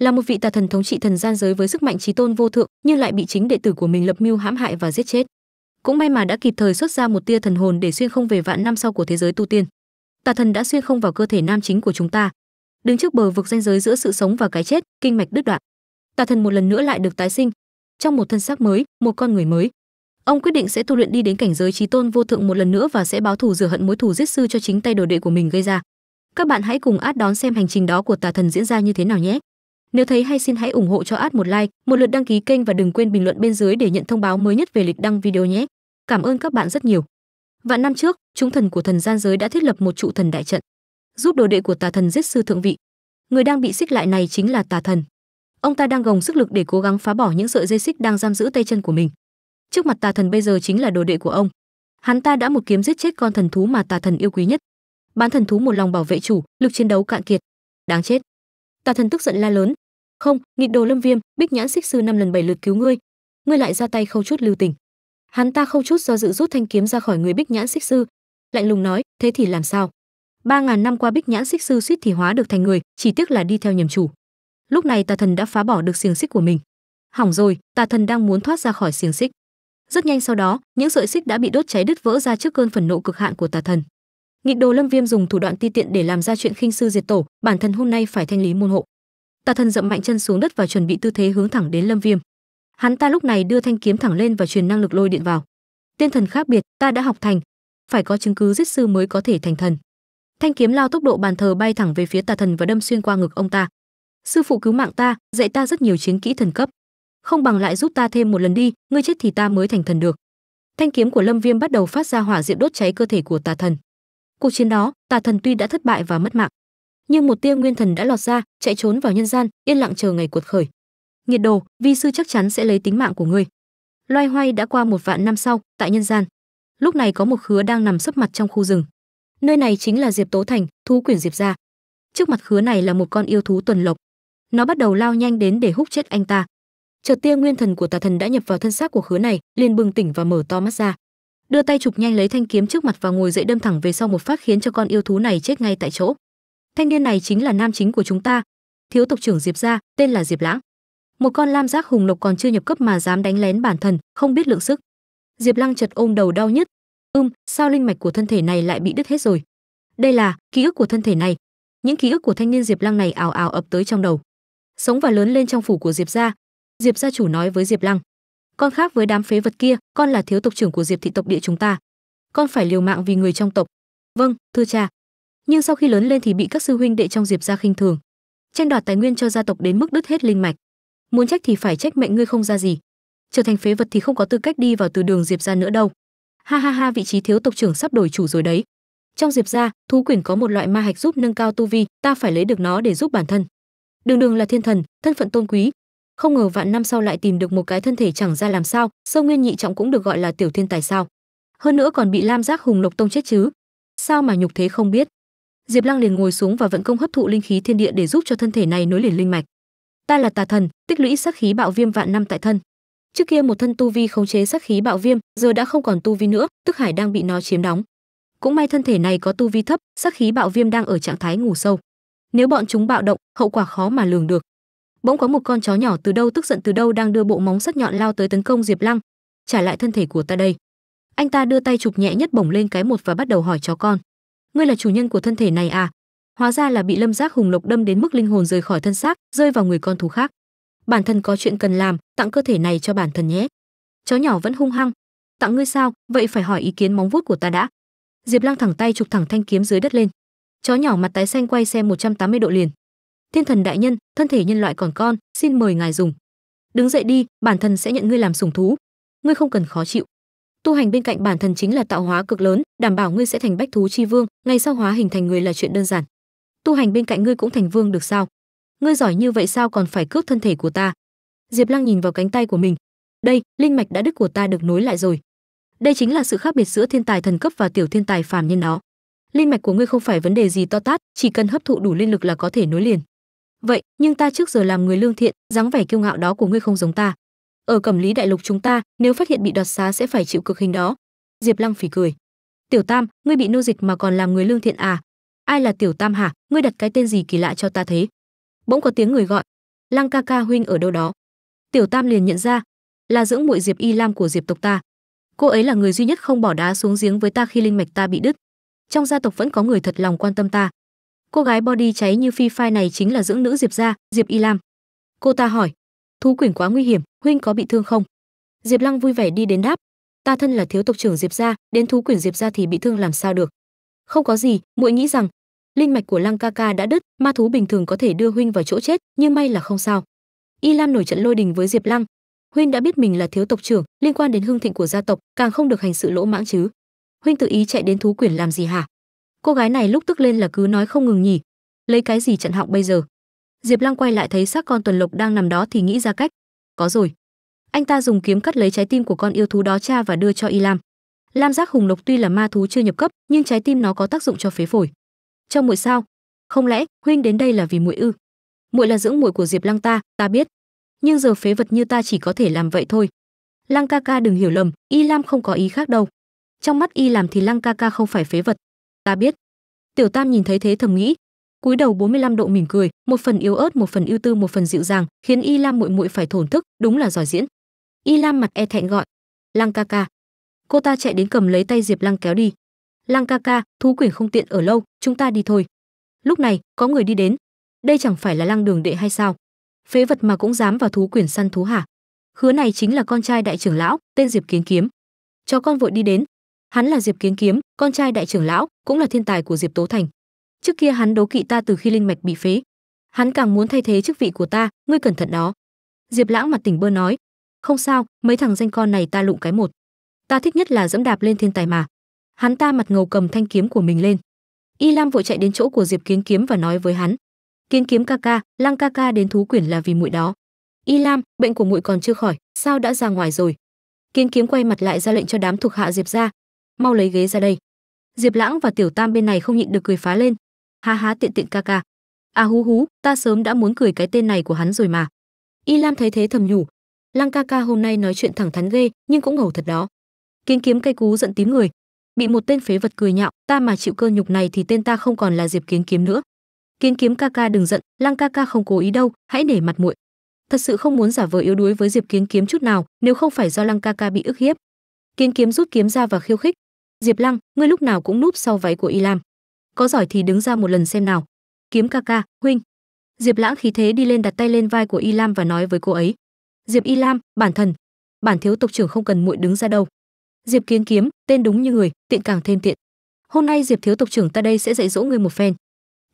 là một vị tà thần thống trị thần gian giới với sức mạnh trí tôn vô thượng nhưng lại bị chính đệ tử của mình lập mưu hãm hại và giết chết cũng may mà đã kịp thời xuất ra một tia thần hồn để xuyên không về vạn năm sau của thế giới tu tiên tà thần đã xuyên không vào cơ thể nam chính của chúng ta đứng trước bờ vực ranh giới giữa sự sống và cái chết kinh mạch đứt đoạn tà thần một lần nữa lại được tái sinh trong một thân xác mới một con người mới ông quyết định sẽ tu luyện đi đến cảnh giới trí tôn vô thượng một lần nữa và sẽ báo thù rửa hận mối thù giết sư cho chính tay đồ đệ của mình gây ra các bạn hãy cùng át đón xem hành trình đó của tà thần diễn ra như thế nào nhé nếu thấy hay xin hãy ủng hộ cho ad một like, một lượt đăng ký kênh và đừng quên bình luận bên dưới để nhận thông báo mới nhất về lịch đăng video nhé. Cảm ơn các bạn rất nhiều. Vạn năm trước, chúng thần của thần gian giới đã thiết lập một trụ thần đại trận, giúp đồ đệ của tà thần giết sư thượng vị. Người đang bị xích lại này chính là tà thần. Ông ta đang gồng sức lực để cố gắng phá bỏ những sợi dây xích đang giam giữ tay chân của mình. Trước mặt tà thần bây giờ chính là đồ đệ của ông. Hắn ta đã một kiếm giết chết con thần thú mà tà thần yêu quý nhất. Bán thần thú một lòng bảo vệ chủ, lực chiến đấu cạn kiệt. Đáng chết. Tà thần tức giận la lớn, không nghịt đồ lâm viêm bích nhãn xích sư năm lần bảy lượt cứu ngươi ngươi lại ra tay không chút lưu tình hắn ta không chút do dự rút thanh kiếm ra khỏi người bích nhãn xích sư lạnh lùng nói thế thì làm sao ba ngàn năm qua bích nhãn xích sư suýt thì hóa được thành người chỉ tiếc là đi theo nhầm chủ lúc này tà thần đã phá bỏ được xiềng xích của mình hỏng rồi tà thần đang muốn thoát ra khỏi xiềng xích rất nhanh sau đó những sợi xích đã bị đốt cháy đứt vỡ ra trước cơn phần nộ cực hạn của tà thần nghịch đồ lâm viêm dùng thủ đoạn ti tiện để làm ra chuyện khinh sư diệt tổ bản thân hôm nay phải thanh lý môn hộ Tà thần dậm mạnh chân xuống đất và chuẩn bị tư thế hướng thẳng đến Lâm Viêm. Hắn ta lúc này đưa thanh kiếm thẳng lên và truyền năng lực lôi điện vào. Tiên thần khác biệt, ta đã học thành, phải có chứng cứ giết sư mới có thể thành thần. Thanh kiếm lao tốc độ bàn thờ bay thẳng về phía Tà thần và đâm xuyên qua ngực ông ta. Sư phụ cứu mạng ta, dạy ta rất nhiều chiến kỹ thần cấp. Không bằng lại giúp ta thêm một lần đi, ngươi chết thì ta mới thành thần được. Thanh kiếm của Lâm Viêm bắt đầu phát ra hỏa diệm đốt cháy cơ thể của Tà thần. Cuộc chiến đó, Tà thần tuy đã thất bại và mất mạng, nhưng một tia nguyên thần đã lọt ra chạy trốn vào nhân gian yên lặng chờ ngày cuột khởi nhiệt đồ vi sư chắc chắn sẽ lấy tính mạng của ngươi loay hoay đã qua một vạn năm sau tại nhân gian lúc này có một khứa đang nằm sấp mặt trong khu rừng nơi này chính là diệp tố thành thú quyển diệp gia trước mặt khứa này là một con yêu thú tuần lộc nó bắt đầu lao nhanh đến để hút chết anh ta chợt tia nguyên thần của tà thần đã nhập vào thân xác của khứa này liền bừng tỉnh và mở to mắt ra đưa tay chụp nhanh lấy thanh kiếm trước mặt và ngồi dậy đâm thẳng về sau một phát khiến cho con yêu thú này chết ngay tại chỗ thanh niên này chính là nam chính của chúng ta thiếu tộc trưởng diệp gia tên là diệp lãng một con lam giác hùng lộc còn chưa nhập cấp mà dám đánh lén bản thân không biết lượng sức diệp lăng chật ôm đầu đau nhất ưm sao linh mạch của thân thể này lại bị đứt hết rồi đây là ký ức của thân thể này những ký ức của thanh niên diệp lăng này ào ào ập tới trong đầu sống và lớn lên trong phủ của diệp gia diệp gia chủ nói với diệp lăng con khác với đám phế vật kia con là thiếu tộc trưởng của diệp thị tộc địa chúng ta con phải liều mạng vì người trong tộc vâng thưa cha nhưng sau khi lớn lên thì bị các sư huynh đệ trong Diệp gia khinh thường, tranh đoạt tài nguyên cho gia tộc đến mức đứt hết linh mạch. Muốn trách thì phải trách mệnh ngươi không ra gì, trở thành phế vật thì không có tư cách đi vào từ đường Diệp gia nữa đâu. Ha ha ha, vị trí thiếu tộc trưởng sắp đổi chủ rồi đấy. Trong Diệp gia, thú quyển có một loại ma hạch giúp nâng cao tu vi, ta phải lấy được nó để giúp bản thân. Đường đường là thiên thần, thân phận tôn quý, không ngờ vạn năm sau lại tìm được một cái thân thể chẳng ra làm sao, Sơ Nguyên nhị trọng cũng được gọi là tiểu thiên tài sao? Hơn nữa còn bị Lam Giác Hùng Lộc Tông chết chứ? Sao mà nhục thế không biết? Diệp Lăng liền ngồi xuống và vận công hấp thụ linh khí thiên địa để giúp cho thân thể này nối liền linh mạch. Ta là Tà Thần, tích lũy sát khí bạo viêm vạn năm tại thân. Trước kia một thân tu vi khống chế sát khí bạo viêm, giờ đã không còn tu vi nữa, tức hải đang bị nó chiếm đóng. Cũng may thân thể này có tu vi thấp, sát khí bạo viêm đang ở trạng thái ngủ sâu. Nếu bọn chúng bạo động, hậu quả khó mà lường được. Bỗng có một con chó nhỏ từ đâu tức giận từ đâu đang đưa bộ móng sắc nhọn lao tới tấn công Diệp Lăng. Trả lại thân thể của ta đây. Anh ta đưa tay chụp nhẹ nhất bổng lên cái một và bắt đầu hỏi chó con ngươi là chủ nhân của thân thể này à hóa ra là bị lâm giác hùng lộc đâm đến mức linh hồn rời khỏi thân xác rơi vào người con thú khác bản thân có chuyện cần làm tặng cơ thể này cho bản thân nhé chó nhỏ vẫn hung hăng tặng ngươi sao vậy phải hỏi ý kiến móng vuốt của ta đã diệp lăng thẳng tay chụp thẳng thanh kiếm dưới đất lên chó nhỏ mặt tái xanh quay xem 180 độ liền thiên thần đại nhân thân thể nhân loại còn con xin mời ngài dùng đứng dậy đi bản thân sẽ nhận ngươi làm sủng thú ngươi không cần khó chịu tu hành bên cạnh bản thân chính là tạo hóa cực lớn đảm bảo ngươi sẽ thành bách thú chi vương ngay sau hóa hình thành người là chuyện đơn giản tu hành bên cạnh ngươi cũng thành vương được sao ngươi giỏi như vậy sao còn phải cướp thân thể của ta diệp lăng nhìn vào cánh tay của mình đây linh mạch đã đứt của ta được nối lại rồi đây chính là sự khác biệt giữa thiên tài thần cấp và tiểu thiên tài phàm nhân đó linh mạch của ngươi không phải vấn đề gì to tát chỉ cần hấp thụ đủ linh lực là có thể nối liền vậy nhưng ta trước giờ làm người lương thiện dáng vẻ kiêu ngạo đó của ngươi không giống ta ở cẩm lý đại lục chúng ta nếu phát hiện bị đoạt xá sẽ phải chịu cực hình đó diệp lăng phỉ cười tiểu tam ngươi bị nô dịch mà còn làm người lương thiện à ai là tiểu tam hả ngươi đặt cái tên gì kỳ lạ cho ta thế bỗng có tiếng người gọi lăng ca ca huynh ở đâu đó tiểu tam liền nhận ra là dưỡng muội diệp y lam của diệp tộc ta cô ấy là người duy nhất không bỏ đá xuống giếng với ta khi linh mạch ta bị đứt trong gia tộc vẫn có người thật lòng quan tâm ta cô gái body cháy như phi phai này chính là dưỡng nữ diệp gia diệp y lam cô ta hỏi thú quỷ quá nguy hiểm huynh có bị thương không diệp lăng vui vẻ đi đến đáp ta thân là thiếu tộc trưởng diệp gia đến thú quỷ diệp gia thì bị thương làm sao được không có gì muội nghĩ rằng linh mạch của lăng ca ca đã đứt ma thú bình thường có thể đưa huynh vào chỗ chết nhưng may là không sao y lam nổi trận lôi đình với diệp lăng huynh đã biết mình là thiếu tộc trưởng liên quan đến hưng thịnh của gia tộc càng không được hành sự lỗ mãng chứ huynh tự ý chạy đến thú quỷ làm gì hả cô gái này lúc tức lên là cứ nói không ngừng nhỉ lấy cái gì chặn họng bây giờ diệp lăng quay lại thấy xác con tuần lộc đang nằm đó thì nghĩ ra cách có rồi anh ta dùng kiếm cắt lấy trái tim của con yêu thú đó cha và đưa cho y lam lam giác hùng lộc tuy là ma thú chưa nhập cấp nhưng trái tim nó có tác dụng cho phế phổi cho muội sao không lẽ huynh đến đây là vì muội ư muội là dưỡng muội của diệp lăng ta ta biết nhưng giờ phế vật như ta chỉ có thể làm vậy thôi lăng ca ca đừng hiểu lầm y lam không có ý khác đâu trong mắt y Lam thì lăng ca ca không phải phế vật ta biết tiểu tam nhìn thấy thế thầm nghĩ cúi đầu 45 độ mỉm cười một phần yếu ớt một phần ưu tư một phần dịu dàng khiến y lam muội muội phải thổn thức đúng là giỏi diễn y lam mặt e thẹn gọi lăng ca ca cô ta chạy đến cầm lấy tay diệp lăng kéo đi lăng ca ca thú quỷ không tiện ở lâu chúng ta đi thôi lúc này có người đi đến đây chẳng phải là lăng đường đệ hay sao phế vật mà cũng dám vào thú quyển săn thú hả hứa này chính là con trai đại trưởng lão tên diệp kiến kiếm cho con vội đi đến hắn là diệp kiến kiếm con trai đại trưởng lão cũng là thiên tài của diệp tố thành trước kia hắn đấu kỵ ta từ khi linh mạch bị phế hắn càng muốn thay thế chức vị của ta ngươi cẩn thận đó diệp lãng mặt tỉnh bơ nói không sao mấy thằng danh con này ta lụng cái một ta thích nhất là dẫm đạp lên thiên tài mà hắn ta mặt ngầu cầm thanh kiếm của mình lên y lam vội chạy đến chỗ của diệp kiến kiếm và nói với hắn kiến kiếm ca ca lăng ca ca đến thú quyển là vì muội đó y lam bệnh của muội còn chưa khỏi sao đã ra ngoài rồi kiến kiếm quay mặt lại ra lệnh cho đám thuộc hạ diệp ra mau lấy ghế ra đây diệp lãng và tiểu tam bên này không nhịn được cười phá lên ha ha tiện tiện ca ca à hú hú ta sớm đã muốn cười cái tên này của hắn rồi mà y lam thấy thế thầm nhủ lăng ca ca hôm nay nói chuyện thẳng thắn ghê nhưng cũng ngầu thật đó Kiếm kiếm cây cú giận tím người bị một tên phế vật cười nhạo ta mà chịu cơ nhục này thì tên ta không còn là diệp Kiếm kiếm nữa Kiếm kiếm ca ca đừng giận lăng ca ca không cố ý đâu hãy để mặt muội thật sự không muốn giả vờ yếu đuối với diệp Kiếm kiếm chút nào nếu không phải do lăng ca ca bị ức hiếp Kiếm kiếm rút kiếm ra và khiêu khích diệp lăng ngươi lúc nào cũng núp sau váy của y lam có giỏi thì đứng ra một lần xem nào kiếm ca ca huynh diệp lãng khí thế đi lên đặt tay lên vai của y lam và nói với cô ấy diệp y lam bản thần bản thiếu tộc trưởng không cần muội đứng ra đâu diệp kiến kiếm tên đúng như người tiện càng thêm tiện hôm nay diệp thiếu tộc trưởng ta đây sẽ dạy dỗ người một phen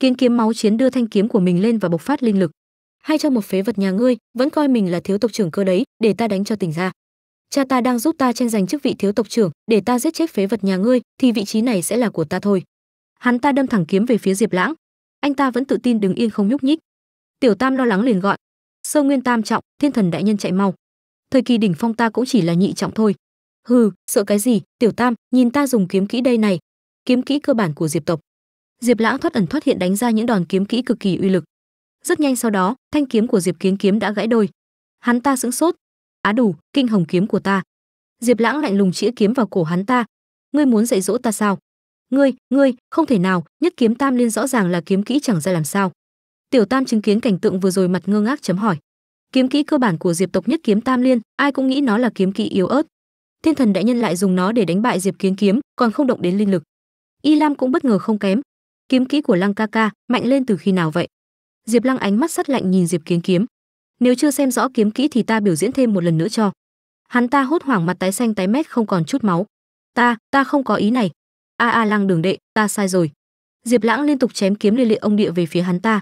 kiến kiếm máu chiến đưa thanh kiếm của mình lên và bộc phát linh lực hay cho một phế vật nhà ngươi vẫn coi mình là thiếu tộc trưởng cơ đấy để ta đánh cho tỉnh ra cha ta đang giúp ta tranh giành chức vị thiếu tộc trưởng để ta giết chết phế vật nhà ngươi thì vị trí này sẽ là của ta thôi hắn ta đâm thẳng kiếm về phía diệp lãng anh ta vẫn tự tin đứng yên không nhúc nhích tiểu tam lo lắng liền gọi sơ nguyên tam trọng thiên thần đại nhân chạy mau thời kỳ đỉnh phong ta cũng chỉ là nhị trọng thôi hừ sợ cái gì tiểu tam nhìn ta dùng kiếm kỹ đây này kiếm kỹ cơ bản của diệp tộc diệp lãng thoát ẩn thoát hiện đánh ra những đòn kiếm kỹ cực kỳ uy lực rất nhanh sau đó thanh kiếm của diệp kiến kiếm đã gãy đôi hắn ta sững sốt á đủ kinh hồng kiếm của ta diệp lãng lạnh lùng chĩa kiếm vào cổ hắn ta ngươi muốn dạy dỗ ta sao ngươi ngươi không thể nào nhất kiếm tam liên rõ ràng là kiếm kỹ chẳng ra làm sao tiểu tam chứng kiến cảnh tượng vừa rồi mặt ngơ ngác chấm hỏi kiếm kỹ cơ bản của diệp tộc nhất kiếm tam liên ai cũng nghĩ nó là kiếm kỹ yếu ớt thiên thần đại nhân lại dùng nó để đánh bại diệp kiến kiếm còn không động đến linh lực y lam cũng bất ngờ không kém kiếm kỹ của lăng ca ca mạnh lên từ khi nào vậy diệp lăng ánh mắt sắt lạnh nhìn diệp kiến kiếm nếu chưa xem rõ kiếm kỹ thì ta biểu diễn thêm một lần nữa cho hắn ta hốt hoảng mặt tái xanh tái mét không còn chút máu ta ta không có ý này a a lăng đường đệ ta sai rồi diệp lãng liên tục chém kiếm liên lệ ông địa về phía hắn ta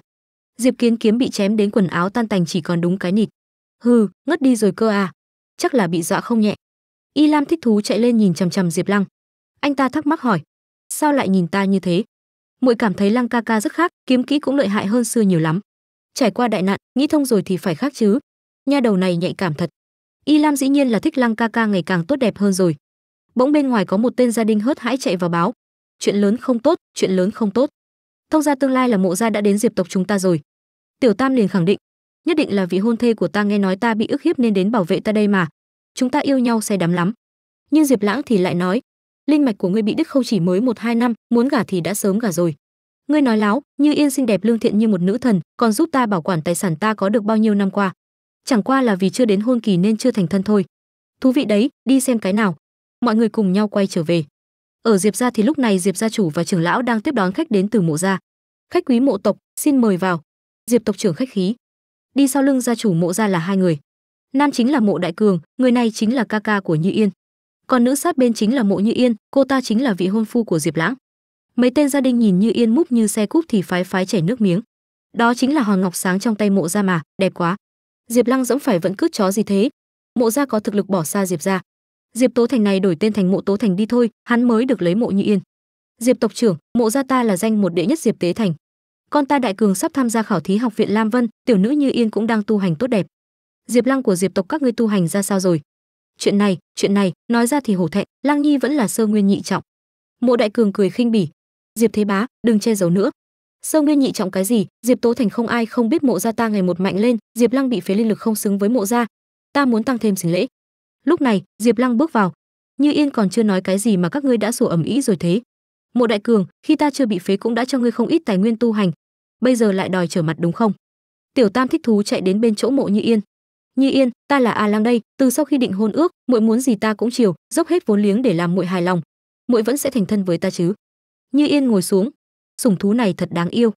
diệp kiến kiếm bị chém đến quần áo tan tành chỉ còn đúng cái nịt hừ ngất đi rồi cơ à chắc là bị dọa không nhẹ y lam thích thú chạy lên nhìn chằm chằm diệp lăng anh ta thắc mắc hỏi sao lại nhìn ta như thế muội cảm thấy lăng ca ca rất khác kiếm kỹ cũng lợi hại hơn xưa nhiều lắm trải qua đại nạn nghĩ thông rồi thì phải khác chứ nha đầu này nhạy cảm thật y lam dĩ nhiên là thích lăng ca ca ngày càng tốt đẹp hơn rồi bỗng bên ngoài có một tên gia đình hớt hãi chạy vào báo chuyện lớn không tốt chuyện lớn không tốt thông gia tương lai là mộ gia đã đến diệp tộc chúng ta rồi tiểu tam liền khẳng định nhất định là vị hôn thê của ta nghe nói ta bị ức hiếp nên đến bảo vệ ta đây mà chúng ta yêu nhau say đắm lắm nhưng diệp lãng thì lại nói linh mạch của ngươi bị đứt không chỉ mới một hai năm muốn gả thì đã sớm gả rồi ngươi nói láo như yên xinh đẹp lương thiện như một nữ thần còn giúp ta bảo quản tài sản ta có được bao nhiêu năm qua chẳng qua là vì chưa đến hôn kỳ nên chưa thành thân thôi thú vị đấy đi xem cái nào mọi người cùng nhau quay trở về ở diệp gia thì lúc này diệp gia chủ và trưởng lão đang tiếp đón khách đến từ mộ gia khách quý mộ tộc xin mời vào diệp tộc trưởng khách khí đi sau lưng gia chủ mộ gia là hai người nam chính là mộ đại cường người này chính là ca ca của như yên còn nữ sát bên chính là mộ như yên cô ta chính là vị hôn phu của diệp lãng mấy tên gia đình nhìn như yên múc như xe cúp thì phái phái chảy nước miếng đó chính là hoàng ngọc sáng trong tay mộ gia mà đẹp quá diệp lăng dẫm phải vẫn cứ chó gì thế mộ gia có thực lực bỏ xa diệp gia diệp tố thành này đổi tên thành mộ tố thành đi thôi hắn mới được lấy mộ như yên diệp tộc trưởng mộ gia ta là danh một đệ nhất diệp tế thành con ta đại cường sắp tham gia khảo thí học viện lam vân tiểu nữ như yên cũng đang tu hành tốt đẹp diệp lăng của diệp tộc các ngươi tu hành ra sao rồi chuyện này chuyện này nói ra thì hổ thẹn lăng nhi vẫn là sơ nguyên nhị trọng mộ đại cường cười khinh bỉ diệp thế bá đừng che giấu nữa sơ nguyên nhị trọng cái gì diệp tố thành không ai không biết mộ gia ta ngày một mạnh lên diệp lăng bị phế linh lực không xứng với mộ gia ta muốn tăng thêm sinh lễ lúc này diệp lăng bước vào như yên còn chưa nói cái gì mà các ngươi đã sủa ầm ĩ rồi thế mộ đại cường khi ta chưa bị phế cũng đã cho ngươi không ít tài nguyên tu hành bây giờ lại đòi trở mặt đúng không tiểu tam thích thú chạy đến bên chỗ mộ như yên như yên ta là a à lang đây từ sau khi định hôn ước muội muốn gì ta cũng chiều dốc hết vốn liếng để làm muội hài lòng muội vẫn sẽ thành thân với ta chứ như yên ngồi xuống sủng thú này thật đáng yêu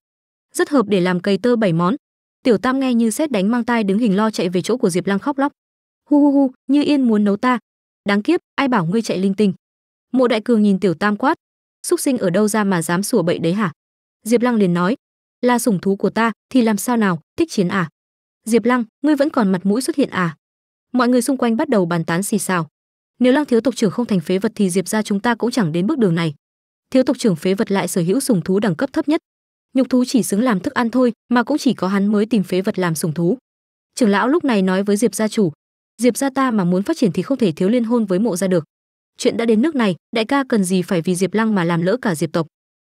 rất hợp để làm cây tơ bảy món tiểu tam nghe như xét đánh mang tai đứng hình lo chạy về chỗ của diệp lăng khóc lóc hu hu hu như yên muốn nấu ta đáng kiếp ai bảo ngươi chạy linh tinh mộ đại cường nhìn tiểu tam quát xúc sinh ở đâu ra mà dám sủa bậy đấy hả diệp lăng liền nói là sủng thú của ta thì làm sao nào thích chiến à diệp lăng ngươi vẫn còn mặt mũi xuất hiện à mọi người xung quanh bắt đầu bàn tán xì xào nếu lăng thiếu tộc trưởng không thành phế vật thì diệp ra chúng ta cũng chẳng đến bước đường này thiếu tộc trưởng phế vật lại sở hữu sùng thú đẳng cấp thấp nhất nhục thú chỉ xứng làm thức ăn thôi mà cũng chỉ có hắn mới tìm phế vật làm sùng thú trưởng lão lúc này nói với diệp gia chủ diệp gia ta mà muốn phát triển thì không thể thiếu liên hôn với mộ gia được chuyện đã đến nước này đại ca cần gì phải vì diệp lăng mà làm lỡ cả diệp tộc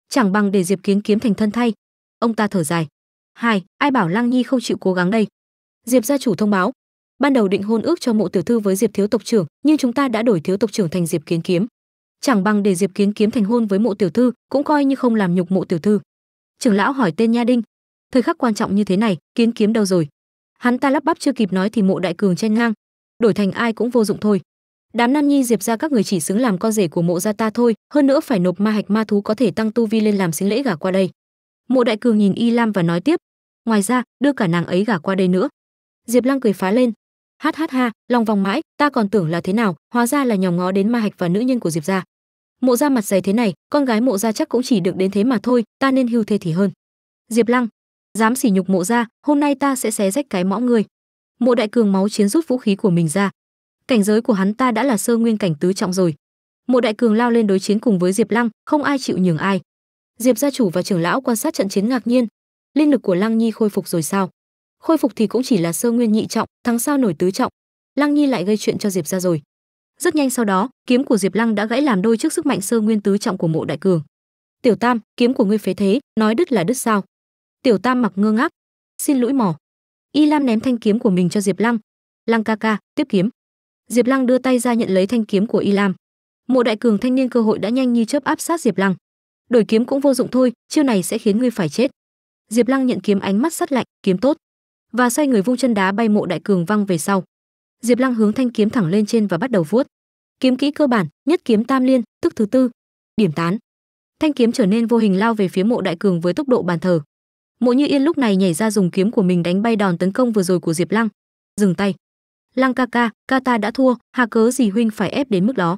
chẳng bằng để diệp kiến kiếm thành thân thay ông ta thở dài hai ai bảo lăng nhi không chịu cố gắng đây diệp gia chủ thông báo ban đầu định hôn ước cho mộ tiểu thư với diệp thiếu tộc trưởng nhưng chúng ta đã đổi thiếu tộc trưởng thành diệp kiến kiếm chẳng bằng để diệp kiến kiếm thành hôn với mộ tiểu thư cũng coi như không làm nhục mộ tiểu thư trưởng lão hỏi tên nha đinh thời khắc quan trọng như thế này kiến kiếm đâu rồi hắn ta lắp bắp chưa kịp nói thì mộ đại cường chen ngang đổi thành ai cũng vô dụng thôi đám nam nhi diệp ra các người chỉ xứng làm con rể của mộ gia ta thôi hơn nữa phải nộp ma hạch ma thú có thể tăng tu vi lên làm xính lễ gả qua đây mộ đại cường nhìn y lam và nói tiếp ngoài ra đưa cả nàng ấy gả qua đây nữa diệp lăng cười phá lên hát hát ha lòng vòng mãi ta còn tưởng là thế nào hóa ra là nhòm ngó đến ma hạch và nữ nhân của diệp gia mộ gia mặt dày thế này con gái mộ gia chắc cũng chỉ được đến thế mà thôi ta nên hưu thê thì hơn diệp lăng dám sỉ nhục mộ gia hôm nay ta sẽ xé rách cái mõm ngươi mộ đại cường máu chiến rút vũ khí của mình ra cảnh giới của hắn ta đã là sơ nguyên cảnh tứ trọng rồi mộ đại cường lao lên đối chiến cùng với diệp lăng không ai chịu nhường ai diệp gia chủ và trưởng lão quan sát trận chiến ngạc nhiên linh lực của lăng nhi khôi phục rồi sao khôi phục thì cũng chỉ là sơ nguyên nhị trọng thắng sao nổi tứ trọng lăng nhi lại gây chuyện cho diệp ra rồi rất nhanh sau đó kiếm của diệp lăng đã gãy làm đôi trước sức mạnh sơ nguyên tứ trọng của mộ đại cường tiểu tam kiếm của ngươi phế thế nói đứt là đứt sao tiểu tam mặc ngơ ngác xin lỗi mỏ y lam ném thanh kiếm của mình cho diệp lăng lăng ca ca tiếp kiếm diệp lăng đưa tay ra nhận lấy thanh kiếm của y lam mộ đại cường thanh niên cơ hội đã nhanh như chớp áp sát diệp lăng đổi kiếm cũng vô dụng thôi chiêu này sẽ khiến ngươi phải chết diệp lăng nhận kiếm ánh mắt sắt lạnh kiếm tốt và xoay người vung chân đá bay mộ đại cường văng về sau diệp lăng hướng thanh kiếm thẳng lên trên và bắt đầu vuốt kiếm kỹ cơ bản nhất kiếm tam liên tức thứ tư điểm tán thanh kiếm trở nên vô hình lao về phía mộ đại cường với tốc độ bàn thờ Mộ Như Yên lúc này nhảy ra dùng kiếm của mình đánh bay đòn tấn công vừa rồi của Diệp Lăng. Dừng tay. Lăng ca ca, ca ta đã thua, hà cớ gì huynh phải ép đến mức đó.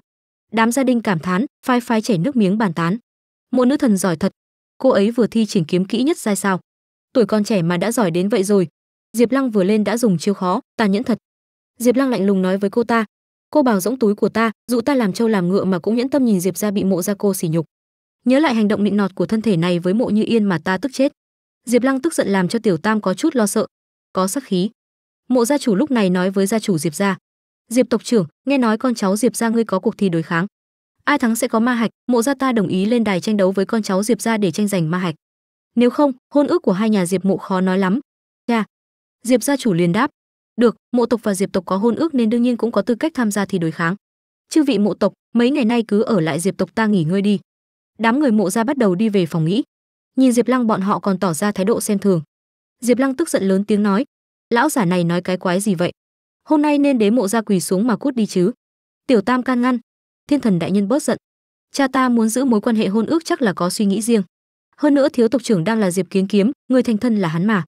Đám gia đình cảm thán, phai phai chảy nước miếng bàn tán. Một nữ thần giỏi thật, cô ấy vừa thi triển kiếm kỹ nhất ra sao? Tuổi còn trẻ mà đã giỏi đến vậy rồi. Diệp Lăng vừa lên đã dùng chiêu khó, ta nhẫn thật. Diệp Lăng lạnh lùng nói với cô ta, cô bảo rỗng túi của ta, dụ ta làm trâu làm ngựa mà cũng nhẫn tâm nhìn Diệp gia bị mộ gia cô sỉ nhục. Nhớ lại hành động mịn nọt của thân thể này với mộ như yên mà ta tức chết Diệp Lăng tức giận làm cho Tiểu Tam có chút lo sợ, có sắc khí. Mộ gia chủ lúc này nói với gia chủ Diệp gia: "Diệp tộc trưởng, nghe nói con cháu Diệp gia ngươi có cuộc thi đối kháng, ai thắng sẽ có ma hạch, mộ gia ta đồng ý lên đài tranh đấu với con cháu Diệp gia để tranh giành ma hạch. Nếu không, hôn ước của hai nhà Diệp mộ khó nói lắm." Cha. Diệp gia chủ liền đáp: "Được, mộ tộc và Diệp tộc có hôn ước nên đương nhiên cũng có tư cách tham gia thi đối kháng. Chư vị mộ tộc, mấy ngày nay cứ ở lại Diệp tộc ta nghỉ ngơi đi." Đám người mộ gia bắt đầu đi về phòng nghỉ nhìn diệp lăng bọn họ còn tỏ ra thái độ xem thường diệp lăng tức giận lớn tiếng nói lão giả này nói cái quái gì vậy hôm nay nên đế mộ ra quỳ xuống mà cút đi chứ tiểu tam can ngăn thiên thần đại nhân bớt giận cha ta muốn giữ mối quan hệ hôn ước chắc là có suy nghĩ riêng hơn nữa thiếu tộc trưởng đang là diệp kiến kiếm người thành thân là hắn mà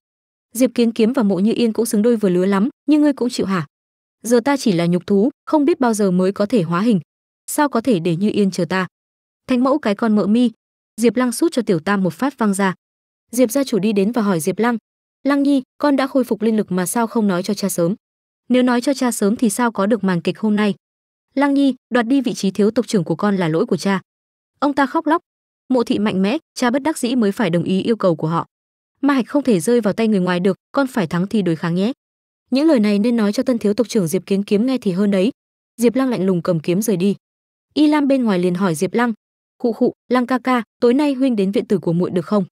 diệp kiến kiếm và mộ như yên cũng xứng đôi vừa lứa lắm nhưng ngươi cũng chịu hả giờ ta chỉ là nhục thú không biết bao giờ mới có thể hóa hình sao có thể để như yên chờ ta thanh mẫu cái con mợ mi diệp lăng sút cho tiểu tam một phát văng ra diệp gia chủ đi đến và hỏi diệp lăng lăng nhi con đã khôi phục linh lực mà sao không nói cho cha sớm nếu nói cho cha sớm thì sao có được màn kịch hôm nay lăng nhi đoạt đi vị trí thiếu tộc trưởng của con là lỗi của cha ông ta khóc lóc mộ thị mạnh mẽ cha bất đắc dĩ mới phải đồng ý yêu cầu của họ ma hạch không thể rơi vào tay người ngoài được con phải thắng thì đối kháng nhé những lời này nên nói cho tân thiếu tộc trưởng diệp kiến kiếm nghe thì hơn đấy diệp lăng lạnh lùng cầm kiếm rời đi y lam bên ngoài liền hỏi diệp lăng khụ khụ lăng ca ca tối nay huynh đến viện tử của muội được không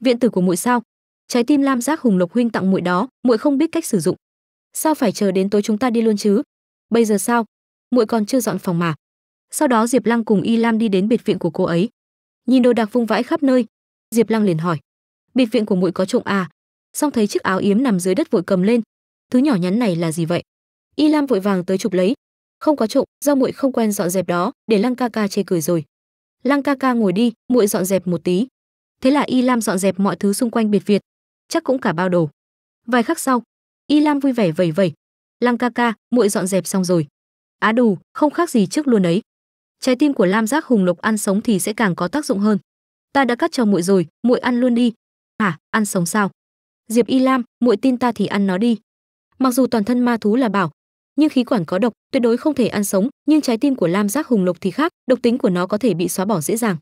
viện tử của muội sao trái tim lam giác hùng lộc huynh tặng muội đó muội không biết cách sử dụng sao phải chờ đến tối chúng ta đi luôn chứ bây giờ sao muội còn chưa dọn phòng mà sau đó diệp lăng cùng y lam đi đến biệt viện của cô ấy nhìn đồ đạc vung vãi khắp nơi diệp lăng liền hỏi biệt viện của muội có trộm à xong thấy chiếc áo yếm nằm dưới đất vội cầm lên thứ nhỏ nhắn này là gì vậy y lam vội vàng tới chụp lấy không có trộm do muội không quen dọn dẹp đó để lăng ca ca chê cười rồi lăng ca ca ngồi đi muội dọn dẹp một tí thế là y lam dọn dẹp mọi thứ xung quanh biệt việt chắc cũng cả bao đồ vài khắc sau y lam vui vẻ vẩy vẩy lăng ca ca muội dọn dẹp xong rồi á đù không khác gì trước luôn ấy trái tim của lam giác hùng lục ăn sống thì sẽ càng có tác dụng hơn ta đã cắt cho muội rồi muội ăn luôn đi hả à, ăn sống sao diệp y lam muội tin ta thì ăn nó đi mặc dù toàn thân ma thú là bảo nhưng khí quản có độc tuyệt đối không thể ăn sống nhưng trái tim của lam giác hùng lục thì khác độc tính của nó có thể bị xóa bỏ dễ dàng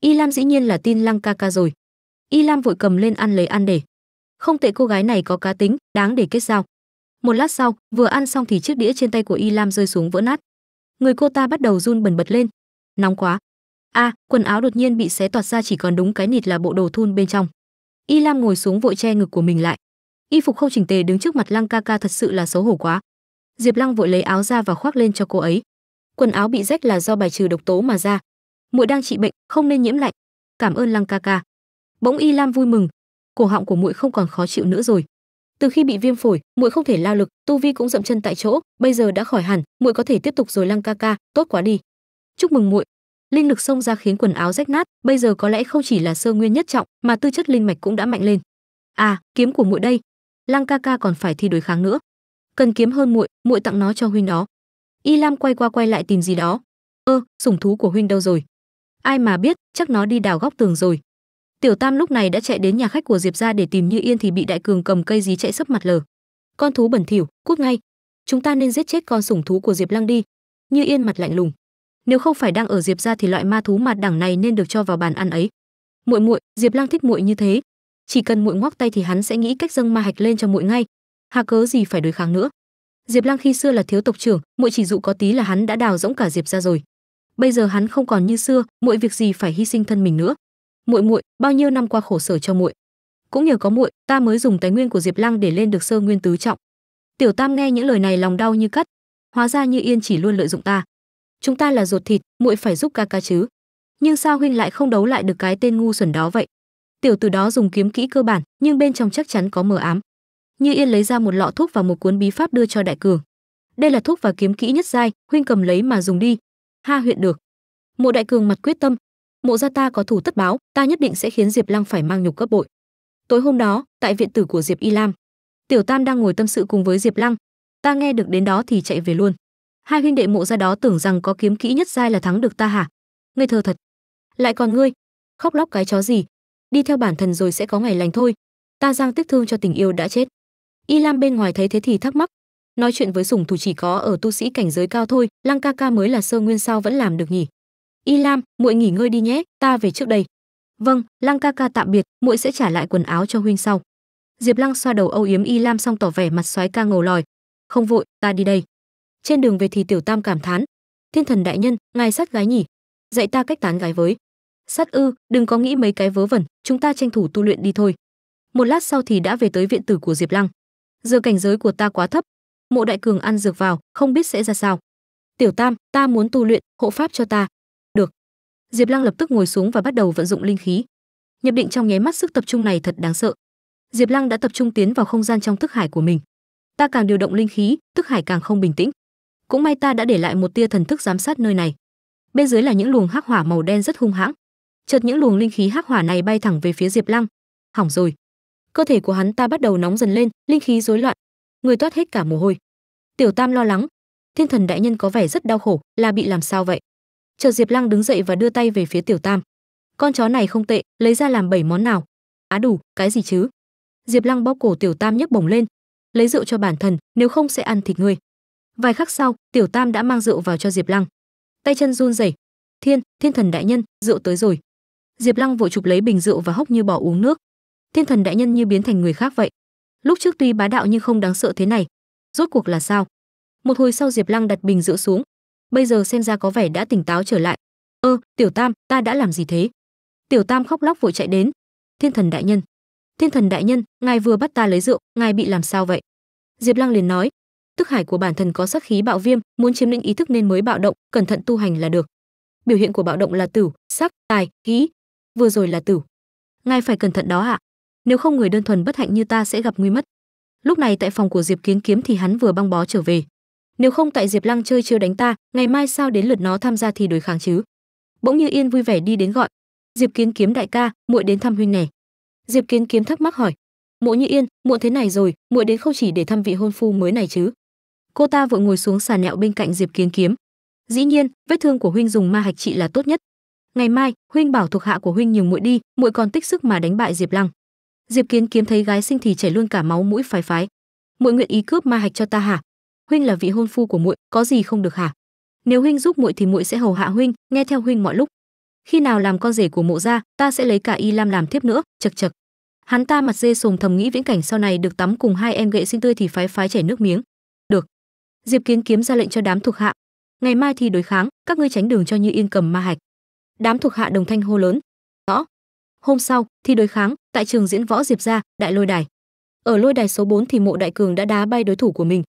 y lam dĩ nhiên là tin lăng ca ca rồi y lam vội cầm lên ăn lấy ăn để không tệ cô gái này có cá tính đáng để kết giao một lát sau vừa ăn xong thì chiếc đĩa trên tay của y lam rơi xuống vỡ nát người cô ta bắt đầu run bần bật lên nóng quá a à, quần áo đột nhiên bị xé toạt ra chỉ còn đúng cái nịt là bộ đồ thun bên trong y lam ngồi xuống vội che ngực của mình lại y phục không chỉnh tề đứng trước mặt lăng ca ca thật sự là xấu hổ quá Diệp Lăng vội lấy áo ra và khoác lên cho cô ấy. Quần áo bị rách là do bài trừ độc tố mà ra. Muội đang trị bệnh, không nên nhiễm lạnh. Cảm ơn Lăng ca ca. Bỗng Y Lam vui mừng, cổ họng của muội không còn khó chịu nữa rồi. Từ khi bị viêm phổi, muội không thể lao lực, tu vi cũng dậm chân tại chỗ, bây giờ đã khỏi hẳn, muội có thể tiếp tục rồi Lăng ca ca, tốt quá đi. Chúc mừng muội. Linh lực xông ra khiến quần áo rách nát, bây giờ có lẽ không chỉ là sơ nguyên nhất trọng, mà tư chất linh mạch cũng đã mạnh lên. À, kiếm của muội đây. Lăng ca ca còn phải thi đối kháng nữa cần kiếm hơn muội muội tặng nó cho huynh đó y lam quay qua quay lại tìm gì đó ơ sủng thú của huynh đâu rồi ai mà biết chắc nó đi đào góc tường rồi tiểu tam lúc này đã chạy đến nhà khách của diệp ra để tìm như yên thì bị đại cường cầm cây gì chạy sấp mặt lờ con thú bẩn thỉu cút ngay chúng ta nên giết chết con sủng thú của diệp lăng đi như yên mặt lạnh lùng nếu không phải đang ở diệp ra thì loại ma thú mặt đẳng này nên được cho vào bàn ăn ấy muội muội diệp lăng thích muội như thế chỉ cần muội ngoắc tay thì hắn sẽ nghĩ cách dâng ma hạch lên cho muội ngay hà cớ gì phải đối kháng nữa diệp lăng khi xưa là thiếu tộc trưởng mỗi chỉ dụ có tí là hắn đã đào rỗng cả diệp ra rồi bây giờ hắn không còn như xưa mỗi việc gì phải hy sinh thân mình nữa muội muội bao nhiêu năm qua khổ sở cho muội cũng nhờ có muội ta mới dùng tài nguyên của diệp lăng để lên được sơ nguyên tứ trọng tiểu tam nghe những lời này lòng đau như cắt hóa ra như yên chỉ luôn lợi dụng ta chúng ta là ruột thịt muội phải giúp ca ca chứ nhưng sao huynh lại không đấu lại được cái tên ngu xuẩn đó vậy tiểu từ đó dùng kiếm kỹ cơ bản nhưng bên trong chắc chắn có mờ ám như Yên lấy ra một lọ thuốc và một cuốn bí pháp đưa cho Đại Cường. "Đây là thuốc và kiếm kỹ nhất giai, huynh cầm lấy mà dùng đi." "Ha huyện được." Mộ Đại Cường mặt quyết tâm, "Mộ gia ta có thủ tất báo, ta nhất định sẽ khiến Diệp Lăng phải mang nhục cấp bội." Tối hôm đó, tại viện tử của Diệp Y Lam, Tiểu Tam đang ngồi tâm sự cùng với Diệp Lăng, ta nghe được đến đó thì chạy về luôn. Hai huynh đệ mộ gia đó tưởng rằng có kiếm kỹ nhất giai là thắng được ta hả? Ngươi thơ thật. Lại còn ngươi, khóc lóc cái chó gì? Đi theo bản thân rồi sẽ có ngày lành thôi. Ta giang tiếc thương cho tình yêu đã chết y lam bên ngoài thấy thế thì thắc mắc nói chuyện với sùng thủ chỉ có ở tu sĩ cảnh giới cao thôi lăng ca ca mới là sơ nguyên sao vẫn làm được nhỉ y lam muội nghỉ ngơi đi nhé ta về trước đây vâng lăng ca ca tạm biệt muội sẽ trả lại quần áo cho huynh sau diệp lăng xoa đầu âu yếm y lam xong tỏ vẻ mặt soái ca ngầu lòi không vội ta đi đây trên đường về thì tiểu tam cảm thán thiên thần đại nhân ngài sát gái nhỉ dạy ta cách tán gái với sát ư đừng có nghĩ mấy cái vớ vẩn chúng ta tranh thủ tu luyện đi thôi một lát sau thì đã về tới viện tử của diệp lăng giờ cảnh giới của ta quá thấp mộ đại cường ăn dược vào không biết sẽ ra sao tiểu tam ta muốn tu luyện hộ pháp cho ta được diệp lăng lập tức ngồi xuống và bắt đầu vận dụng linh khí nhập định trong nháy mắt sức tập trung này thật đáng sợ diệp lăng đã tập trung tiến vào không gian trong thức hải của mình ta càng điều động linh khí thức hải càng không bình tĩnh cũng may ta đã để lại một tia thần thức giám sát nơi này bên dưới là những luồng hắc hỏa màu đen rất hung hãng chợt những luồng linh khí hắc hỏa này bay thẳng về phía diệp lăng hỏng rồi cơ thể của hắn ta bắt đầu nóng dần lên linh khí rối loạn người toát hết cả mồ hôi tiểu tam lo lắng thiên thần đại nhân có vẻ rất đau khổ là bị làm sao vậy chờ diệp lăng đứng dậy và đưa tay về phía tiểu tam con chó này không tệ lấy ra làm bảy món nào á đủ cái gì chứ diệp lăng bóp cổ tiểu tam nhấc bổng lên lấy rượu cho bản thân nếu không sẽ ăn thịt ngươi vài khắc sau tiểu tam đã mang rượu vào cho diệp lăng tay chân run rẩy thiên thiên thần đại nhân rượu tới rồi diệp lăng vội chụp lấy bình rượu và hốc như bỏ uống nước thiên thần đại nhân như biến thành người khác vậy lúc trước tuy bá đạo nhưng không đáng sợ thế này rốt cuộc là sao một hồi sau diệp lăng đặt bình rượu xuống bây giờ xem ra có vẻ đã tỉnh táo trở lại ơ tiểu tam ta đã làm gì thế tiểu tam khóc lóc vội chạy đến thiên thần đại nhân thiên thần đại nhân ngài vừa bắt ta lấy rượu ngài bị làm sao vậy diệp lăng liền nói tức hải của bản thân có sát khí bạo viêm muốn chiếm lĩnh ý thức nên mới bạo động cẩn thận tu hành là được biểu hiện của bạo động là tử sắc tài khí vừa rồi là tử ngài phải cẩn thận đó ạ nếu không người đơn thuần bất hạnh như ta sẽ gặp nguy mất lúc này tại phòng của diệp kiến kiếm thì hắn vừa băng bó trở về nếu không tại diệp lăng chơi chưa đánh ta ngày mai sao đến lượt nó tham gia thì đối kháng chứ bỗng như yên vui vẻ đi đến gọi diệp kiến kiếm đại ca muội đến thăm huynh nè diệp kiến kiếm thắc mắc hỏi mộ như yên muộn thế này rồi muội đến không chỉ để thăm vị hôn phu mới này chứ cô ta vội ngồi xuống sàn nẹo bên cạnh diệp kiến kiếm dĩ nhiên vết thương của huynh dùng ma hạch trị là tốt nhất ngày mai huynh bảo thuộc hạ của huynh nhường muội đi muội còn tích sức mà đánh bại diệp lăng Diệp Kiến Kiếm thấy gái sinh thì chảy luôn cả máu mũi phái phái. Muội nguyện ý cướp ma hạch cho ta hả? Huynh là vị hôn phu của muội, có gì không được hả? Nếu huynh giúp muội thì muội sẽ hầu hạ huynh, nghe theo huynh mọi lúc. Khi nào làm con rể của mộ gia, ta sẽ lấy cả Y Lam làm thiếp nữa, chật chật. Hắn ta mặt dê sùng thầm nghĩ viễn cảnh sau này được tắm cùng hai em gậy sinh tươi thì phái phái chảy nước miếng. Được. Diệp Kiến Kiếm ra lệnh cho đám thuộc hạ, ngày mai thì đối kháng, các ngươi tránh đường cho Như Yên cầm ma hạch. Đám thuộc hạ đồng thanh hô lớn. Rõ. Hôm sau thì đối kháng, tại trường diễn võ diệp gia, đại lôi đài ở lôi đài số 4 thì mộ đại cường đã đá bay đối thủ của mình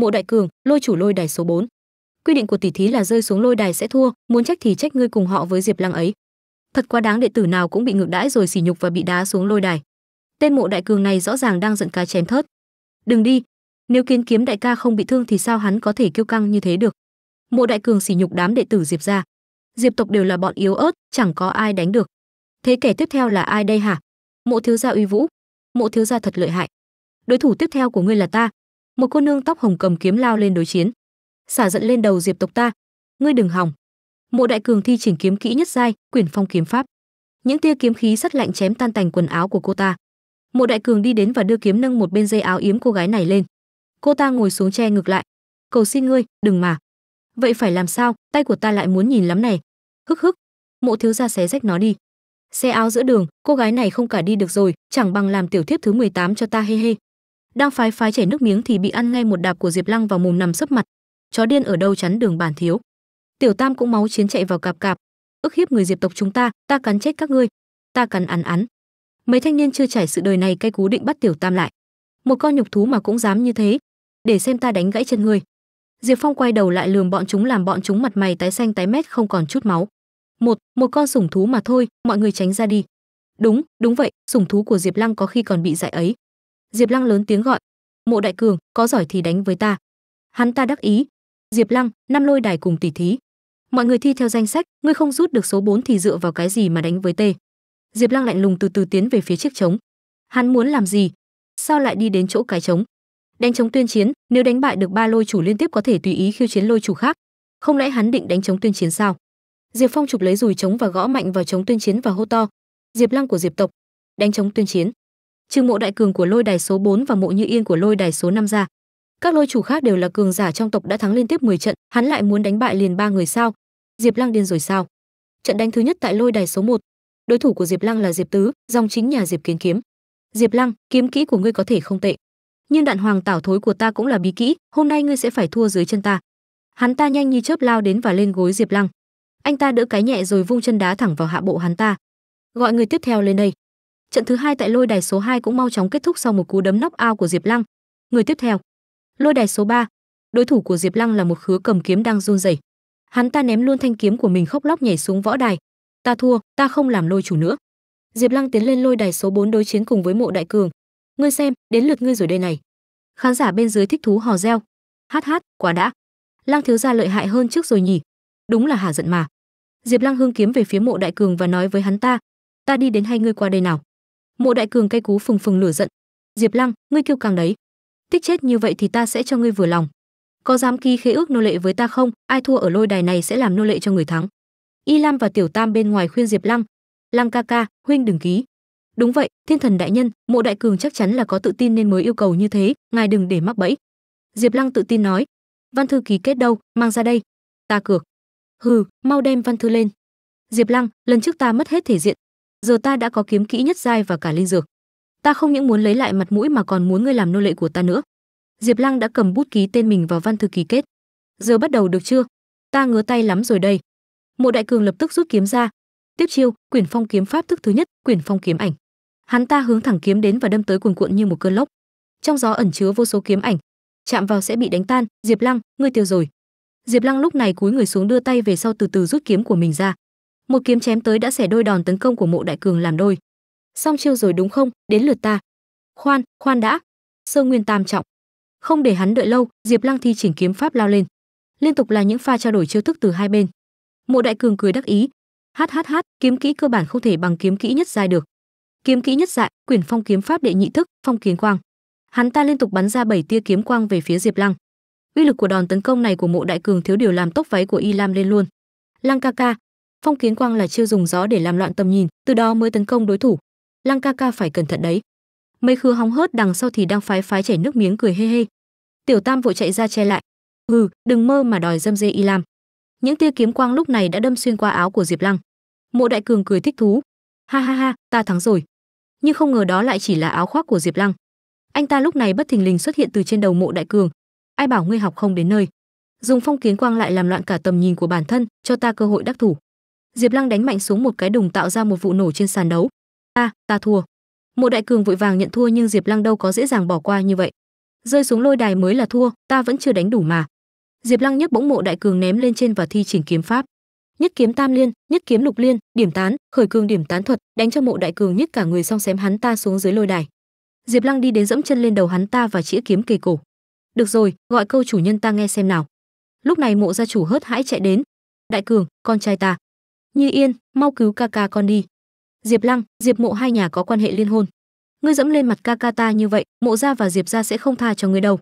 mộ đại cường lôi chủ lôi đài số 4. quy định của tỷ thí là rơi xuống lôi đài sẽ thua muốn trách thì trách ngươi cùng họ với diệp lăng ấy thật quá đáng đệ tử nào cũng bị ngược đãi rồi sỉ nhục và bị đá xuống lôi đài tên mộ đại cường này rõ ràng đang giận cá chém thớt đừng đi nếu kiến kiếm đại ca không bị thương thì sao hắn có thể kiêu căng như thế được mộ đại cường sỉ nhục đám đệ tử diệp ra diệp tộc đều là bọn yếu ớt chẳng có ai đánh được thế kẻ tiếp theo là ai đây hả mộ thiếu gia uy vũ mộ thiếu gia thật lợi hại đối thủ tiếp theo của ngươi là ta một cô nương tóc hồng cầm kiếm lao lên đối chiến xả giận lên đầu diệp tộc ta ngươi đừng hòng. mộ đại cường thi triển kiếm kỹ nhất giai quyển phong kiếm pháp những tia kiếm khí sắt lạnh chém tan tành quần áo của cô ta mộ đại cường đi đến và đưa kiếm nâng một bên dây áo yếm cô gái này lên cô ta ngồi xuống che ngược lại cầu xin ngươi đừng mà vậy phải làm sao tay của ta lại muốn nhìn lắm này hức hức mộ thiếu gia xé rách nó đi xe áo giữa đường cô gái này không cả đi được rồi chẳng bằng làm tiểu thiếp thứ 18 cho ta he he. đang phái phái chảy nước miếng thì bị ăn ngay một đạp của diệp lăng vào mồm nằm sấp mặt chó điên ở đâu chắn đường bản thiếu tiểu tam cũng máu chiến chạy vào cạp cạp ức hiếp người diệp tộc chúng ta ta cắn chết các ngươi ta cắn ăn ăn. mấy thanh niên chưa trải sự đời này cay cú định bắt tiểu tam lại một con nhục thú mà cũng dám như thế để xem ta đánh gãy chân ngươi diệp phong quay đầu lại lườm bọn chúng làm bọn chúng mặt mày tái xanh tái mét không còn chút máu một một con sủng thú mà thôi mọi người tránh ra đi đúng đúng vậy sủng thú của diệp lăng có khi còn bị dạy ấy diệp lăng lớn tiếng gọi mộ đại cường có giỏi thì đánh với ta hắn ta đắc ý diệp lăng năm lôi đài cùng tỷ thí mọi người thi theo danh sách ngươi không rút được số 4 thì dựa vào cái gì mà đánh với tê diệp lăng lạnh lùng từ từ tiến về phía chiếc trống hắn muốn làm gì sao lại đi đến chỗ cái trống đánh trống tuyên chiến nếu đánh bại được ba lôi chủ liên tiếp có thể tùy ý khiêu chiến lôi chủ khác không lẽ hắn định đánh trống tuyên chiến sao diệp phong chụp lấy dùi trống và gõ mạnh vào trống tuyên chiến và hô to diệp lăng của diệp tộc đánh trống tuyên chiến trừ mộ đại cường của lôi đài số 4 và mộ như yên của lôi đài số 5 ra các lôi chủ khác đều là cường giả trong tộc đã thắng liên tiếp 10 trận hắn lại muốn đánh bại liền ba người sao diệp lăng điên rồi sao trận đánh thứ nhất tại lôi đài số 1 đối thủ của diệp lăng là diệp tứ dòng chính nhà diệp kiến kiếm diệp lăng kiếm kỹ của ngươi có thể không tệ nhưng đạn hoàng tảo thối của ta cũng là bí kỹ hôm nay ngươi sẽ phải thua dưới chân ta hắn ta nhanh như chớp lao đến và lên gối diệp lăng anh ta đỡ cái nhẹ rồi vung chân đá thẳng vào hạ bộ hắn ta gọi người tiếp theo lên đây trận thứ hai tại lôi đài số 2 cũng mau chóng kết thúc sau một cú đấm nóc ao của diệp lăng người tiếp theo lôi đài số 3, đối thủ của diệp lăng là một khứa cầm kiếm đang run rẩy hắn ta ném luôn thanh kiếm của mình khóc lóc nhảy xuống võ đài ta thua ta không làm lôi chủ nữa diệp lăng tiến lên lôi đài số 4 đối chiến cùng với mộ đại cường ngươi xem đến lượt ngươi rồi đây này khán giả bên dưới thích thú hò reo hát hát quá đã lang thiếu gia lợi hại hơn trước rồi nhỉ đúng là hà giận mà diệp lăng hương kiếm về phía mộ đại cường và nói với hắn ta ta đi đến hay ngươi qua đây nào mộ đại cường cay cú phừng phừng lửa giận diệp lăng ngươi kêu càng đấy tích chết như vậy thì ta sẽ cho ngươi vừa lòng có dám ký khế ước nô lệ với ta không ai thua ở lôi đài này sẽ làm nô lệ cho người thắng y lam và tiểu tam bên ngoài khuyên diệp lăng lăng ca ca huynh đừng ký đúng vậy thiên thần đại nhân mộ đại cường chắc chắn là có tự tin nên mới yêu cầu như thế ngài đừng để mắc bẫy diệp lăng tự tin nói văn thư ký kết đâu mang ra đây ta cược hừ mau đem văn thư lên diệp lăng lần trước ta mất hết thể diện giờ ta đã có kiếm kỹ nhất giai và cả linh dược ta không những muốn lấy lại mặt mũi mà còn muốn ngươi làm nô lệ của ta nữa diệp lăng đã cầm bút ký tên mình vào văn thư ký kết giờ bắt đầu được chưa ta ngứa tay lắm rồi đây mộ đại cường lập tức rút kiếm ra tiếp chiêu quyển phong kiếm pháp thức thứ nhất quyển phong kiếm ảnh hắn ta hướng thẳng kiếm đến và đâm tới cuồn cuộn như một cơn lốc trong gió ẩn chứa vô số kiếm ảnh chạm vào sẽ bị đánh tan diệp lăng ngươi tiêu rồi diệp lăng lúc này cúi người xuống đưa tay về sau từ từ rút kiếm của mình ra một kiếm chém tới đã xẻ đôi đòn tấn công của mộ đại cường làm đôi xong chiêu rồi đúng không đến lượt ta khoan khoan đã Sơ nguyên tam trọng không để hắn đợi lâu diệp lăng thi triển kiếm pháp lao lên liên tục là những pha trao đổi chiêu thức từ hai bên mộ đại cường cười đắc ý hát hát hát kiếm kỹ cơ bản không thể bằng kiếm kỹ nhất dài được kiếm kỹ nhất dại quyển phong kiếm pháp đệ nhị thức phong kiến quang hắn ta liên tục bắn ra bảy tia kiếm quang về phía diệp lăng uy lực của đòn tấn công này của mộ đại cường thiếu điều làm tốc váy của y lam lên luôn lăng ca ca phong kiến quang là chiêu dùng gió để làm loạn tầm nhìn từ đó mới tấn công đối thủ lăng ca ca phải cẩn thận đấy mấy khứa hóng hớt đằng sau thì đang phái phái chảy nước miếng cười hê hê tiểu tam vội chạy ra che lại ừ đừng mơ mà đòi dâm dê y lam những tia kiếm quang lúc này đã đâm xuyên qua áo của diệp lăng mộ đại cường cười thích thú ha ha ha ta thắng rồi nhưng không ngờ đó lại chỉ là áo khoác của diệp lăng anh ta lúc này bất thình lình xuất hiện từ trên đầu mộ đại cường ai bảo ngươi học không đến nơi dùng phong kiến quang lại làm loạn cả tầm nhìn của bản thân cho ta cơ hội đắc thủ diệp lăng đánh mạnh xuống một cái đùng tạo ra một vụ nổ trên sàn đấu Ta, ta thua Một đại cường vội vàng nhận thua nhưng diệp lăng đâu có dễ dàng bỏ qua như vậy rơi xuống lôi đài mới là thua ta vẫn chưa đánh đủ mà diệp lăng nhấc bỗng mộ đại cường ném lên trên và thi triển kiếm pháp nhất kiếm tam liên nhất kiếm lục liên điểm tán khởi cường điểm tán thuật đánh cho mộ đại cường nhất cả người xong xém hắn ta xuống dưới lôi đài diệp lăng đi đến dẫm chân lên đầu hắn ta và chĩa kiếm kề cổ được rồi gọi câu chủ nhân ta nghe xem nào lúc này mộ gia chủ hớt hãi chạy đến đại cường con trai ta như yên mau cứu ca ca con đi diệp lăng diệp mộ hai nhà có quan hệ liên hôn ngươi dẫm lên mặt ca ca ta như vậy mộ gia và diệp gia sẽ không tha cho ngươi đâu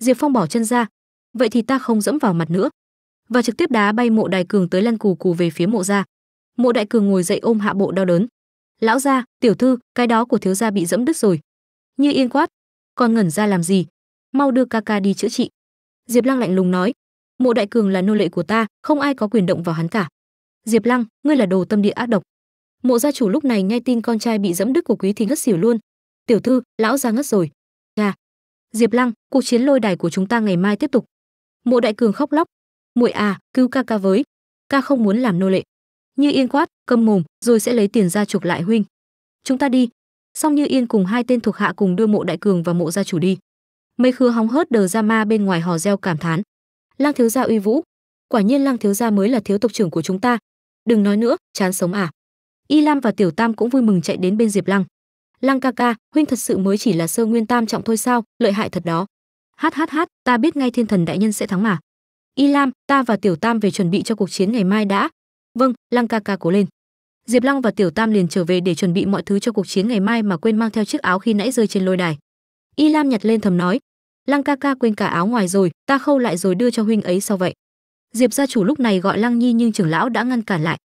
diệp phong bỏ chân ra vậy thì ta không dẫm vào mặt nữa và trực tiếp đá bay mộ đại cường tới lăn cù cù về phía mộ gia mộ đại cường ngồi dậy ôm hạ bộ đau đớn lão gia tiểu thư cái đó của thiếu gia bị dẫm đứt rồi như yên quát còn ngẩn ra làm gì mau đưa Kaka đi chữa trị diệp lăng lạnh lùng nói mộ đại cường là nô lệ của ta không ai có quyền động vào hắn cả diệp lăng ngươi là đồ tâm địa ác độc mộ gia chủ lúc này nghe tin con trai bị dẫm đứt của quý thì ngất xỉu luôn tiểu thư lão ra ngất rồi Cha. diệp lăng cuộc chiến lôi đài của chúng ta ngày mai tiếp tục mộ đại cường khóc lóc muội à cứu ca ca với ca không muốn làm nô lệ như yên quát câm mồm rồi sẽ lấy tiền ra chuộc lại huynh chúng ta đi xong như yên cùng hai tên thuộc hạ cùng đưa mộ đại cường và mộ gia chủ đi Mây khứa hóng hớt đờ ra ma bên ngoài hò reo cảm thán. Lang thiếu gia uy vũ, quả nhiên Lang thiếu gia mới là thiếu tộc trưởng của chúng ta. Đừng nói nữa, chán sống à? Y Lam và Tiểu Tam cũng vui mừng chạy đến bên Diệp Lăng. Lăng ca ca, huynh thật sự mới chỉ là sơ nguyên tam trọng thôi sao, lợi hại thật đó. Hát hát hát, ta biết ngay thiên thần đại nhân sẽ thắng mà. Y Lam, ta và Tiểu Tam về chuẩn bị cho cuộc chiến ngày mai đã. Vâng, Lăng ca ca cố lên. Diệp Lăng và Tiểu Tam liền trở về để chuẩn bị mọi thứ cho cuộc chiến ngày mai mà quên mang theo chiếc áo khi nãy rơi trên lôi đài. Y Lam nhặt lên thầm nói, lăng ca ca quên cả áo ngoài rồi ta khâu lại rồi đưa cho huynh ấy sao vậy diệp gia chủ lúc này gọi lăng nhi nhưng trưởng lão đã ngăn cản lại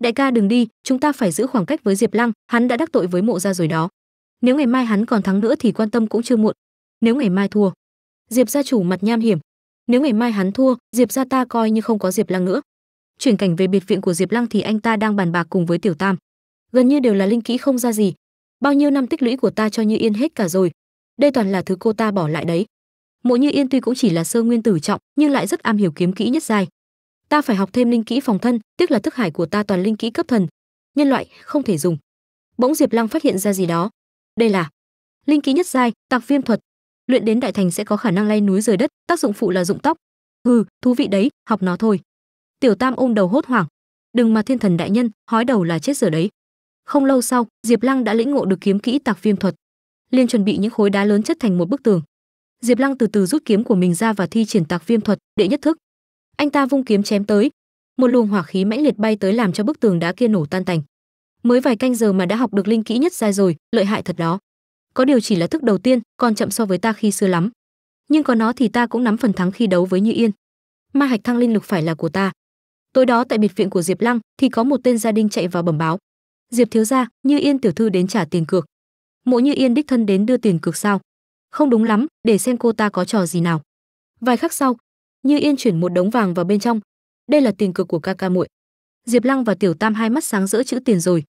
đại ca đừng đi chúng ta phải giữ khoảng cách với diệp lăng hắn đã đắc tội với mộ gia rồi đó nếu ngày mai hắn còn thắng nữa thì quan tâm cũng chưa muộn nếu ngày mai thua diệp gia chủ mặt nham hiểm nếu ngày mai hắn thua diệp gia ta coi như không có diệp lăng nữa chuyển cảnh về biệt viện của diệp lăng thì anh ta đang bàn bạc cùng với tiểu tam gần như đều là linh kỹ không ra gì bao nhiêu năm tích lũy của ta cho như yên hết cả rồi đây toàn là thứ cô ta bỏ lại đấy mộ như yên tuy cũng chỉ là sơ nguyên tử trọng nhưng lại rất am hiểu kiếm kỹ nhất giai ta phải học thêm linh kỹ phòng thân tiếc là thức hải của ta toàn linh kỹ cấp thần nhân loại không thể dùng bỗng diệp lăng phát hiện ra gì đó đây là linh kỹ nhất giai tạc viêm thuật luyện đến đại thành sẽ có khả năng lay núi rời đất tác dụng phụ là dụng tóc hừ thú vị đấy học nó thôi tiểu tam ôm đầu hốt hoảng đừng mà thiên thần đại nhân hói đầu là chết giờ đấy không lâu sau diệp lăng đã lĩnh ngộ được kiếm kỹ tạc viêm thuật liền chuẩn bị những khối đá lớn chất thành một bức tường diệp lăng từ từ rút kiếm của mình ra và thi triển tạc viêm thuật đệ nhất thức anh ta vung kiếm chém tới một luồng hỏa khí mãnh liệt bay tới làm cho bức tường đá kia nổ tan tành mới vài canh giờ mà đã học được linh kỹ nhất giai rồi lợi hại thật đó có điều chỉ là thức đầu tiên còn chậm so với ta khi xưa lắm nhưng có nó thì ta cũng nắm phần thắng khi đấu với như yên ma hạch thăng linh lực phải là của ta tối đó tại biệt viện của diệp lăng thì có một tên gia đình chạy vào bẩm báo diệp thiếu gia như yên tiểu thư đến trả tiền cược mộ như yên đích thân đến đưa tiền cược sao không đúng lắm để xem cô ta có trò gì nào vài khắc sau như yên chuyển một đống vàng vào bên trong đây là tiền cược của ca ca muội diệp lăng và tiểu tam hai mắt sáng rỡ chữ tiền rồi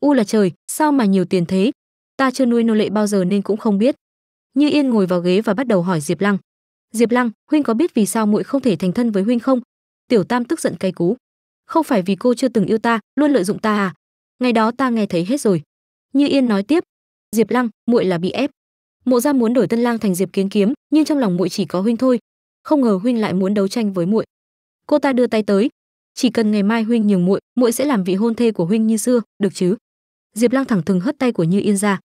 u là trời sao mà nhiều tiền thế ta chưa nuôi nô lệ bao giờ nên cũng không biết như yên ngồi vào ghế và bắt đầu hỏi diệp lăng diệp lăng huynh có biết vì sao muội không thể thành thân với huynh không tiểu tam tức giận cay cú không phải vì cô chưa từng yêu ta luôn lợi dụng ta à ngày đó ta nghe thấy hết rồi như yên nói tiếp diệp lăng muội là bị ép mộ gia muốn đổi tân lang thành diệp kiến kiếm nhưng trong lòng muội chỉ có huynh thôi không ngờ huynh lại muốn đấu tranh với muội cô ta đưa tay tới chỉ cần ngày mai huynh nhường muội muội sẽ làm vị hôn thê của huynh như xưa được chứ diệp lang thẳng thừng hất tay của như yên ra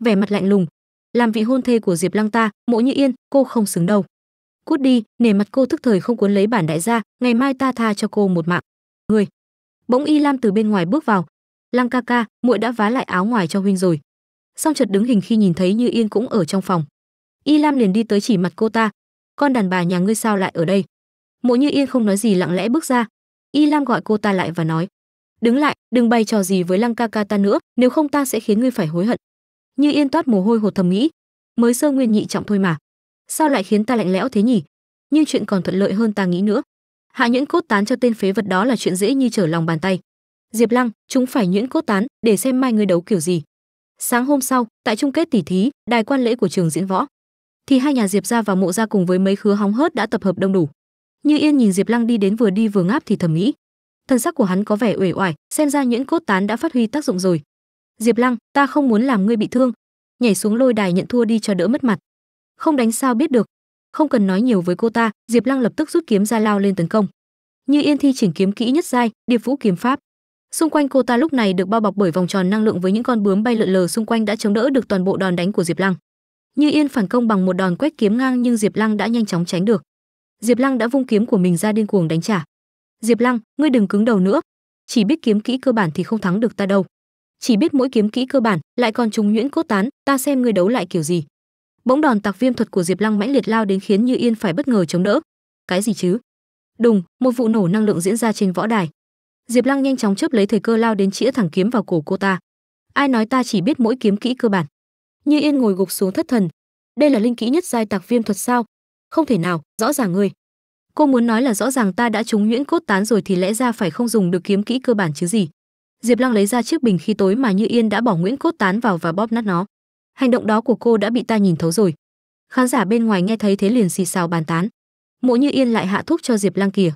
vẻ mặt lạnh lùng làm vị hôn thê của diệp lang ta mộ như yên cô không xứng đâu cút đi nể mặt cô thức thời không cuốn lấy bản đại gia ngày mai ta tha cho cô một mạng người bỗng y lam từ bên ngoài bước vào lang ca ca muội đã vá lại áo ngoài cho huynh rồi xong chợt đứng hình khi nhìn thấy như yên cũng ở trong phòng y lam liền đi tới chỉ mặt cô ta con đàn bà nhà ngươi sao lại ở đây mộ như yên không nói gì lặng lẽ bước ra y lam gọi cô ta lại và nói đứng lại đừng bày trò gì với lăng ca ca ta nữa nếu không ta sẽ khiến ngươi phải hối hận như yên toát mồ hôi hột thầm nghĩ mới sơ nguyên nhị trọng thôi mà sao lại khiến ta lạnh lẽo thế nhỉ nhưng chuyện còn thuận lợi hơn ta nghĩ nữa hạ nhuyễn cốt tán cho tên phế vật đó là chuyện dễ như trở lòng bàn tay diệp lăng chúng phải nhuyễn cốt tán để xem mai ngươi đấu kiểu gì Sáng hôm sau, tại chung kết tỷ thí, đài quan lễ của trường diễn võ, thì hai nhà Diệp gia và Mộ gia cùng với mấy khứa hóng hớt đã tập hợp đông đủ. Như Yên nhìn Diệp Lăng đi đến vừa đi vừa ngáp thì thầm nghĩ, thân sắc của hắn có vẻ uể oải, xem ra nhuyễn cốt tán đã phát huy tác dụng rồi. Diệp Lăng, ta không muốn làm ngươi bị thương, nhảy xuống lôi đài nhận thua đi cho đỡ mất mặt. Không đánh sao biết được. Không cần nói nhiều với cô ta, Diệp Lăng lập tức rút kiếm ra lao lên tấn công. Như Yên thi triển kiếm kỹ nhất giai, Điệp Vũ kiếm pháp. Xung quanh cô ta lúc này được bao bọc bởi vòng tròn năng lượng với những con bướm bay lượn lờ xung quanh đã chống đỡ được toàn bộ đòn đánh của Diệp Lăng. Như Yên phản công bằng một đòn quét kiếm ngang nhưng Diệp Lăng đã nhanh chóng tránh được. Diệp Lăng đã vung kiếm của mình ra điên cuồng đánh trả. "Diệp Lăng, ngươi đừng cứng đầu nữa, chỉ biết kiếm kỹ cơ bản thì không thắng được ta đâu. Chỉ biết mỗi kiếm kỹ cơ bản, lại còn trùng nhuyễn cốt tán, ta xem ngươi đấu lại kiểu gì." Bỗng đòn tạc viêm thuật của Diệp Lăng mãnh liệt lao đến khiến Như Yên phải bất ngờ chống đỡ. "Cái gì chứ?" Đùng, một vụ nổ năng lượng diễn ra trên võ đài, diệp lăng nhanh chóng chớp lấy thời cơ lao đến chĩa thẳng kiếm vào cổ cô ta ai nói ta chỉ biết mỗi kiếm kỹ cơ bản như yên ngồi gục xuống thất thần đây là linh kỹ nhất giai tạc viêm thuật sao không thể nào rõ ràng ngươi cô muốn nói là rõ ràng ta đã trúng nhuyễn cốt tán rồi thì lẽ ra phải không dùng được kiếm kỹ cơ bản chứ gì diệp lăng lấy ra chiếc bình khi tối mà như yên đã bỏ nguyễn cốt tán vào và bóp nát nó hành động đó của cô đã bị ta nhìn thấu rồi khán giả bên ngoài nghe thấy thế liền xì xào bàn tán mộ như yên lại hạ thuốc cho diệp lăng kìa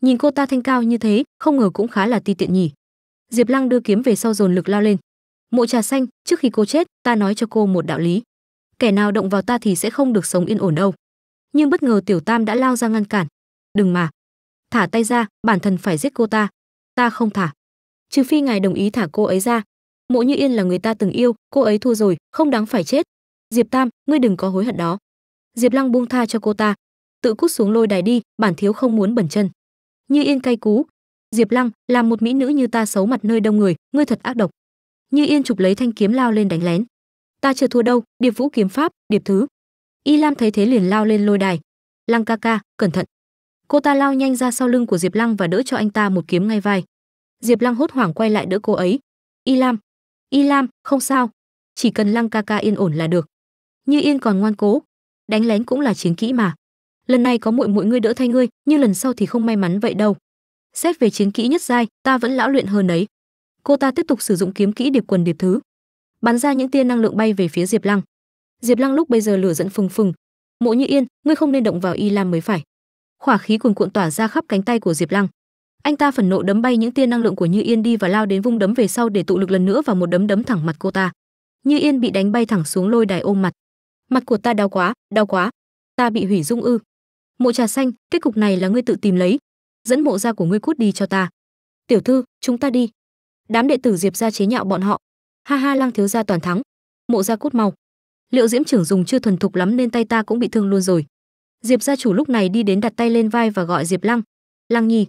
nhìn cô ta thanh cao như thế không ngờ cũng khá là ti tiện nhỉ diệp lăng đưa kiếm về sau dồn lực lao lên mộ trà xanh trước khi cô chết ta nói cho cô một đạo lý kẻ nào động vào ta thì sẽ không được sống yên ổn đâu nhưng bất ngờ tiểu tam đã lao ra ngăn cản đừng mà thả tay ra bản thân phải giết cô ta ta không thả trừ phi ngài đồng ý thả cô ấy ra mộ như yên là người ta từng yêu cô ấy thua rồi không đáng phải chết diệp tam ngươi đừng có hối hận đó diệp lăng buông tha cho cô ta tự cút xuống lôi đài đi bản thiếu không muốn bẩn chân như yên cay cú diệp lăng làm một mỹ nữ như ta xấu mặt nơi đông người ngươi thật ác độc như yên chụp lấy thanh kiếm lao lên đánh lén ta chưa thua đâu điệp vũ kiếm pháp điệp thứ y lam thấy thế liền lao lên lôi đài lăng ca ca cẩn thận cô ta lao nhanh ra sau lưng của diệp lăng và đỡ cho anh ta một kiếm ngay vai diệp lăng hốt hoảng quay lại đỡ cô ấy y lam y lam không sao chỉ cần lăng ca ca yên ổn là được như yên còn ngoan cố đánh lén cũng là chiến kỹ mà lần này có muội muội ngươi đỡ thay ngươi nhưng lần sau thì không may mắn vậy đâu xét về chiến kỹ nhất giai ta vẫn lão luyện hơn đấy cô ta tiếp tục sử dụng kiếm kỹ điệp quần điệp thứ bắn ra những tia năng lượng bay về phía diệp lăng diệp lăng lúc bây giờ lửa dẫn phừng phừng mộ như yên ngươi không nên động vào y lam mới phải khỏa khí cuồn cuộn tỏa ra khắp cánh tay của diệp lăng anh ta phẫn nộ đấm bay những tia năng lượng của như yên đi và lao đến vung đấm về sau để tụ lực lần nữa vào một đấm đấm thẳng mặt cô ta như yên bị đánh bay thẳng xuống lôi đài ôm mặt mặt của ta đau quá đau quá ta bị hủy dung ư mộ trà xanh kết cục này là ngươi tự tìm lấy dẫn mộ gia của ngươi cút đi cho ta tiểu thư chúng ta đi đám đệ tử diệp gia chế nhạo bọn họ ha ha lăng thiếu gia toàn thắng mộ gia cút mau liệu diễm trưởng dùng chưa thuần thục lắm nên tay ta cũng bị thương luôn rồi diệp gia chủ lúc này đi đến đặt tay lên vai và gọi diệp lăng lăng nhi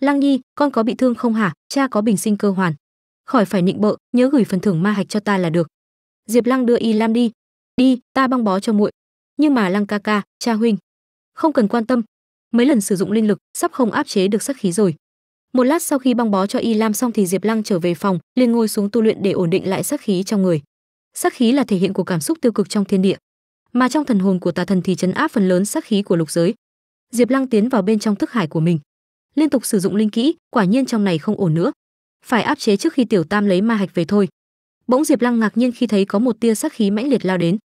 lăng nhi con có bị thương không hả cha có bình sinh cơ hoàn khỏi phải nịnh bợ nhớ gửi phần thưởng ma hạch cho ta là được diệp lăng đưa y lam đi đi ta băng bó cho muội nhưng mà lăng ca ca cha huynh không cần quan tâm mấy lần sử dụng linh lực sắp không áp chế được sát khí rồi một lát sau khi băng bó cho y lam xong thì diệp lăng trở về phòng liền ngồi xuống tu luyện để ổn định lại sát khí trong người sát khí là thể hiện của cảm xúc tiêu cực trong thiên địa mà trong thần hồn của tà thần thì chấn áp phần lớn sát khí của lục giới diệp lăng tiến vào bên trong thức hải của mình liên tục sử dụng linh kỹ quả nhiên trong này không ổn nữa phải áp chế trước khi tiểu tam lấy ma hạch về thôi bỗng diệp lăng ngạc nhiên khi thấy có một tia sát khí mãnh liệt lao đến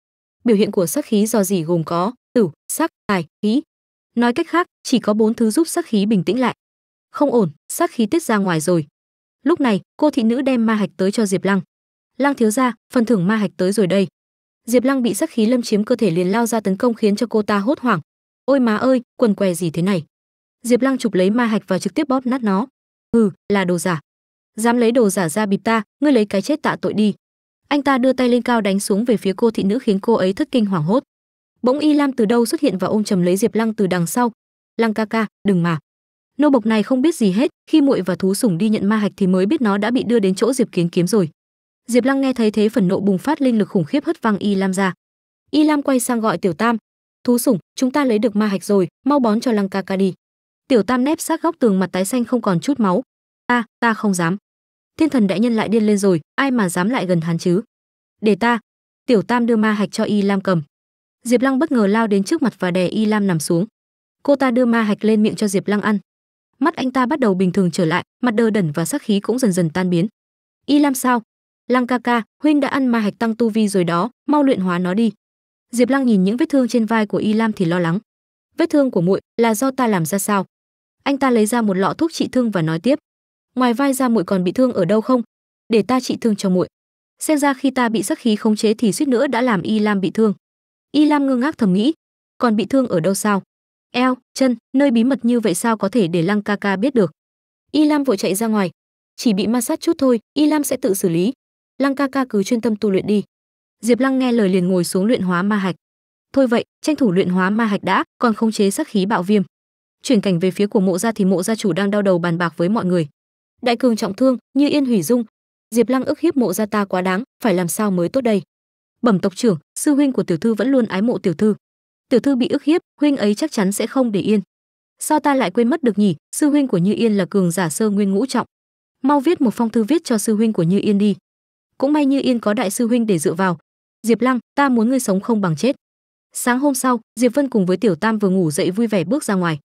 biểu hiện của sát khí do gì gồm có tửu, sắc, tài, khí. Nói cách khác, chỉ có bốn thứ giúp sắc khí bình tĩnh lại. Không ổn, sắc khí tiết ra ngoài rồi. Lúc này, cô thị nữ đem ma hạch tới cho Diệp Lăng. Lăng thiếu gia, phần thưởng ma hạch tới rồi đây. Diệp Lăng bị sắc khí lâm chiếm cơ thể liền lao ra tấn công khiến cho cô ta hốt hoảng. Ôi má ơi, quần què gì thế này? Diệp Lăng chụp lấy ma hạch và trực tiếp bóp nát nó. Ừ, là đồ giả. Dám lấy đồ giả ra bịp ta, ngươi lấy cái chết tạ tội đi. Anh ta đưa tay lên cao đánh xuống về phía cô thị nữ khiến cô ấy thất kinh hoảng hốt bỗng y lam từ đâu xuất hiện và ôm chầm lấy diệp lăng từ đằng sau lăng ca ca đừng mà nô bộc này không biết gì hết khi muội và thú sủng đi nhận ma hạch thì mới biết nó đã bị đưa đến chỗ diệp kiến kiếm rồi diệp lăng nghe thấy thế phần nộ bùng phát linh lực khủng khiếp hất văng y lam ra y lam quay sang gọi tiểu tam thú sủng chúng ta lấy được ma hạch rồi mau bón cho lăng ca ca đi tiểu tam nép sát góc tường mặt tái xanh không còn chút máu ta ta không dám thiên thần đại nhân lại điên lên rồi ai mà dám lại gần hắn chứ để ta tiểu tam đưa ma hạch cho y lam cầm Diệp Lăng bất ngờ lao đến trước mặt và đè Y Lam nằm xuống. Cô ta đưa ma hạch lên miệng cho Diệp Lăng ăn. Mắt anh ta bắt đầu bình thường trở lại, mặt đờ đẫn và sắc khí cũng dần dần tan biến. "Y Lam sao? Lăng ca ca, huynh đã ăn ma hạch tăng tu vi rồi đó, mau luyện hóa nó đi." Diệp Lăng nhìn những vết thương trên vai của Y Lam thì lo lắng. "Vết thương của muội là do ta làm ra sao?" Anh ta lấy ra một lọ thuốc trị thương và nói tiếp. "Ngoài vai ra muội còn bị thương ở đâu không? Để ta trị thương cho muội." Xem ra khi ta bị sắc khí khống chế thì suýt nữa đã làm Y Lam bị thương y lam ngơ ngác thầm nghĩ còn bị thương ở đâu sao eo chân nơi bí mật như vậy sao có thể để lăng ca ca biết được y lam vội chạy ra ngoài chỉ bị ma sát chút thôi y lam sẽ tự xử lý lăng ca ca cứ chuyên tâm tu luyện đi diệp lăng nghe lời liền ngồi xuống luyện hóa ma hạch thôi vậy tranh thủ luyện hóa ma hạch đã còn khống chế sắc khí bạo viêm chuyển cảnh về phía của mộ gia thì mộ gia chủ đang đau đầu bàn bạc với mọi người đại cường trọng thương như yên hủy dung diệp lăng ức hiếp mộ gia ta quá đáng phải làm sao mới tốt đây bẩm tộc trưởng sư huynh của tiểu thư vẫn luôn ái mộ tiểu thư tiểu thư bị ức hiếp huynh ấy chắc chắn sẽ không để yên sao ta lại quên mất được nhỉ sư huynh của như yên là cường giả sơ nguyên ngũ trọng mau viết một phong thư viết cho sư huynh của như yên đi cũng may như yên có đại sư huynh để dựa vào diệp lăng ta muốn ngươi sống không bằng chết sáng hôm sau diệp vân cùng với tiểu tam vừa ngủ dậy vui vẻ bước ra ngoài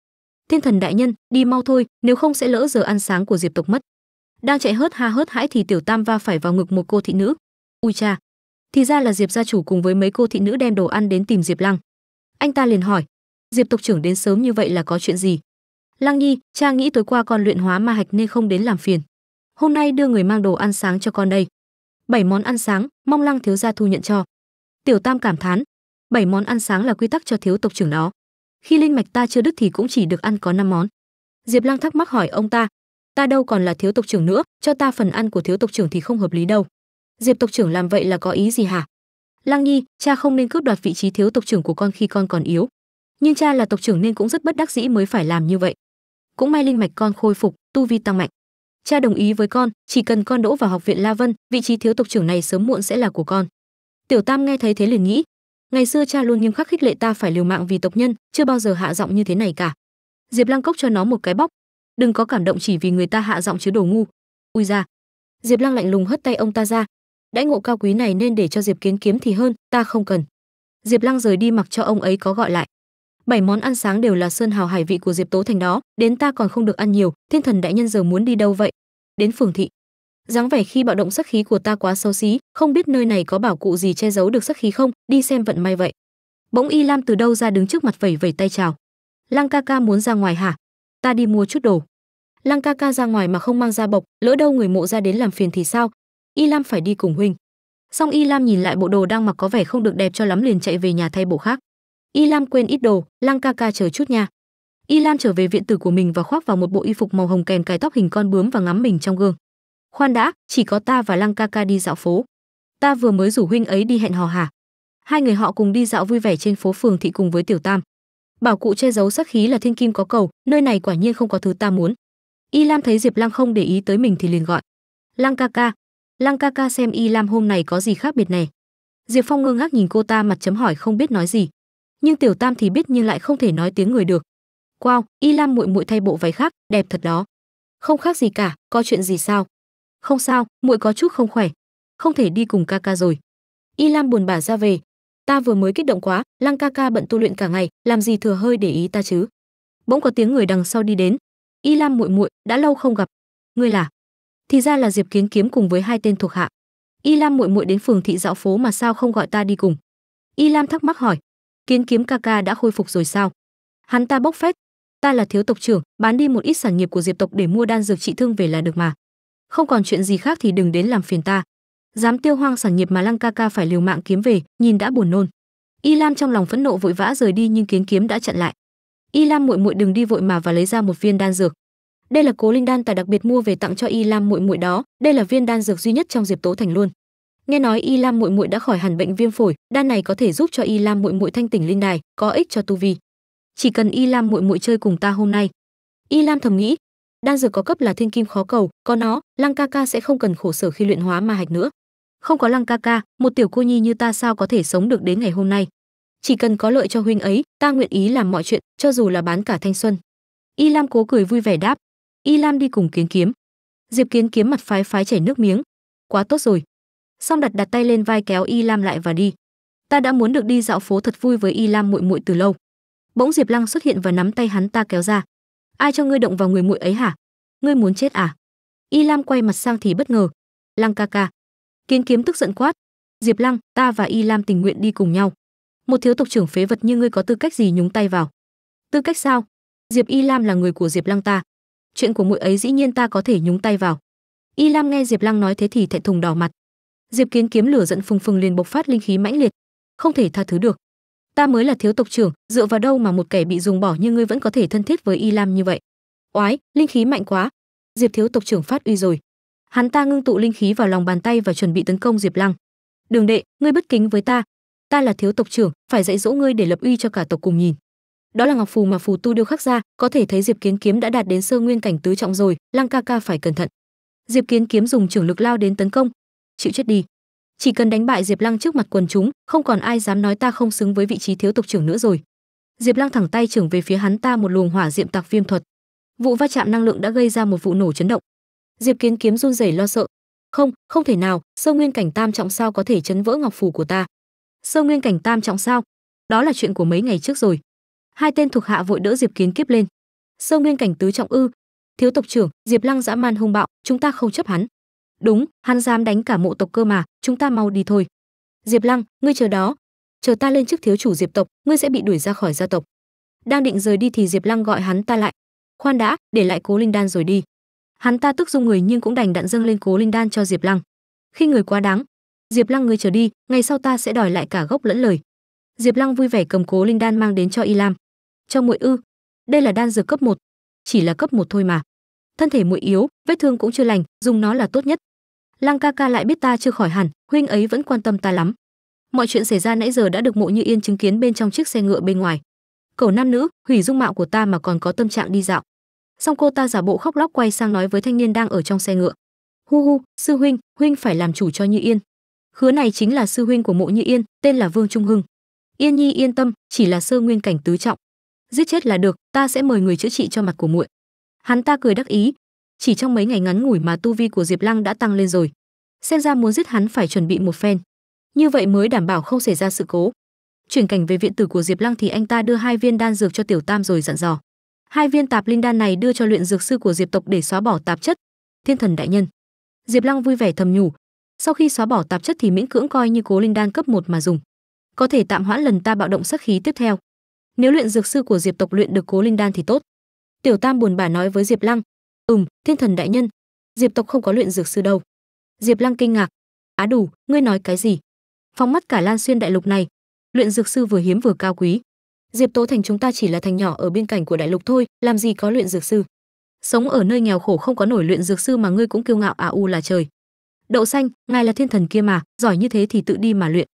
thiên thần đại nhân đi mau thôi nếu không sẽ lỡ giờ ăn sáng của diệp tộc mất đang chạy hớt ha hớt hãi thì tiểu tam va phải vào ngực một cô thị nữ ui cha thì ra là diệp gia chủ cùng với mấy cô thị nữ đem đồ ăn đến tìm diệp lăng anh ta liền hỏi diệp tộc trưởng đến sớm như vậy là có chuyện gì lăng nhi cha nghĩ tối qua con luyện hóa ma hạch nên không đến làm phiền hôm nay đưa người mang đồ ăn sáng cho con đây bảy món ăn sáng mong lăng thiếu gia thu nhận cho tiểu tam cảm thán bảy món ăn sáng là quy tắc cho thiếu tộc trưởng đó khi linh mạch ta chưa đứt thì cũng chỉ được ăn có năm món diệp lăng thắc mắc hỏi ông ta ta đâu còn là thiếu tộc trưởng nữa cho ta phần ăn của thiếu tộc trưởng thì không hợp lý đâu diệp tộc trưởng làm vậy là có ý gì hả lang nhi cha không nên cướp đoạt vị trí thiếu tộc trưởng của con khi con còn yếu nhưng cha là tộc trưởng nên cũng rất bất đắc dĩ mới phải làm như vậy cũng may linh mạch con khôi phục tu vi tăng mạnh cha đồng ý với con chỉ cần con đỗ vào học viện la vân vị trí thiếu tộc trưởng này sớm muộn sẽ là của con tiểu tam nghe thấy thế liền nghĩ ngày xưa cha luôn nghiêm khắc khích lệ ta phải liều mạng vì tộc nhân chưa bao giờ hạ giọng như thế này cả diệp lăng cốc cho nó một cái bóc đừng có cảm động chỉ vì người ta hạ giọng chứ đồ ngu ui ra diệp lăng lạnh lùng hất tay ông ta ra đãi ngộ cao quý này nên để cho diệp kiến kiếm thì hơn ta không cần diệp lăng rời đi mặc cho ông ấy có gọi lại bảy món ăn sáng đều là sơn hào hải vị của diệp tố thành đó đến ta còn không được ăn nhiều thiên thần đại nhân giờ muốn đi đâu vậy đến phường thị dáng vẻ khi bạo động sắc khí của ta quá xấu xí không biết nơi này có bảo cụ gì che giấu được sắc khí không đi xem vận may vậy bỗng y lam từ đâu ra đứng trước mặt vẩy vẩy tay chào lăng ca ca muốn ra ngoài hả ta đi mua chút đồ lăng ca ca ra ngoài mà không mang ra bọc lỡ đâu người mộ ra đến làm phiền thì sao y lam phải đi cùng huynh Song y lam nhìn lại bộ đồ đang mặc có vẻ không được đẹp cho lắm liền chạy về nhà thay bộ khác y lam quên ít đồ lăng ca ca chờ chút nha y lam trở về viện tử của mình và khoác vào một bộ y phục màu hồng kèm cái tóc hình con bướm và ngắm mình trong gương khoan đã chỉ có ta và lăng ca ca đi dạo phố ta vừa mới rủ huynh ấy đi hẹn hò hả hai người họ cùng đi dạo vui vẻ trên phố phường thị cùng với tiểu tam bảo cụ che giấu sắc khí là thiên kim có cầu nơi này quả nhiên không có thứ ta muốn y lam thấy diệp lăng không để ý tới mình thì liền gọi lăng ca ca Lăng ca ca xem Y Lam hôm này có gì khác biệt này. Diệp Phong ngơ ngác nhìn cô ta mặt chấm hỏi không biết nói gì. Nhưng Tiểu Tam thì biết nhưng lại không thể nói tiếng người được. Wow, Y Lam muội muội thay bộ váy khác, đẹp thật đó. Không khác gì cả, có chuyện gì sao? Không sao, muội có chút không khỏe, không thể đi cùng ca ca rồi. Y Lam buồn bã ra về, ta vừa mới kích động quá, Lăng ca ca bận tu luyện cả ngày, làm gì thừa hơi để ý ta chứ. Bỗng có tiếng người đằng sau đi đến. Y Lam muội muội, đã lâu không gặp, ngươi là? thì ra là diệp kiến kiếm cùng với hai tên thuộc hạ y lam muội muội đến phường thị dạo phố mà sao không gọi ta đi cùng y lam thắc mắc hỏi kiến kiếm ca ca đã khôi phục rồi sao hắn ta bốc phét ta là thiếu tộc trưởng bán đi một ít sản nghiệp của diệp tộc để mua đan dược trị thương về là được mà không còn chuyện gì khác thì đừng đến làm phiền ta dám tiêu hoang sản nghiệp mà lăng ca ca phải liều mạng kiếm về nhìn đã buồn nôn y lam trong lòng phẫn nộ vội vã rời đi nhưng kiến kiếm đã chặn lại y lam muội muội đừng đi vội mà và lấy ra một viên đan dược đây là cố linh đan tài đặc biệt mua về tặng cho y lam muội muội đó đây là viên đan dược duy nhất trong diệp tố thành luôn nghe nói y lam muội muội đã khỏi hẳn bệnh viêm phổi đan này có thể giúp cho y lam muội muội thanh tỉnh linh đài có ích cho tu vi chỉ cần y lam muội muội chơi cùng ta hôm nay y lam thầm nghĩ đan dược có cấp là thiên kim khó cầu có nó lăng ca ca sẽ không cần khổ sở khi luyện hóa ma hạch nữa không có lăng ca ca một tiểu cô nhi như ta sao có thể sống được đến ngày hôm nay chỉ cần có lợi cho huynh ấy ta nguyện ý làm mọi chuyện cho dù là bán cả thanh xuân y lam cố cười vui vẻ đáp Y Lam đi cùng Kiến Kiếm. Diệp Kiến Kiếm mặt phái phái chảy nước miếng. Quá tốt rồi. Xong đặt đặt tay lên vai kéo Y Lam lại và đi. Ta đã muốn được đi dạo phố thật vui với Y Lam muội muội từ lâu. Bỗng Diệp Lăng xuất hiện và nắm tay hắn ta kéo ra. Ai cho ngươi động vào người muội ấy hả? Ngươi muốn chết à? Y Lam quay mặt sang thì bất ngờ. Lăng ca ca. Kiến Kiếm tức giận quát. Diệp Lăng, ta và Y Lam tình nguyện đi cùng nhau. Một thiếu tộc trưởng phế vật như ngươi có tư cách gì nhúng tay vào? Tư cách sao? Diệp Y Lam là người của Diệp Lăng ta chuyện của muội ấy dĩ nhiên ta có thể nhúng tay vào y lam nghe diệp lăng nói thế thì thẹn thùng đỏ mặt diệp kiến kiếm lửa giận phừng phừng liền bộc phát linh khí mãnh liệt không thể tha thứ được ta mới là thiếu tộc trưởng dựa vào đâu mà một kẻ bị dùng bỏ như ngươi vẫn có thể thân thiết với y lam như vậy oái linh khí mạnh quá diệp thiếu tộc trưởng phát uy rồi hắn ta ngưng tụ linh khí vào lòng bàn tay và chuẩn bị tấn công diệp lăng đường đệ ngươi bất kính với ta ta là thiếu tộc trưởng phải dạy dỗ ngươi để lập uy cho cả tộc cùng nhìn đó là ngọc phù mà phù tu điêu khắc ra có thể thấy diệp kiến kiếm đã đạt đến sơ nguyên cảnh tứ trọng rồi lăng ca ca phải cẩn thận diệp kiến kiếm dùng trưởng lực lao đến tấn công chịu chết đi chỉ cần đánh bại diệp lăng trước mặt quần chúng không còn ai dám nói ta không xứng với vị trí thiếu tộc trưởng nữa rồi diệp lăng thẳng tay trưởng về phía hắn ta một luồng hỏa diệm tạc viêm thuật vụ va chạm năng lượng đã gây ra một vụ nổ chấn động diệp kiến kiếm run rẩy lo sợ không không thể nào sơ nguyên cảnh tam trọng sao có thể chấn vỡ ngọc phù của ta sơ nguyên cảnh tam trọng sao đó là chuyện của mấy ngày trước rồi hai tên thuộc hạ vội đỡ diệp kiến kiếp lên sơ nguyên cảnh tứ trọng ư thiếu tộc trưởng diệp lăng dã man hung bạo chúng ta không chấp hắn đúng hắn dám đánh cả mộ tộc cơ mà chúng ta mau đi thôi diệp lăng ngươi chờ đó chờ ta lên trước thiếu chủ diệp tộc ngươi sẽ bị đuổi ra khỏi gia tộc đang định rời đi thì diệp lăng gọi hắn ta lại khoan đã để lại cố linh đan rồi đi hắn ta tức dung người nhưng cũng đành đạn dâng lên cố linh đan cho diệp lăng khi người quá đáng diệp lăng ngươi chờ đi ngày sau ta sẽ đòi lại cả gốc lẫn lời diệp lăng vui vẻ cầm cố linh đan mang đến cho y lam cho muội ư? Đây là đan dược cấp 1, chỉ là cấp 1 thôi mà. Thân thể muội yếu, vết thương cũng chưa lành, dùng nó là tốt nhất. Lăng ca ca lại biết ta chưa khỏi hẳn, huynh ấy vẫn quan tâm ta lắm. Mọi chuyện xảy ra nãy giờ đã được Mộ Như Yên chứng kiến bên trong chiếc xe ngựa bên ngoài. Cẩu nam nữ, hủy dung mạo của ta mà còn có tâm trạng đi dạo. Xong cô ta giả bộ khóc lóc quay sang nói với thanh niên đang ở trong xe ngựa. Hu hu, sư huynh, huynh phải làm chủ cho Như Yên. Khứa này chính là sư huynh của Mộ Như Yên, tên là Vương Trung Hưng. Yên Nhi yên tâm, chỉ là sơ nguyên cảnh tứ trọng giết chết là được ta sẽ mời người chữa trị cho mặt của muội hắn ta cười đắc ý chỉ trong mấy ngày ngắn ngủi mà tu vi của diệp lăng đã tăng lên rồi xem ra muốn giết hắn phải chuẩn bị một phen như vậy mới đảm bảo không xảy ra sự cố chuyển cảnh về viện tử của diệp lăng thì anh ta đưa hai viên đan dược cho tiểu tam rồi dặn dò hai viên tạp linh đan này đưa cho luyện dược sư của diệp tộc để xóa bỏ tạp chất thiên thần đại nhân diệp lăng vui vẻ thầm nhủ sau khi xóa bỏ tạp chất thì miễn cưỡng coi như cố linh đan cấp một mà dùng có thể tạm hoãn lần ta bạo động sắc khí tiếp theo nếu luyện dược sư của diệp tộc luyện được cố linh đan thì tốt tiểu tam buồn bã nói với diệp lăng ừm thiên thần đại nhân diệp tộc không có luyện dược sư đâu diệp lăng kinh ngạc á đủ ngươi nói cái gì phóng mắt cả lan xuyên đại lục này luyện dược sư vừa hiếm vừa cao quý diệp tố thành chúng ta chỉ là thành nhỏ ở biên cảnh của đại lục thôi làm gì có luyện dược sư sống ở nơi nghèo khổ không có nổi luyện dược sư mà ngươi cũng kiêu ngạo à u là trời đậu xanh ngài là thiên thần kia mà giỏi như thế thì tự đi mà luyện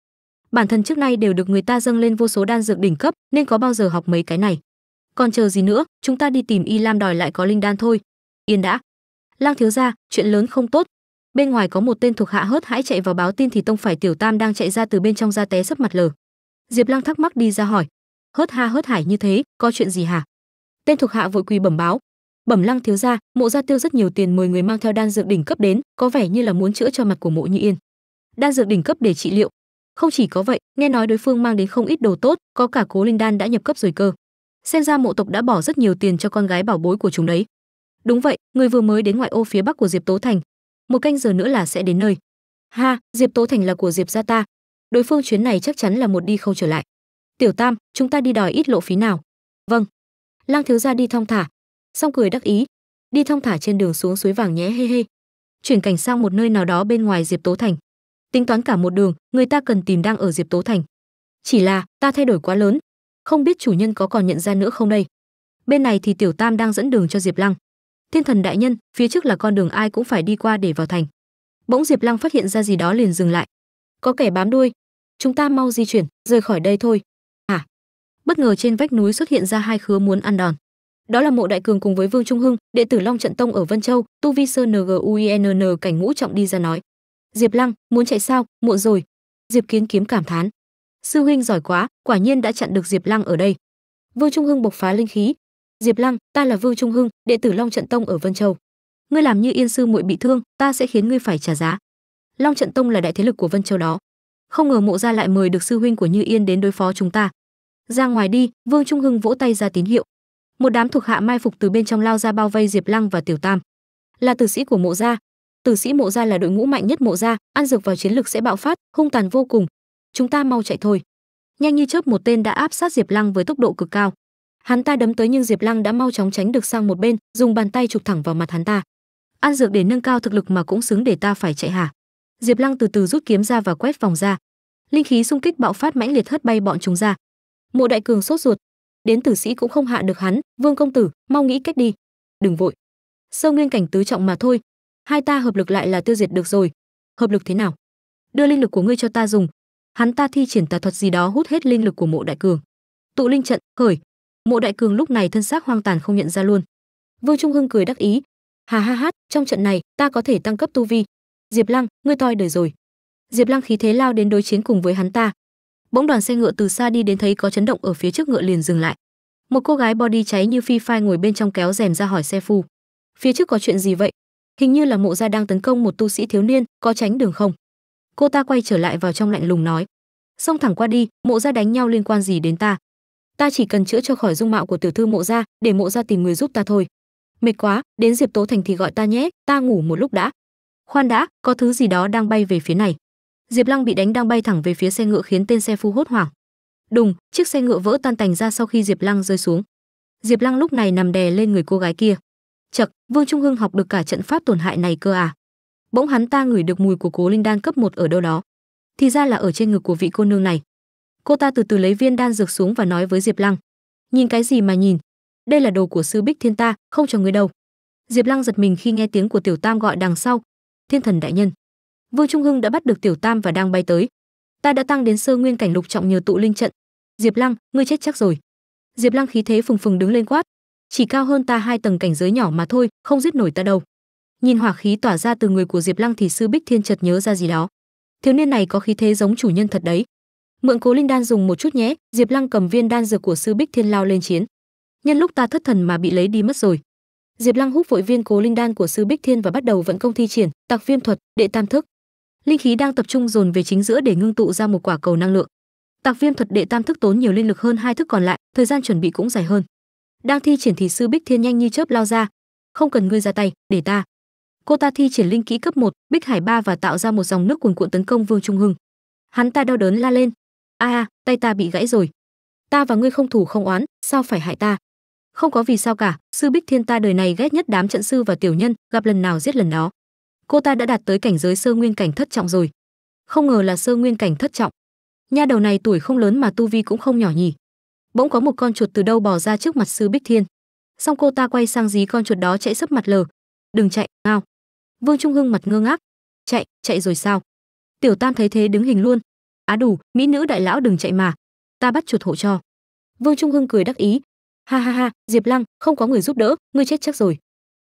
bản thân trước nay đều được người ta dâng lên vô số đan dược đỉnh cấp nên có bao giờ học mấy cái này còn chờ gì nữa chúng ta đi tìm y lam đòi lại có linh đan thôi yên đã lang thiếu ra chuyện lớn không tốt bên ngoài có một tên thuộc hạ hớt hãi chạy vào báo tin thì tông phải tiểu tam đang chạy ra từ bên trong ra té sấp mặt lở diệp lang thắc mắc đi ra hỏi hớt ha hớt hải như thế có chuyện gì hả tên thuộc hạ vội quỳ bẩm báo bẩm lăng thiếu gia mộ gia tiêu rất nhiều tiền mời người mang theo đan dược đỉnh cấp đến có vẻ như là muốn chữa cho mặt của mộ như yên đan dược đỉnh cấp để trị liệu không chỉ có vậy, nghe nói đối phương mang đến không ít đồ tốt, có cả Cố Linh Đan đã nhập cấp rồi cơ. Xem ra mộ tộc đã bỏ rất nhiều tiền cho con gái bảo bối của chúng đấy. Đúng vậy, người vừa mới đến ngoại ô phía bắc của Diệp Tố Thành, một canh giờ nữa là sẽ đến nơi. Ha, Diệp Tố Thành là của Diệp gia ta. Đối phương chuyến này chắc chắn là một đi không trở lại. Tiểu Tam, chúng ta đi đòi ít lộ phí nào. Vâng. Lang thiếu gia đi thong thả, xong cười đắc ý, đi thong thả trên đường xuống suối vàng nhé he he. Chuyển cảnh sang một nơi nào đó bên ngoài Diệp Tố Thành tính toán cả một đường người ta cần tìm đang ở diệp tố thành chỉ là ta thay đổi quá lớn không biết chủ nhân có còn nhận ra nữa không đây bên này thì tiểu tam đang dẫn đường cho diệp lăng thiên thần đại nhân phía trước là con đường ai cũng phải đi qua để vào thành bỗng diệp lăng phát hiện ra gì đó liền dừng lại có kẻ bám đuôi chúng ta mau di chuyển rời khỏi đây thôi hả à, bất ngờ trên vách núi xuất hiện ra hai khứa muốn ăn đòn đó là mộ đại cường cùng với vương trung hưng đệ tử long trận tông ở vân châu tu vi sơ nguinn cảnh ngũ trọng đi ra nói diệp lăng muốn chạy sao muộn rồi diệp kiến kiếm cảm thán sư huynh giỏi quá quả nhiên đã chặn được diệp lăng ở đây vương trung hưng bộc phá linh khí diệp lăng ta là vương trung hưng đệ tử long trận tông ở vân châu ngươi làm như yên sư muội bị thương ta sẽ khiến ngươi phải trả giá long trận tông là đại thế lực của vân châu đó không ngờ mộ Gia lại mời được sư huynh của như yên đến đối phó chúng ta ra ngoài đi vương trung hưng vỗ tay ra tín hiệu một đám thuộc hạ mai phục từ bên trong lao ra bao vây diệp lăng và tiểu tam là tử sĩ của mộ gia tử sĩ mộ gia là đội ngũ mạnh nhất mộ gia ăn dược vào chiến lực sẽ bạo phát hung tàn vô cùng chúng ta mau chạy thôi nhanh như chớp một tên đã áp sát diệp lăng với tốc độ cực cao hắn ta đấm tới nhưng diệp lăng đã mau chóng tránh được sang một bên dùng bàn tay chụp thẳng vào mặt hắn ta ăn dược để nâng cao thực lực mà cũng xứng để ta phải chạy hả diệp lăng từ từ rút kiếm ra và quét vòng ra linh khí xung kích bạo phát mãnh liệt hất bay bọn chúng ra mộ đại cường sốt ruột đến tử sĩ cũng không hạ được hắn vương công tử mau nghĩ cách đi đừng vội sơ nguyên cảnh tứ trọng mà thôi hai ta hợp lực lại là tiêu diệt được rồi hợp lực thế nào đưa linh lực của ngươi cho ta dùng hắn ta thi triển tà thuật gì đó hút hết linh lực của mộ đại cường tụ linh trận khởi mộ đại cường lúc này thân xác hoang tàn không nhận ra luôn vương trung hưng cười đắc ý hà ha hát trong trận này ta có thể tăng cấp tu vi diệp lăng ngươi toi đời rồi diệp lăng khí thế lao đến đối chiến cùng với hắn ta bỗng đoàn xe ngựa từ xa đi đến thấy có chấn động ở phía trước ngựa liền dừng lại một cô gái body cháy như phi phai ngồi bên trong kéo rèm ra hỏi xe phu phía trước có chuyện gì vậy hình như là mộ gia đang tấn công một tu sĩ thiếu niên có tránh đường không cô ta quay trở lại vào trong lạnh lùng nói xông thẳng qua đi mộ gia đánh nhau liên quan gì đến ta ta chỉ cần chữa cho khỏi dung mạo của tiểu thư mộ gia để mộ gia tìm người giúp ta thôi mệt quá đến diệp tố thành thì gọi ta nhé ta ngủ một lúc đã khoan đã có thứ gì đó đang bay về phía này diệp lăng bị đánh đang bay thẳng về phía xe ngựa khiến tên xe phu hốt hoảng đùng chiếc xe ngựa vỡ tan tành ra sau khi diệp lăng rơi xuống diệp lăng lúc này nằm đè lên người cô gái kia chật vương trung hưng học được cả trận pháp tổn hại này cơ à bỗng hắn ta ngửi được mùi của cố linh đan cấp một ở đâu đó thì ra là ở trên ngực của vị cô nương này cô ta từ từ lấy viên đan dược xuống và nói với diệp lăng nhìn cái gì mà nhìn đây là đồ của sư bích thiên ta không cho người đâu diệp lăng giật mình khi nghe tiếng của tiểu tam gọi đằng sau thiên thần đại nhân vương trung hưng đã bắt được tiểu tam và đang bay tới ta đã tăng đến sơ nguyên cảnh lục trọng nhờ tụ linh trận diệp lăng ngươi chết chắc rồi diệp lăng khí thế phừng phừng đứng lên quát chỉ cao hơn ta hai tầng cảnh giới nhỏ mà thôi không giết nổi ta đâu nhìn hỏa khí tỏa ra từ người của diệp lăng thì sư bích thiên chợt nhớ ra gì đó thiếu niên này có khí thế giống chủ nhân thật đấy mượn cố linh đan dùng một chút nhé diệp lăng cầm viên đan dược của sư bích thiên lao lên chiến nhân lúc ta thất thần mà bị lấy đi mất rồi diệp lăng hút vội viên cố linh đan của sư bích thiên và bắt đầu vận công thi triển tạc viêm thuật đệ tam thức linh khí đang tập trung dồn về chính giữa để ngưng tụ ra một quả cầu năng lượng tạc viêm thuật đệ tam thức tốn nhiều linh lực hơn hai thức còn lại thời gian chuẩn bị cũng dài hơn đang thi triển thì sư Bích Thiên nhanh như chớp lao ra, "Không cần ngươi ra tay, để ta." Cô ta thi triển linh kỹ cấp 1, Bích Hải ba và tạo ra một dòng nước cuồn cuộn tấn công Vương Trung Hưng. Hắn ta đau đớn la lên, "A à, tay ta bị gãy rồi. Ta và ngươi không thủ không oán, sao phải hại ta?" Không có vì sao cả, sư Bích Thiên ta đời này ghét nhất đám trận sư và tiểu nhân, gặp lần nào giết lần đó. Cô ta đã đạt tới cảnh giới sơ nguyên cảnh thất trọng rồi. Không ngờ là sơ nguyên cảnh thất trọng. Nha đầu này tuổi không lớn mà tu vi cũng không nhỏ nhỉ bỗng có một con chuột từ đâu bỏ ra trước mặt sư bích thiên xong cô ta quay sang dí con chuột đó chạy sấp mặt lờ đừng chạy ngao vương trung hưng mặt ngơ ngác chạy chạy rồi sao tiểu tam thấy thế đứng hình luôn á đủ mỹ nữ đại lão đừng chạy mà ta bắt chuột hộ cho vương trung hưng cười đắc ý ha ha ha diệp lăng không có người giúp đỡ ngươi chết chắc rồi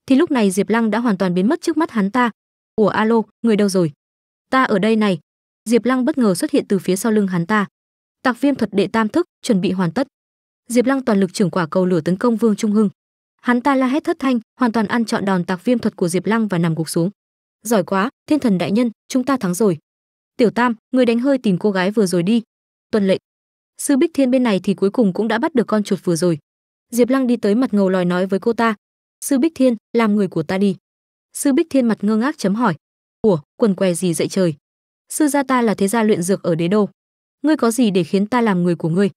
thì lúc này diệp lăng đã hoàn toàn biến mất trước mắt hắn ta ủa alo người đâu rồi ta ở đây này diệp lăng bất ngờ xuất hiện từ phía sau lưng hắn ta tạc viêm thuật đệ tam thức chuẩn bị hoàn tất diệp lăng toàn lực trưởng quả cầu lửa tấn công vương trung hưng hắn ta la hét thất thanh hoàn toàn ăn trọn đòn tạc viêm thuật của diệp lăng và nằm gục xuống giỏi quá thiên thần đại nhân chúng ta thắng rồi tiểu tam người đánh hơi tìm cô gái vừa rồi đi tuân lệnh sư bích thiên bên này thì cuối cùng cũng đã bắt được con chuột vừa rồi diệp lăng đi tới mặt ngầu lòi nói với cô ta sư bích thiên làm người của ta đi sư bích thiên mặt ngơ ngác chấm hỏi ủa quần què gì dậy trời sư gia ta là thế gia luyện dược ở đế đô ngươi có gì để khiến ta làm người của ngươi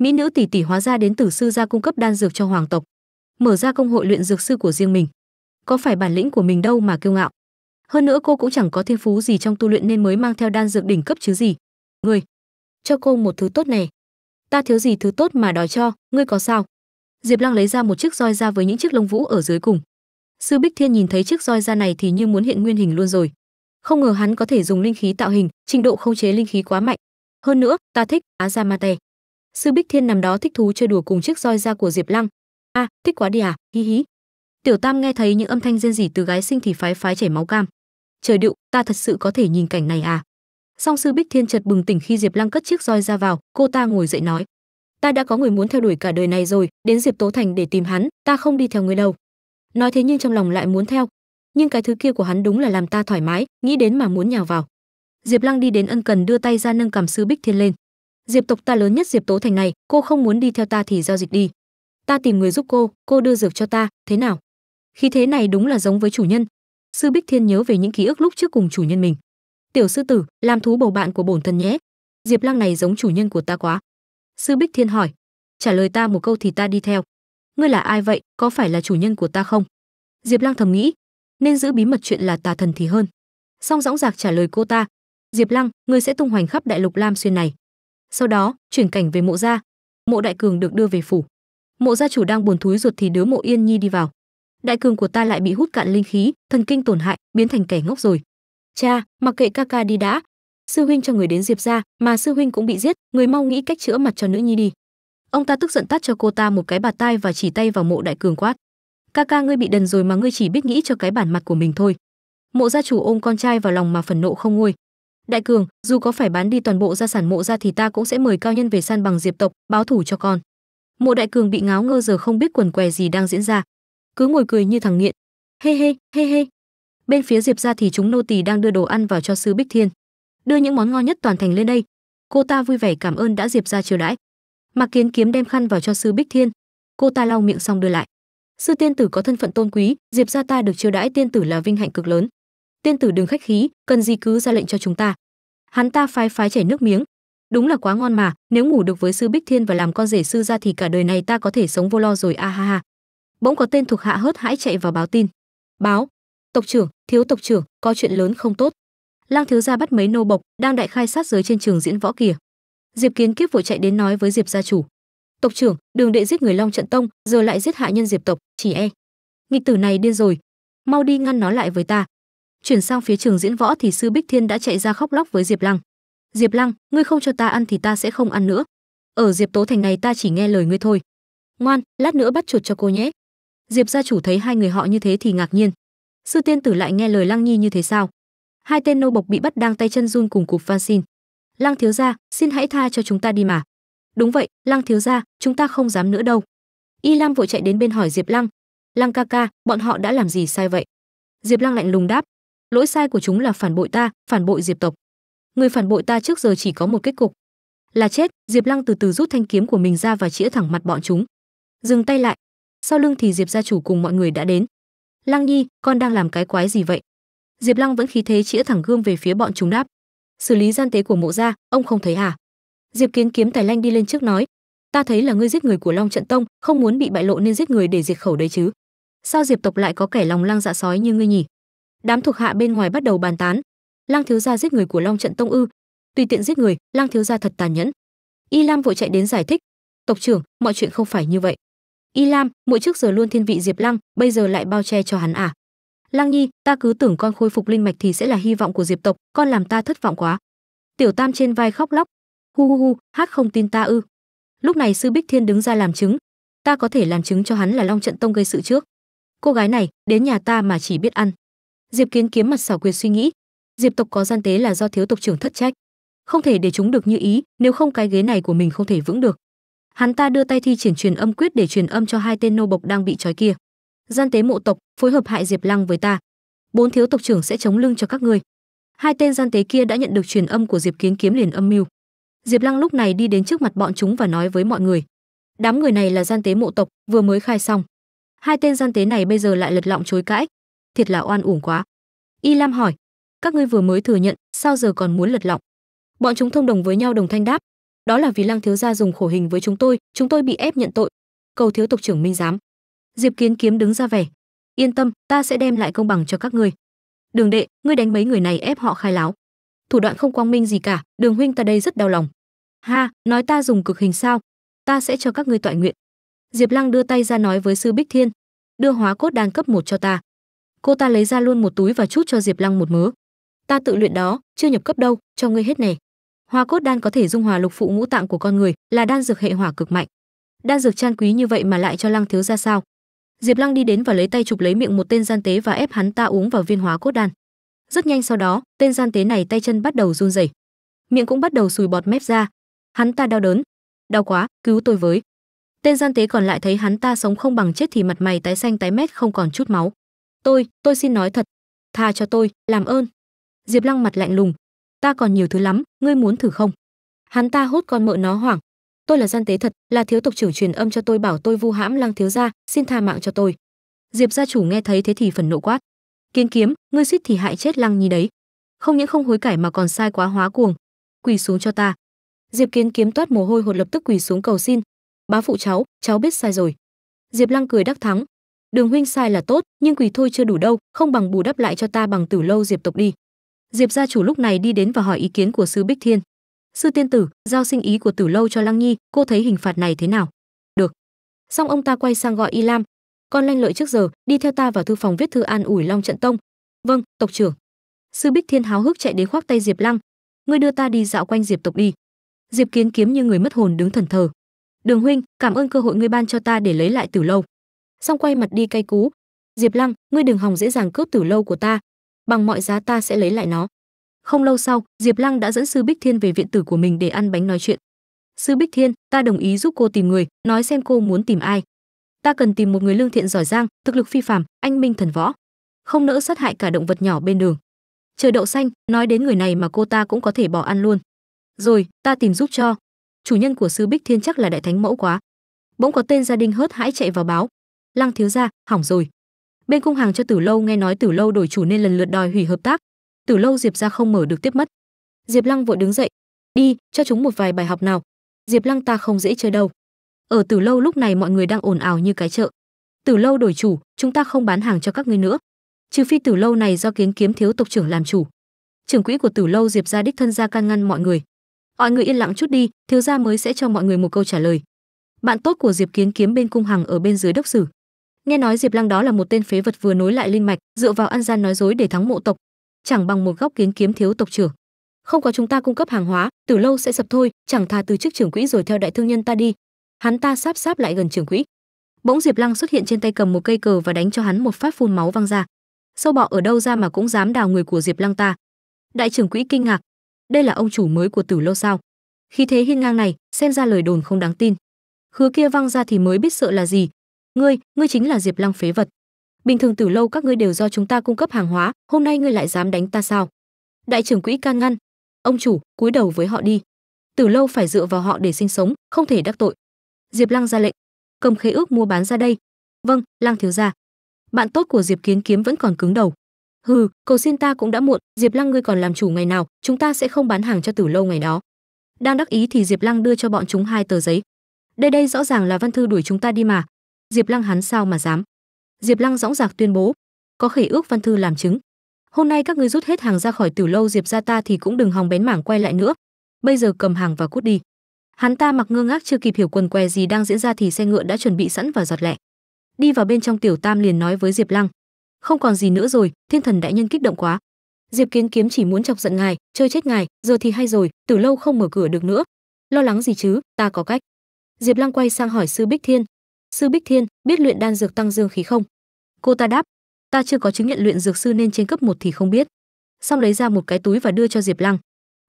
mỹ nữ tỷ tỷ hóa ra đến từ sư gia cung cấp đan dược cho hoàng tộc mở ra công hội luyện dược sư của riêng mình có phải bản lĩnh của mình đâu mà kiêu ngạo hơn nữa cô cũng chẳng có thiên phú gì trong tu luyện nên mới mang theo đan dược đỉnh cấp chứ gì ngươi cho cô một thứ tốt này ta thiếu gì thứ tốt mà đòi cho ngươi có sao diệp lăng lấy ra một chiếc roi ra với những chiếc lông vũ ở dưới cùng sư bích thiên nhìn thấy chiếc roi ra này thì như muốn hiện nguyên hình luôn rồi không ngờ hắn có thể dùng linh khí tạo hình trình độ khống chế linh khí quá mạnh hơn nữa ta thích á ra ma tè Sư Bích Thiên nằm đó thích thú chơi đùa cùng chiếc roi da của Diệp Lăng. "A, à, thích quá đi à, hí hí." Tiểu Tam nghe thấy những âm thanh rên rỉ từ gái sinh thì phái phái chảy máu cam. "Trời đựu, ta thật sự có thể nhìn cảnh này à?" Song sư Bích Thiên chợt bừng tỉnh khi Diệp Lăng cất chiếc roi ra vào, cô ta ngồi dậy nói: "Ta đã có người muốn theo đuổi cả đời này rồi, đến Diệp Tố Thành để tìm hắn, ta không đi theo người đâu." Nói thế nhưng trong lòng lại muốn theo, nhưng cái thứ kia của hắn đúng là làm ta thoải mái, nghĩ đến mà muốn nhào vào. Diệp Lăng đi đến ân cần đưa tay ra nâng cầm sư Bích Thiên lên diệp tộc ta lớn nhất diệp tố thành này cô không muốn đi theo ta thì giao dịch đi ta tìm người giúp cô cô đưa dược cho ta thế nào khí thế này đúng là giống với chủ nhân sư bích thiên nhớ về những ký ức lúc trước cùng chủ nhân mình tiểu sư tử làm thú bầu bạn của bổn thân nhé diệp lăng này giống chủ nhân của ta quá sư bích thiên hỏi trả lời ta một câu thì ta đi theo ngươi là ai vậy có phải là chủ nhân của ta không diệp lăng thầm nghĩ nên giữ bí mật chuyện là tà thần thì hơn song dõng dạc trả lời cô ta diệp lăng ngươi sẽ tung hoành khắp đại lục lam xuyên này sau đó chuyển cảnh về mộ gia mộ đại cường được đưa về phủ mộ gia chủ đang buồn thúi ruột thì đứa mộ yên nhi đi vào đại cường của ta lại bị hút cạn linh khí thần kinh tổn hại biến thành kẻ ngốc rồi cha mặc kệ ca ca đi đã sư huynh cho người đến diệp ra mà sư huynh cũng bị giết người mau nghĩ cách chữa mặt cho nữ nhi đi ông ta tức giận tắt cho cô ta một cái bạt tai và chỉ tay vào mộ đại cường quát ca ca ngươi bị đần rồi mà ngươi chỉ biết nghĩ cho cái bản mặt của mình thôi mộ gia chủ ôm con trai vào lòng mà phần nộ không nguôi đại cường dù có phải bán đi toàn bộ gia sản mộ ra thì ta cũng sẽ mời cao nhân về san bằng diệp tộc báo thủ cho con mộ đại cường bị ngáo ngơ giờ không biết quần què gì đang diễn ra cứ ngồi cười như thằng nghiện hê hê hê hê bên phía diệp ra thì chúng nô tỳ đang đưa đồ ăn vào cho sư bích thiên đưa những món ngon nhất toàn thành lên đây cô ta vui vẻ cảm ơn đã diệp ra chiều đãi Mặc kiến kiếm đem khăn vào cho sư bích thiên cô ta lau miệng xong đưa lại sư tiên tử có thân phận tôn quý diệp gia ta được chiêu đãi tiên tử là vinh hạnh cực lớn tiên tử đừng khách khí cần gì cứ ra lệnh cho chúng ta hắn ta phái phái chảy nước miếng đúng là quá ngon mà nếu ngủ được với sư bích thiên và làm con rể sư ra thì cả đời này ta có thể sống vô lo rồi a ha ha bỗng có tên thuộc hạ hớt hãi chạy vào báo tin báo tộc trưởng thiếu tộc trưởng có chuyện lớn không tốt lang thiếu gia bắt mấy nô bộc đang đại khai sát giới trên trường diễn võ kìa diệp kiến kiếp vội chạy đến nói với diệp gia chủ tộc trưởng đường đệ giết người long trận tông giờ lại giết hạ nhân diệp tộc chỉ e nghịch tử này điên rồi mau đi ngăn nó lại với ta chuyển sang phía trường diễn võ thì sư bích thiên đã chạy ra khóc lóc với diệp lăng diệp lăng ngươi không cho ta ăn thì ta sẽ không ăn nữa ở diệp tố thành này ta chỉ nghe lời ngươi thôi ngoan lát nữa bắt chuột cho cô nhé diệp gia chủ thấy hai người họ như thế thì ngạc nhiên sư tiên tử lại nghe lời lăng nhi như thế sao hai tên nô bộc bị bắt đang tay chân run cùng cục van xin lăng thiếu gia xin hãy tha cho chúng ta đi mà đúng vậy lăng thiếu gia chúng ta không dám nữa đâu y lam vội chạy đến bên hỏi diệp lăng lăng ca ca bọn họ đã làm gì sai vậy diệp lăng lạnh lùng đáp lỗi sai của chúng là phản bội ta phản bội diệp tộc người phản bội ta trước giờ chỉ có một kết cục là chết diệp lăng từ từ rút thanh kiếm của mình ra và chĩa thẳng mặt bọn chúng dừng tay lại sau lưng thì diệp gia chủ cùng mọi người đã đến lăng nhi con đang làm cái quái gì vậy diệp lăng vẫn khí thế chĩa thẳng gươm về phía bọn chúng đáp xử lý gian tế của mộ gia ông không thấy à diệp kiến kiếm tài lanh đi lên trước nói ta thấy là ngươi giết người của long trận tông không muốn bị bại lộ nên giết người để diệt khẩu đấy chứ sao diệp tộc lại có kẻ lòng lang dạ sói như ngươi nhỉ đám thuộc hạ bên ngoài bắt đầu bàn tán lang thiếu gia giết người của long trận tông ư tùy tiện giết người lang thiếu gia thật tàn nhẫn y lam vội chạy đến giải thích tộc trưởng mọi chuyện không phải như vậy y lam mỗi trước giờ luôn thiên vị diệp lăng bây giờ lại bao che cho hắn à lăng nhi ta cứ tưởng con khôi phục linh mạch thì sẽ là hy vọng của diệp tộc con làm ta thất vọng quá tiểu tam trên vai khóc lóc hu hu hu hát không tin ta ư lúc này sư bích thiên đứng ra làm chứng ta có thể làm chứng cho hắn là long trận tông gây sự trước cô gái này đến nhà ta mà chỉ biết ăn diệp kiến kiếm mặt xảo quyệt suy nghĩ diệp tộc có gian tế là do thiếu tộc trưởng thất trách không thể để chúng được như ý nếu không cái ghế này của mình không thể vững được hắn ta đưa tay thi triển truyền âm quyết để truyền âm cho hai tên nô bộc đang bị trói kia gian tế mộ tộc phối hợp hại diệp lăng với ta bốn thiếu tộc trưởng sẽ chống lưng cho các ngươi hai tên gian tế kia đã nhận được truyền âm của diệp kiến kiếm liền âm mưu diệp lăng lúc này đi đến trước mặt bọn chúng và nói với mọi người đám người này là gian tế mộ tộc vừa mới khai xong hai tên gian tế này bây giờ lại lật lọng chối cãi thiệt là oan uổng quá y lam hỏi các ngươi vừa mới thừa nhận sao giờ còn muốn lật lọng bọn chúng thông đồng với nhau đồng thanh đáp đó là vì lăng thiếu gia dùng khổ hình với chúng tôi chúng tôi bị ép nhận tội cầu thiếu tộc trưởng minh giám diệp kiến kiếm đứng ra vẻ yên tâm ta sẽ đem lại công bằng cho các ngươi đường đệ ngươi đánh mấy người này ép họ khai láo thủ đoạn không quang minh gì cả đường huynh ta đây rất đau lòng ha nói ta dùng cực hình sao ta sẽ cho các ngươi tội nguyện diệp lăng đưa tay ra nói với sư bích thiên đưa hóa cốt đan cấp một cho ta cô ta lấy ra luôn một túi và chút cho diệp lăng một mớ ta tự luyện đó chưa nhập cấp đâu cho ngươi hết nè hoa cốt đan có thể dung hòa lục phụ ngũ tạng của con người là đan dược hệ hỏa cực mạnh đan dược trang quý như vậy mà lại cho lăng thiếu ra sao diệp lăng đi đến và lấy tay chụp lấy miệng một tên gian tế và ép hắn ta uống vào viên hóa cốt đan rất nhanh sau đó tên gian tế này tay chân bắt đầu run rẩy miệng cũng bắt đầu sùi bọt mép ra hắn ta đau đớn đau quá cứu tôi với tên gian tế còn lại thấy hắn ta sống không bằng chết thì mặt mày tái xanh tái mét không còn chút máu tôi tôi xin nói thật tha cho tôi làm ơn diệp lăng mặt lạnh lùng ta còn nhiều thứ lắm ngươi muốn thử không hắn ta hốt con mợ nó hoảng tôi là gian tế thật là thiếu tộc trưởng truyền âm cho tôi bảo tôi vu hãm lăng thiếu gia xin tha mạng cho tôi diệp gia chủ nghe thấy thế thì phần nộ quát kiến kiếm ngươi suýt thì hại chết lăng nhi đấy không những không hối cải mà còn sai quá hóa cuồng quỳ xuống cho ta diệp kiến kiếm toát mồ hôi hột lập tức quỳ xuống cầu xin bá phụ cháu cháu biết sai rồi diệp lăng cười đắc thắng đường huynh sai là tốt nhưng quỳ thôi chưa đủ đâu không bằng bù đắp lại cho ta bằng tử lâu diệp tộc đi diệp gia chủ lúc này đi đến và hỏi ý kiến của sư bích thiên sư tiên tử giao sinh ý của tử lâu cho lăng nhi cô thấy hình phạt này thế nào được xong ông ta quay sang gọi y lam con lanh lợi trước giờ đi theo ta vào thư phòng viết thư an ủi long trận tông vâng tộc trưởng sư bích thiên háo hức chạy đến khoác tay diệp lăng ngươi đưa ta đi dạo quanh diệp tộc đi diệp kiến kiếm như người mất hồn đứng thần thờ đường huynh cảm ơn cơ hội ngươi ban cho ta để lấy lại Tử lâu xong quay mặt đi cay cú diệp lăng ngươi đừng hòng dễ dàng cướp tử lâu của ta bằng mọi giá ta sẽ lấy lại nó không lâu sau diệp lăng đã dẫn sư bích thiên về viện tử của mình để ăn bánh nói chuyện sư bích thiên ta đồng ý giúp cô tìm người nói xem cô muốn tìm ai ta cần tìm một người lương thiện giỏi giang thực lực phi phàm anh minh thần võ không nỡ sát hại cả động vật nhỏ bên đường trời đậu xanh nói đến người này mà cô ta cũng có thể bỏ ăn luôn rồi ta tìm giúp cho chủ nhân của sư bích thiên chắc là đại thánh mẫu quá bỗng có tên gia đình hớt hãi chạy vào báo lăng thiếu gia hỏng rồi bên cung hàng cho tử lâu nghe nói tử lâu đổi chủ nên lần lượt đòi hủy hợp tác tử lâu diệp ra không mở được tiếp mất diệp lăng vội đứng dậy đi cho chúng một vài bài học nào diệp lăng ta không dễ chơi đâu ở tử lâu lúc này mọi người đang ồn ào như cái chợ tử lâu đổi chủ chúng ta không bán hàng cho các ngươi nữa trừ phi tử lâu này do kiến kiếm thiếu tộc trưởng làm chủ trưởng quỹ của tử lâu diệp ra đích thân ra can ngăn mọi người mọi người yên lặng chút đi thiếu gia mới sẽ cho mọi người một câu trả lời bạn tốt của diệp kiến kiếm bên cung hằng ở bên dưới đốc sử nghe nói diệp lăng đó là một tên phế vật vừa nối lại linh mạch dựa vào ăn gian nói dối để thắng mộ tộc chẳng bằng một góc kiến kiếm thiếu tộc trưởng không có chúng ta cung cấp hàng hóa từ lâu sẽ sập thôi chẳng thà từ chức trưởng quỹ rồi theo đại thương nhân ta đi hắn ta sáp sáp lại gần trưởng quỹ bỗng diệp lăng xuất hiện trên tay cầm một cây cờ và đánh cho hắn một phát phun máu văng ra sâu bọ ở đâu ra mà cũng dám đào người của diệp lăng ta đại trưởng quỹ kinh ngạc đây là ông chủ mới của tử lâu sao khi thế hiên ngang này xem ra lời đồn không đáng tin khứa kia văng ra thì mới biết sợ là gì ngươi ngươi chính là diệp lăng phế vật bình thường từ lâu các ngươi đều do chúng ta cung cấp hàng hóa hôm nay ngươi lại dám đánh ta sao đại trưởng quỹ can ngăn ông chủ cúi đầu với họ đi từ lâu phải dựa vào họ để sinh sống không thể đắc tội diệp lăng ra lệnh cầm khế ước mua bán ra đây vâng lăng thiếu gia bạn tốt của diệp kiến kiếm vẫn còn cứng đầu hừ cầu xin ta cũng đã muộn diệp lăng ngươi còn làm chủ ngày nào chúng ta sẽ không bán hàng cho tử lâu ngày đó đang đắc ý thì diệp lăng đưa cho bọn chúng hai tờ giấy đây đây rõ ràng là văn thư đuổi chúng ta đi mà diệp lăng hắn sao mà dám diệp lăng dõng dạc tuyên bố có khẩy ước văn thư làm chứng hôm nay các ngươi rút hết hàng ra khỏi từ lâu diệp gia ta thì cũng đừng hòng bén mảng quay lại nữa bây giờ cầm hàng và cút đi hắn ta mặc ngơ ngác chưa kịp hiểu quần què gì đang diễn ra thì xe ngựa đã chuẩn bị sẵn và giọt lẹ đi vào bên trong tiểu tam liền nói với diệp lăng không còn gì nữa rồi thiên thần đại nhân kích động quá diệp kiến kiếm chỉ muốn chọc giận ngài chơi chết ngài giờ thì hay rồi từ lâu không mở cửa được nữa lo lắng gì chứ ta có cách diệp lăng quay sang hỏi sư bích thiên sư bích thiên biết luyện đan dược tăng dương khí không cô ta đáp ta chưa có chứng nhận luyện dược sư nên trên cấp một thì không biết xong lấy ra một cái túi và đưa cho diệp lăng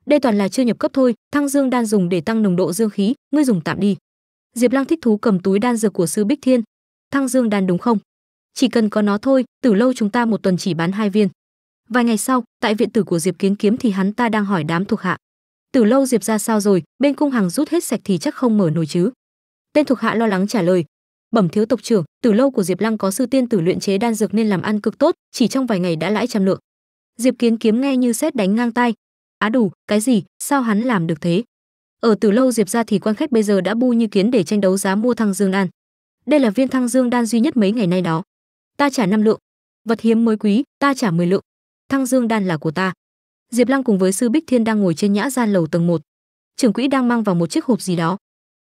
đây toàn là chưa nhập cấp thôi thăng dương đan dùng để tăng nồng độ dương khí ngươi dùng tạm đi diệp lăng thích thú cầm túi đan dược của sư bích thiên thăng dương đan đúng không chỉ cần có nó thôi từ lâu chúng ta một tuần chỉ bán hai viên vài ngày sau tại viện tử của diệp kiến kiếm thì hắn ta đang hỏi đám thuộc hạ từ lâu diệp ra sao rồi bên cung hàng rút hết sạch thì chắc không mở nổi chứ tên thuộc hạ lo lắng trả lời bẩm thiếu tộc trưởng từ lâu của diệp lăng có sư tiên tử luyện chế đan dược nên làm ăn cực tốt chỉ trong vài ngày đã lãi trăm lượng diệp kiến kiếm nghe như xét đánh ngang tai á đủ cái gì sao hắn làm được thế ở từ lâu diệp ra thì quan khách bây giờ đã bu như kiến để tranh đấu giá mua thăng dương đan đây là viên thăng dương đan duy nhất mấy ngày nay đó ta trả năm lượng vật hiếm mới quý ta trả 10 lượng thăng dương đan là của ta diệp lăng cùng với sư bích thiên đang ngồi trên nhã gian lầu tầng một trưởng quỹ đang mang vào một chiếc hộp gì đó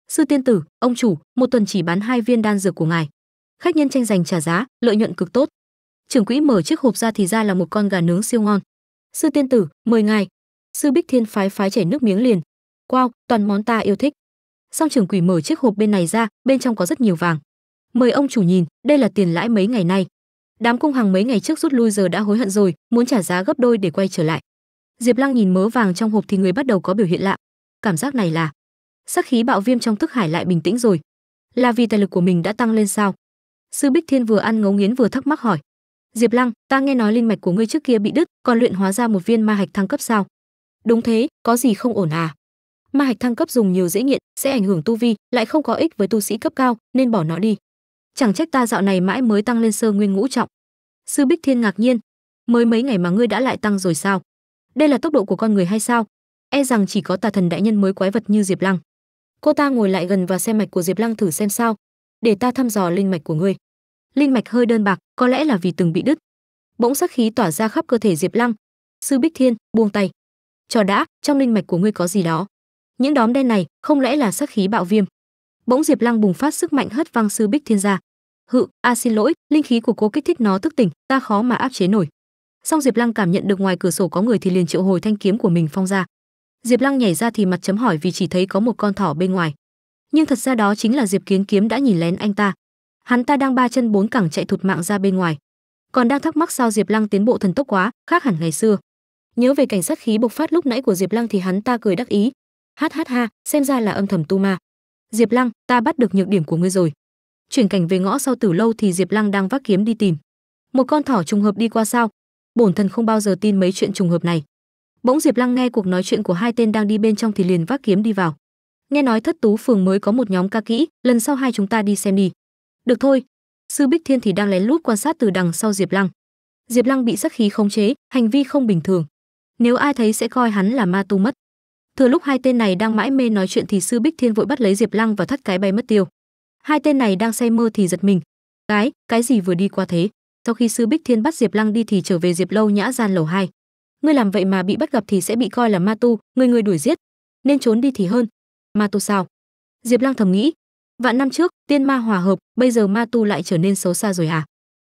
sư tiên tử ông chủ một tuần chỉ bán hai viên đan dược của ngài khách nhân tranh giành trả giá lợi nhuận cực tốt trưởng quỹ mở chiếc hộp ra thì ra là một con gà nướng siêu ngon sư tiên tử mời ngài sư bích thiên phái phái chảy nước miếng liền wow toàn món ta yêu thích song trưởng quỷ mở chiếc hộp bên này ra bên trong có rất nhiều vàng mời ông chủ nhìn đây là tiền lãi mấy ngày nay đám cung hàng mấy ngày trước rút lui giờ đã hối hận rồi muốn trả giá gấp đôi để quay trở lại diệp lăng nhìn mớ vàng trong hộp thì người bắt đầu có biểu hiện lạ cảm giác này là sắc khí bạo viêm trong thức hải lại bình tĩnh rồi là vì tài lực của mình đã tăng lên sao sư bích thiên vừa ăn ngấu nghiến vừa thắc mắc hỏi diệp lăng ta nghe nói linh mạch của ngươi trước kia bị đứt còn luyện hóa ra một viên ma hạch thăng cấp sao đúng thế có gì không ổn à ma hạch thăng cấp dùng nhiều dễ nghiện sẽ ảnh hưởng tu vi lại không có ích với tu sĩ cấp cao nên bỏ nó đi chẳng trách ta dạo này mãi mới tăng lên sơ nguyên ngũ trọng sư bích thiên ngạc nhiên mới mấy ngày mà ngươi đã lại tăng rồi sao đây là tốc độ của con người hay sao e rằng chỉ có tà thần đại nhân mới quái vật như diệp lăng Cô ta ngồi lại gần và xem mạch của Diệp Lăng thử xem sao, để ta thăm dò linh mạch của ngươi. Linh mạch hơi đơn bạc, có lẽ là vì từng bị đứt. Bỗng sắc khí tỏa ra khắp cơ thể Diệp Lăng. Sư Bích Thiên buông tay. "Cho đã, trong linh mạch của ngươi có gì đó. Những đóm đen này, không lẽ là sắc khí bạo viêm?" Bỗng Diệp Lăng bùng phát sức mạnh hất văng Sư Bích Thiên ra. "Hự, a xin lỗi, linh khí của cô kích thích nó thức tỉnh, ta khó mà áp chế nổi." Song Diệp Lăng cảm nhận được ngoài cửa sổ có người thì liền triệu hồi thanh kiếm của mình phong ra. Diệp Lăng nhảy ra thì mặt chấm hỏi vì chỉ thấy có một con thỏ bên ngoài. Nhưng thật ra đó chính là Diệp Kiến Kiếm đã nhìn lén anh ta. Hắn ta đang ba chân bốn cẳng chạy thụt mạng ra bên ngoài. Còn đang thắc mắc sao Diệp Lăng tiến bộ thần tốc quá, khác hẳn ngày xưa. Nhớ về cảnh sát khí bộc phát lúc nãy của Diệp Lăng thì hắn ta cười đắc ý. Hát hát ha, xem ra là âm thầm tu ma. Diệp Lăng, ta bắt được nhược điểm của ngươi rồi. Chuyển cảnh về ngõ sau tử lâu thì Diệp Lăng đang vác kiếm đi tìm. Một con thỏ trùng hợp đi qua sao? Bổn thần không bao giờ tin mấy chuyện trùng hợp này bỗng diệp lăng nghe cuộc nói chuyện của hai tên đang đi bên trong thì liền vác kiếm đi vào nghe nói thất tú phường mới có một nhóm ca kỹ lần sau hai chúng ta đi xem đi được thôi sư bích thiên thì đang lén lút quan sát từ đằng sau diệp lăng diệp lăng bị sắc khí khống chế hành vi không bình thường nếu ai thấy sẽ coi hắn là ma tu mất thừa lúc hai tên này đang mãi mê nói chuyện thì sư bích thiên vội bắt lấy diệp lăng và thắt cái bay mất tiêu hai tên này đang say mơ thì giật mình cái cái gì vừa đi qua thế sau khi sư bích thiên bắt diệp lăng đi thì trở về diệp lâu nhã gian lầu hai ngươi làm vậy mà bị bắt gặp thì sẽ bị coi là ma tu người người đuổi giết nên trốn đi thì hơn ma tu sao diệp lăng thầm nghĩ vạn năm trước tiên ma hòa hợp bây giờ ma tu lại trở nên xấu xa rồi à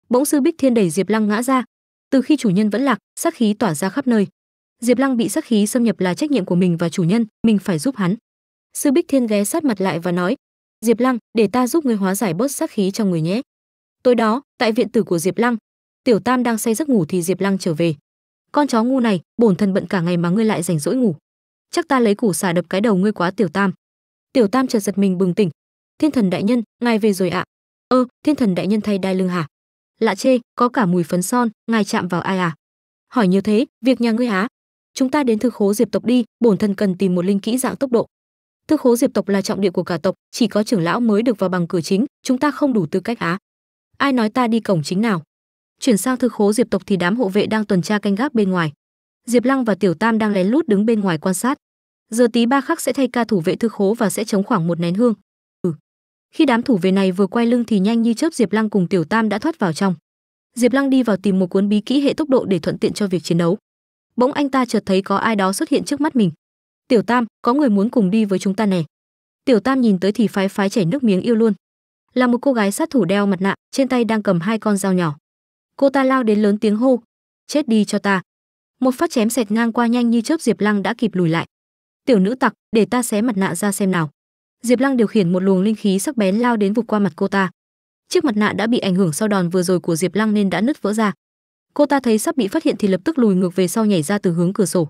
bỗng sư bích thiên đẩy diệp lăng ngã ra từ khi chủ nhân vẫn lạc sát khí tỏa ra khắp nơi diệp lăng bị sát khí xâm nhập là trách nhiệm của mình và chủ nhân mình phải giúp hắn sư bích thiên ghé sát mặt lại và nói diệp lăng để ta giúp ngươi hóa giải bớt sát khí trong người nhé tối đó tại viện tử của diệp lăng tiểu tam đang say giấc ngủ thì diệp lăng trở về con chó ngu này bổn thần bận cả ngày mà ngươi lại rảnh rỗi ngủ chắc ta lấy củ xả đập cái đầu ngươi quá tiểu tam tiểu tam chợt giật mình bừng tỉnh thiên thần đại nhân ngài về rồi ạ ơ thiên thần đại nhân thay đai lưng hả lạ chê có cả mùi phấn son ngài chạm vào ai à hỏi nhiều thế việc nhà ngươi há chúng ta đến thư khố diệp tộc đi bổn thần cần tìm một linh kỹ dạng tốc độ thư khố diệp tộc là trọng địa của cả tộc chỉ có trưởng lão mới được vào bằng cửa chính chúng ta không đủ tư cách á ai nói ta đi cổng chính nào Chuyển sang thư khố Diệp tộc thì đám hộ vệ đang tuần tra canh gác bên ngoài. Diệp Lăng và Tiểu Tam đang lén lút đứng bên ngoài quan sát. Giờ tí ba khắc sẽ thay ca thủ vệ thư khố và sẽ chống khoảng một nén hương. Ừ. Khi đám thủ vệ này vừa quay lưng thì nhanh như chớp Diệp Lăng cùng Tiểu Tam đã thoát vào trong. Diệp Lăng đi vào tìm một cuốn bí kỹ hệ tốc độ để thuận tiện cho việc chiến đấu. Bỗng anh ta chợt thấy có ai đó xuất hiện trước mắt mình. "Tiểu Tam, có người muốn cùng đi với chúng ta nè." Tiểu Tam nhìn tới thì phái phái chảy nước miếng yêu luôn. Là một cô gái sát thủ đeo mặt nạ, trên tay đang cầm hai con dao nhỏ cô ta lao đến lớn tiếng hô chết đi cho ta một phát chém xẹt ngang qua nhanh như chớp diệp lăng đã kịp lùi lại tiểu nữ tặc để ta xé mặt nạ ra xem nào diệp lăng điều khiển một luồng linh khí sắc bén lao đến vụt qua mặt cô ta chiếc mặt nạ đã bị ảnh hưởng sau đòn vừa rồi của diệp lăng nên đã nứt vỡ ra cô ta thấy sắp bị phát hiện thì lập tức lùi ngược về sau nhảy ra từ hướng cửa sổ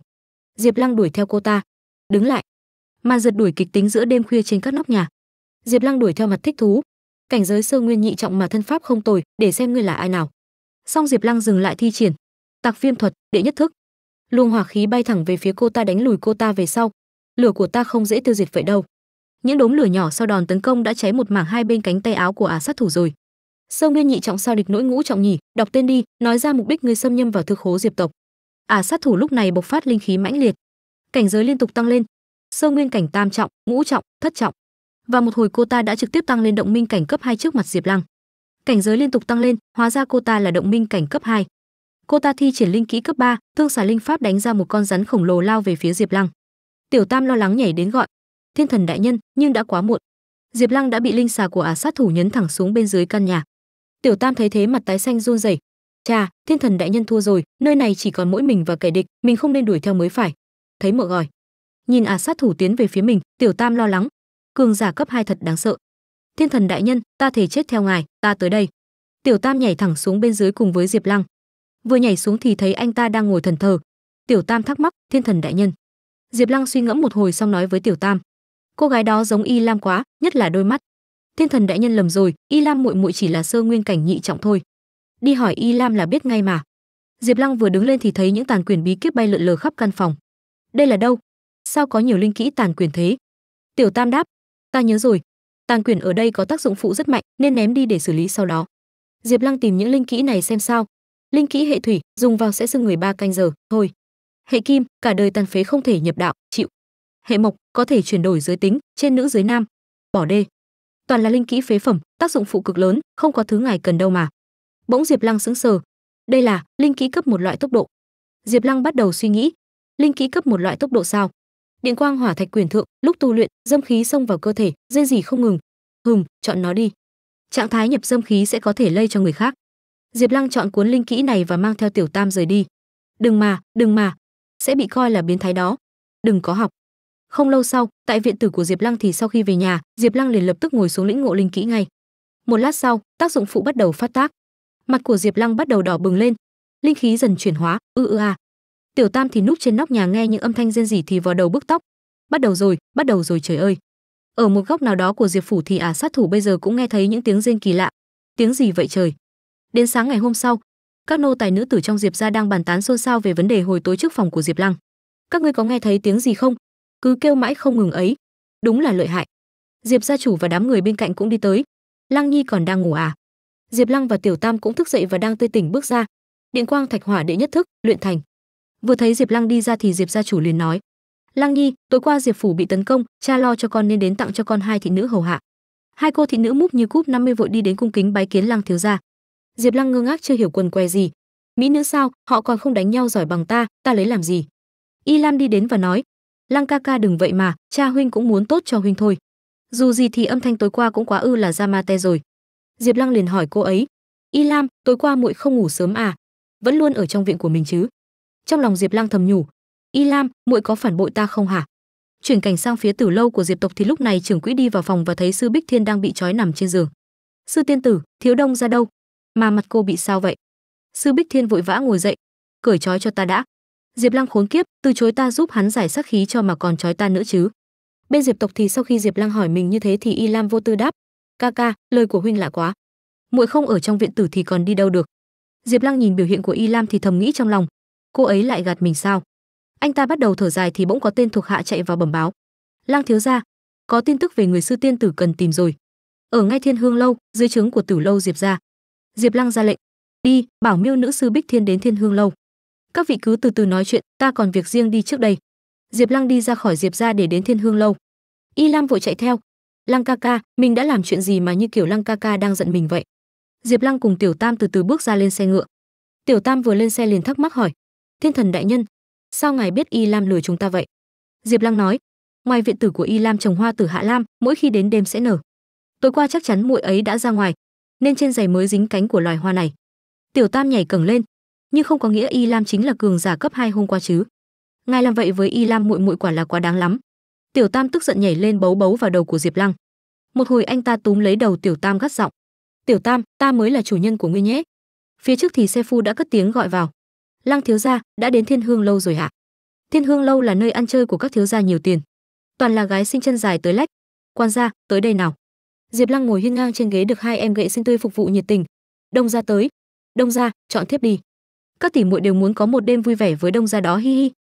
diệp lăng đuổi theo cô ta đứng lại mà giật đuổi kịch tính giữa đêm khuya trên các nóc nhà diệp lăng đuổi theo mặt thích thú cảnh giới sơ nguyên nhị trọng mà thân pháp không tồi để xem ngươi là ai nào Song Diệp Lăng dừng lại thi triển. Tạc Viêm thuật, đệ nhất thức. Luồng hỏa khí bay thẳng về phía cô ta đánh lùi cô ta về sau. Lửa của ta không dễ tiêu diệt vậy đâu. Những đốm lửa nhỏ sau đòn tấn công đã cháy một mảng hai bên cánh tay áo của ả sát thủ rồi. Sơ Nguyên nhị trọng sao địch nỗi ngũ trọng nhỉ, đọc tên đi, nói ra mục đích ngươi xâm nhâm vào thư khố Diệp tộc. Ả sát thủ lúc này bộc phát linh khí mãnh liệt, cảnh giới liên tục tăng lên. Sơ Nguyên cảnh tam trọng, ngũ trọng, thất trọng. Và một hồi cô ta đã trực tiếp tăng lên động minh cảnh cấp hai trước mặt Diệp Lăng cảnh giới liên tục tăng lên hóa ra cô ta là động minh cảnh cấp 2. cô ta thi triển linh kỹ cấp 3, thương xà linh pháp đánh ra một con rắn khổng lồ lao về phía diệp lăng tiểu tam lo lắng nhảy đến gọi thiên thần đại nhân nhưng đã quá muộn diệp lăng đã bị linh xà của ả sát thủ nhấn thẳng xuống bên dưới căn nhà tiểu tam thấy thế mặt tái xanh run rẩy cha thiên thần đại nhân thua rồi nơi này chỉ còn mỗi mình và kẻ địch mình không nên đuổi theo mới phải thấy mợ gọi nhìn ả sát thủ tiến về phía mình tiểu tam lo lắng cường giả cấp hai thật đáng sợ thiên thần đại nhân ta thể chết theo ngài ta tới đây tiểu tam nhảy thẳng xuống bên dưới cùng với diệp lăng vừa nhảy xuống thì thấy anh ta đang ngồi thần thờ tiểu tam thắc mắc thiên thần đại nhân diệp lăng suy ngẫm một hồi xong nói với tiểu tam cô gái đó giống y lam quá nhất là đôi mắt thiên thần đại nhân lầm rồi y lam muội muội chỉ là sơ nguyên cảnh nhị trọng thôi đi hỏi y lam là biết ngay mà diệp lăng vừa đứng lên thì thấy những tàn quyền bí kíp bay lượn lờ khắp căn phòng đây là đâu sao có nhiều linh kỹ tàn quyền thế tiểu tam đáp ta nhớ rồi tàn quyển ở đây có tác dụng phụ rất mạnh nên ném đi để xử lý sau đó diệp lăng tìm những linh kỹ này xem sao linh kỹ hệ thủy dùng vào sẽ sưng người ba canh giờ thôi hệ kim cả đời tàn phế không thể nhập đạo chịu hệ mộc có thể chuyển đổi giới tính trên nữ dưới nam bỏ đi. toàn là linh kỹ phế phẩm tác dụng phụ cực lớn không có thứ ngài cần đâu mà bỗng diệp lăng sững sờ đây là linh kỹ cấp một loại tốc độ diệp lăng bắt đầu suy nghĩ linh kỹ cấp một loại tốc độ sao điện quang hỏa thạch quyền thượng lúc tu luyện dâm khí xông vào cơ thể dây gì không ngừng hừng chọn nó đi trạng thái nhập dâm khí sẽ có thể lây cho người khác diệp lăng chọn cuốn linh kỹ này và mang theo tiểu tam rời đi đừng mà đừng mà sẽ bị coi là biến thái đó đừng có học không lâu sau tại viện tử của diệp lăng thì sau khi về nhà diệp lăng liền lập tức ngồi xuống lĩnh ngộ linh kỹ ngay một lát sau tác dụng phụ bắt đầu phát tác mặt của diệp lăng bắt đầu đỏ bừng lên linh khí dần chuyển hóa ư ư a tiểu tam thì núp trên nóc nhà nghe những âm thanh rên rỉ thì vò đầu bức tóc bắt đầu rồi bắt đầu rồi trời ơi ở một góc nào đó của diệp phủ thì ả à sát thủ bây giờ cũng nghe thấy những tiếng rên kỳ lạ tiếng gì vậy trời đến sáng ngày hôm sau các nô tài nữ tử trong diệp gia đang bàn tán xôn xao về vấn đề hồi tối trước phòng của diệp lăng các ngươi có nghe thấy tiếng gì không cứ kêu mãi không ngừng ấy đúng là lợi hại diệp gia chủ và đám người bên cạnh cũng đi tới lăng nhi còn đang ngủ à diệp lăng và tiểu tam cũng thức dậy và đang tươi tỉnh bước ra điện quang thạch hỏa đệ nhất thức luyện thành vừa thấy diệp lăng đi ra thì diệp gia chủ liền nói lăng nhi tối qua diệp phủ bị tấn công cha lo cho con nên đến tặng cho con hai thị nữ hầu hạ hai cô thị nữ múc như cúp 50 vội đi đến cung kính bái kiến lăng thiếu gia diệp lăng ngơ ngác chưa hiểu quần què gì mỹ nữ sao họ còn không đánh nhau giỏi bằng ta ta lấy làm gì y lam đi đến và nói lăng ca ca đừng vậy mà cha huynh cũng muốn tốt cho huynh thôi dù gì thì âm thanh tối qua cũng quá ư là ra ma te rồi diệp lăng liền hỏi cô ấy y lam tối qua muội không ngủ sớm à vẫn luôn ở trong viện của mình chứ trong lòng diệp lăng thầm nhủ y lam muội có phản bội ta không hả chuyển cảnh sang phía tử lâu của diệp tộc thì lúc này trưởng quỹ đi vào phòng và thấy sư bích thiên đang bị trói nằm trên giường sư tiên tử thiếu đông ra đâu mà mặt cô bị sao vậy sư bích thiên vội vã ngồi dậy cởi trói cho ta đã diệp lăng khốn kiếp từ chối ta giúp hắn giải sắc khí cho mà còn trói ta nữa chứ bên diệp tộc thì sau khi diệp lăng hỏi mình như thế thì y lam vô tư đáp ca ca lời của huynh lạ quá muội không ở trong viện tử thì còn đi đâu được diệp lăng nhìn biểu hiện của y lam thì thầm nghĩ trong lòng cô ấy lại gạt mình sao anh ta bắt đầu thở dài thì bỗng có tên thuộc hạ chạy vào bẩm báo lang thiếu gia có tin tức về người sư tiên tử cần tìm rồi ở ngay thiên hương lâu dưới trướng của tử lâu diệp gia diệp lăng ra lệnh đi bảo miêu nữ sư bích thiên đến thiên hương lâu các vị cứ từ từ nói chuyện ta còn việc riêng đi trước đây diệp lăng đi ra khỏi diệp gia để đến thiên hương lâu y lam vội chạy theo lăng ca ca mình đã làm chuyện gì mà như kiểu lăng ca ca đang giận mình vậy diệp lăng cùng tiểu tam từ từ bước ra lên xe ngựa tiểu tam vừa lên xe liền thắc mắc hỏi Thiên thần đại nhân, sao ngài biết Y Lam lừa chúng ta vậy? Diệp Lăng nói, ngoài viện tử của Y Lam trồng hoa tử hạ lam, mỗi khi đến đêm sẽ nở. Tối qua chắc chắn muội ấy đã ra ngoài, nên trên giày mới dính cánh của loài hoa này. Tiểu Tam nhảy cẳng lên, nhưng không có nghĩa Y Lam chính là cường giả cấp hai hôm qua chứ. Ngài làm vậy với Y Lam muội muội quả là quá đáng lắm. Tiểu Tam tức giận nhảy lên bấu bấu vào đầu của Diệp Lăng. Một hồi anh ta túm lấy đầu Tiểu Tam gắt giọng, "Tiểu Tam, ta mới là chủ nhân của ngươi nhé." Phía trước thì xe phu đã cất tiếng gọi vào, lăng thiếu gia đã đến thiên hương lâu rồi hả thiên hương lâu là nơi ăn chơi của các thiếu gia nhiều tiền toàn là gái sinh chân dài tới lách quan gia tới đây nào diệp lăng ngồi hiên ngang trên ghế được hai em gậy sinh tươi phục vụ nhiệt tình đông gia tới đông gia chọn thiếp đi các tỷ muội đều muốn có một đêm vui vẻ với đông gia đó hi hi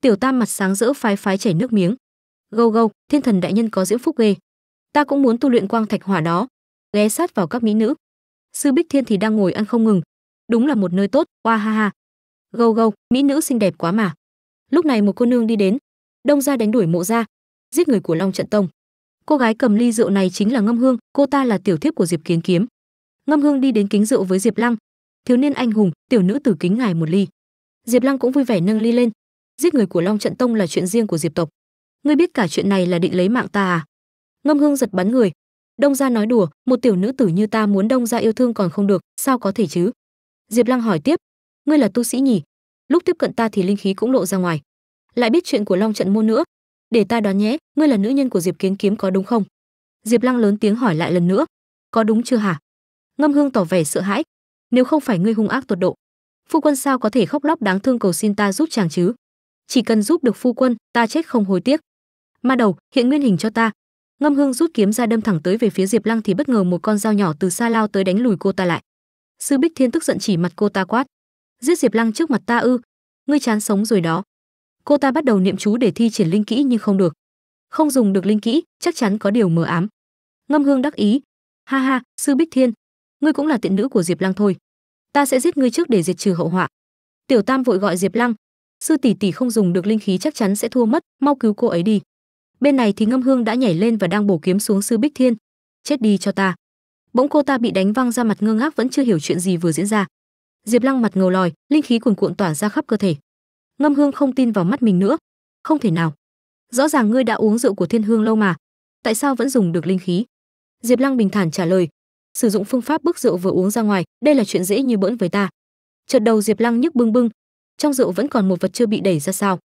tiểu tam mặt sáng rỡ phái phái chảy nước miếng gâu gâu thiên thần đại nhân có diễm phúc ghê ta cũng muốn tu luyện quang thạch hỏa đó ghé sát vào các mỹ nữ sư bích thiên thì đang ngồi ăn không ngừng đúng là một nơi tốt oa ha ha gâu gâu mỹ nữ xinh đẹp quá mà lúc này một cô nương đi đến đông ra đánh đuổi mộ ra giết người của long trận tông cô gái cầm ly rượu này chính là ngâm hương cô ta là tiểu thiếp của diệp kiến kiếm ngâm hương đi đến kính rượu với diệp lăng thiếu niên anh hùng tiểu nữ tử kính ngài một ly diệp lăng cũng vui vẻ nâng ly lên giết người của long trận tông là chuyện riêng của diệp tộc ngươi biết cả chuyện này là định lấy mạng ta à ngâm hương giật bắn người đông gia nói đùa một tiểu nữ tử như ta muốn đông gia yêu thương còn không được sao có thể chứ diệp lăng hỏi tiếp ngươi là tu sĩ nhỉ lúc tiếp cận ta thì linh khí cũng lộ ra ngoài lại biết chuyện của long trận môn nữa để ta đoán nhé ngươi là nữ nhân của diệp kiến kiếm có đúng không diệp lăng lớn tiếng hỏi lại lần nữa có đúng chưa hả ngâm hương tỏ vẻ sợ hãi nếu không phải ngươi hung ác tột độ phu quân sao có thể khóc lóc đáng thương cầu xin ta giúp chàng chứ chỉ cần giúp được phu quân ta chết không hối tiếc ma đầu hiện nguyên hình cho ta ngâm hương rút kiếm ra đâm thẳng tới về phía diệp lăng thì bất ngờ một con dao nhỏ từ xa lao tới đánh lùi cô ta lại sư bích thiên tức giận chỉ mặt cô ta quát giết diệp lăng trước mặt ta ư ngươi chán sống rồi đó cô ta bắt đầu niệm chú để thi triển linh kỹ nhưng không được không dùng được linh kỹ chắc chắn có điều mờ ám ngâm hương đắc ý ha ha sư bích thiên ngươi cũng là tiện nữ của diệp lăng thôi ta sẽ giết ngươi trước để diệt trừ hậu họa tiểu tam vội gọi diệp lăng sư tỷ tỷ không dùng được linh khí chắc chắn sẽ thua mất mau cứu cô ấy đi bên này thì ngâm hương đã nhảy lên và đang bổ kiếm xuống sư bích thiên chết đi cho ta bỗng cô ta bị đánh văng ra mặt ngơ ngác vẫn chưa hiểu chuyện gì vừa diễn ra diệp lăng mặt ngầu lòi linh khí cuồn cuộn tỏa ra khắp cơ thể ngâm hương không tin vào mắt mình nữa không thể nào rõ ràng ngươi đã uống rượu của thiên hương lâu mà tại sao vẫn dùng được linh khí diệp lăng bình thản trả lời sử dụng phương pháp bức rượu vừa uống ra ngoài đây là chuyện dễ như bỡn với ta chợt đầu diệp lăng nhức bưng bưng trong rượu vẫn còn một vật chưa bị đẩy ra sao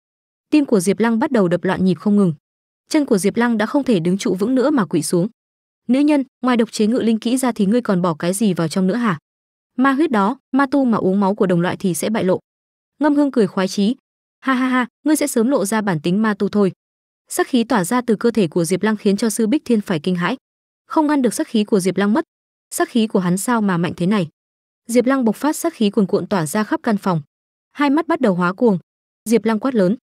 tim của diệp lăng bắt đầu đập loạn nhịp không ngừng chân của diệp lăng đã không thể đứng trụ vững nữa mà quỵ xuống nữ nhân ngoài độc chế ngự linh kỹ ra thì ngươi còn bỏ cái gì vào trong nữa hả ma huyết đó ma tu mà uống máu của đồng loại thì sẽ bại lộ ngâm hương cười khoái chí ha ha ha ngươi sẽ sớm lộ ra bản tính ma tu thôi sắc khí tỏa ra từ cơ thể của diệp lăng khiến cho sư bích thiên phải kinh hãi không ngăn được sắc khí của diệp lăng mất sắc khí của hắn sao mà mạnh thế này diệp lăng bộc phát sắc khí cuồn cuộn tỏa ra khắp căn phòng hai mắt bắt đầu hóa cuồng diệp lăng quát lớn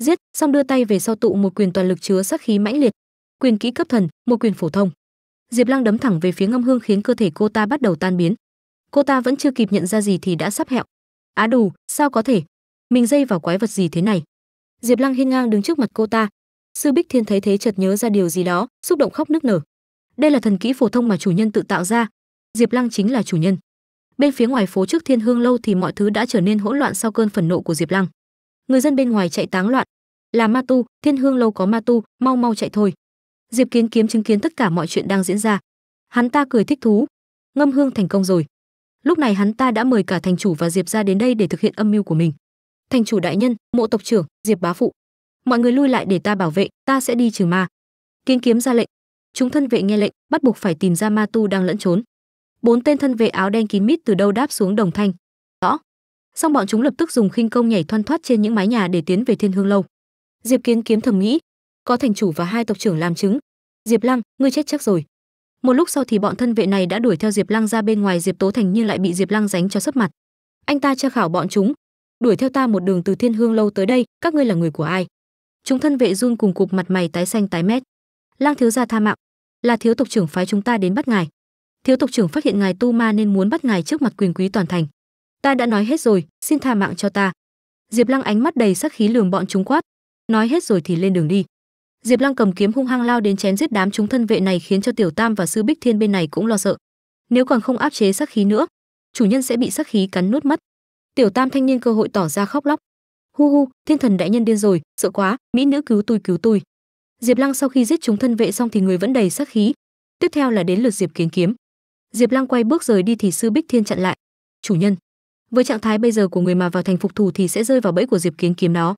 giết xong đưa tay về sau tụ một quyền toàn lực chứa sắc khí mãnh liệt quyền kỹ cấp thần một quyền phổ thông diệp lăng đấm thẳng về phía ngâm hương khiến cơ thể cô ta bắt đầu tan biến cô ta vẫn chưa kịp nhận ra gì thì đã sắp hẹo á đù sao có thể mình dây vào quái vật gì thế này diệp lăng hiên ngang đứng trước mặt cô ta sư bích thiên thấy thế chợt nhớ ra điều gì đó xúc động khóc nức nở đây là thần kỹ phổ thông mà chủ nhân tự tạo ra diệp lăng chính là chủ nhân bên phía ngoài phố trước thiên hương lâu thì mọi thứ đã trở nên hỗn loạn sau cơn phẫn nộ của diệp lăng người dân bên ngoài chạy táng loạn là ma tu thiên hương lâu có ma tu mau mau chạy thôi diệp kiến kiếm chứng kiến tất cả mọi chuyện đang diễn ra hắn ta cười thích thú ngâm hương thành công rồi lúc này hắn ta đã mời cả thành chủ và diệp ra đến đây để thực hiện âm mưu của mình thành chủ đại nhân mộ tộc trưởng diệp bá phụ mọi người lui lại để ta bảo vệ ta sẽ đi trừ ma kiến kiếm ra lệnh chúng thân vệ nghe lệnh bắt buộc phải tìm ra ma tu đang lẫn trốn bốn tên thân vệ áo đen kín mít từ đâu đáp xuống đồng thanh rõ xong bọn chúng lập tức dùng khinh công nhảy thoăn thoát trên những mái nhà để tiến về thiên hương lâu diệp kiến kiếm thầm nghĩ có thành chủ và hai tộc trưởng làm chứng diệp lăng ngươi chết chắc rồi một lúc sau thì bọn thân vệ này đã đuổi theo diệp lăng ra bên ngoài diệp tố thành nhưng lại bị diệp lăng dánh cho sấp mặt anh ta tra khảo bọn chúng đuổi theo ta một đường từ thiên hương lâu tới đây các ngươi là người của ai chúng thân vệ run cùng cục mặt mày tái xanh tái mét lang thiếu gia tha mạng là thiếu tộc trưởng phái chúng ta đến bắt ngài thiếu tộc trưởng phát hiện ngài tu ma nên muốn bắt ngài trước mặt quyền quý toàn thành ta đã nói hết rồi xin tha mạng cho ta diệp lăng ánh mắt đầy sắc khí lường bọn chúng quát nói hết rồi thì lên đường đi Diệp Lăng cầm kiếm hung hăng lao đến chém giết đám chúng thân vệ này khiến cho Tiểu Tam và Sư Bích Thiên bên này cũng lo sợ. Nếu còn không áp chế sát khí nữa, chủ nhân sẽ bị sát khí cắn nuốt mất. Tiểu Tam thanh niên cơ hội tỏ ra khóc lóc. Hu hu, thiên thần đại nhân điên rồi, sợ quá, mỹ nữ cứu tôi cứu tôi. Diệp Lăng sau khi giết chúng thân vệ xong thì người vẫn đầy sát khí. Tiếp theo là đến lượt Diệp Kiến Kiếm. Diệp Lăng quay bước rời đi thì Sư Bích Thiên chặn lại. "Chủ nhân, với trạng thái bây giờ của người mà vào thành phục thù thì sẽ rơi vào bẫy của Diệp Kiến Kiếm đó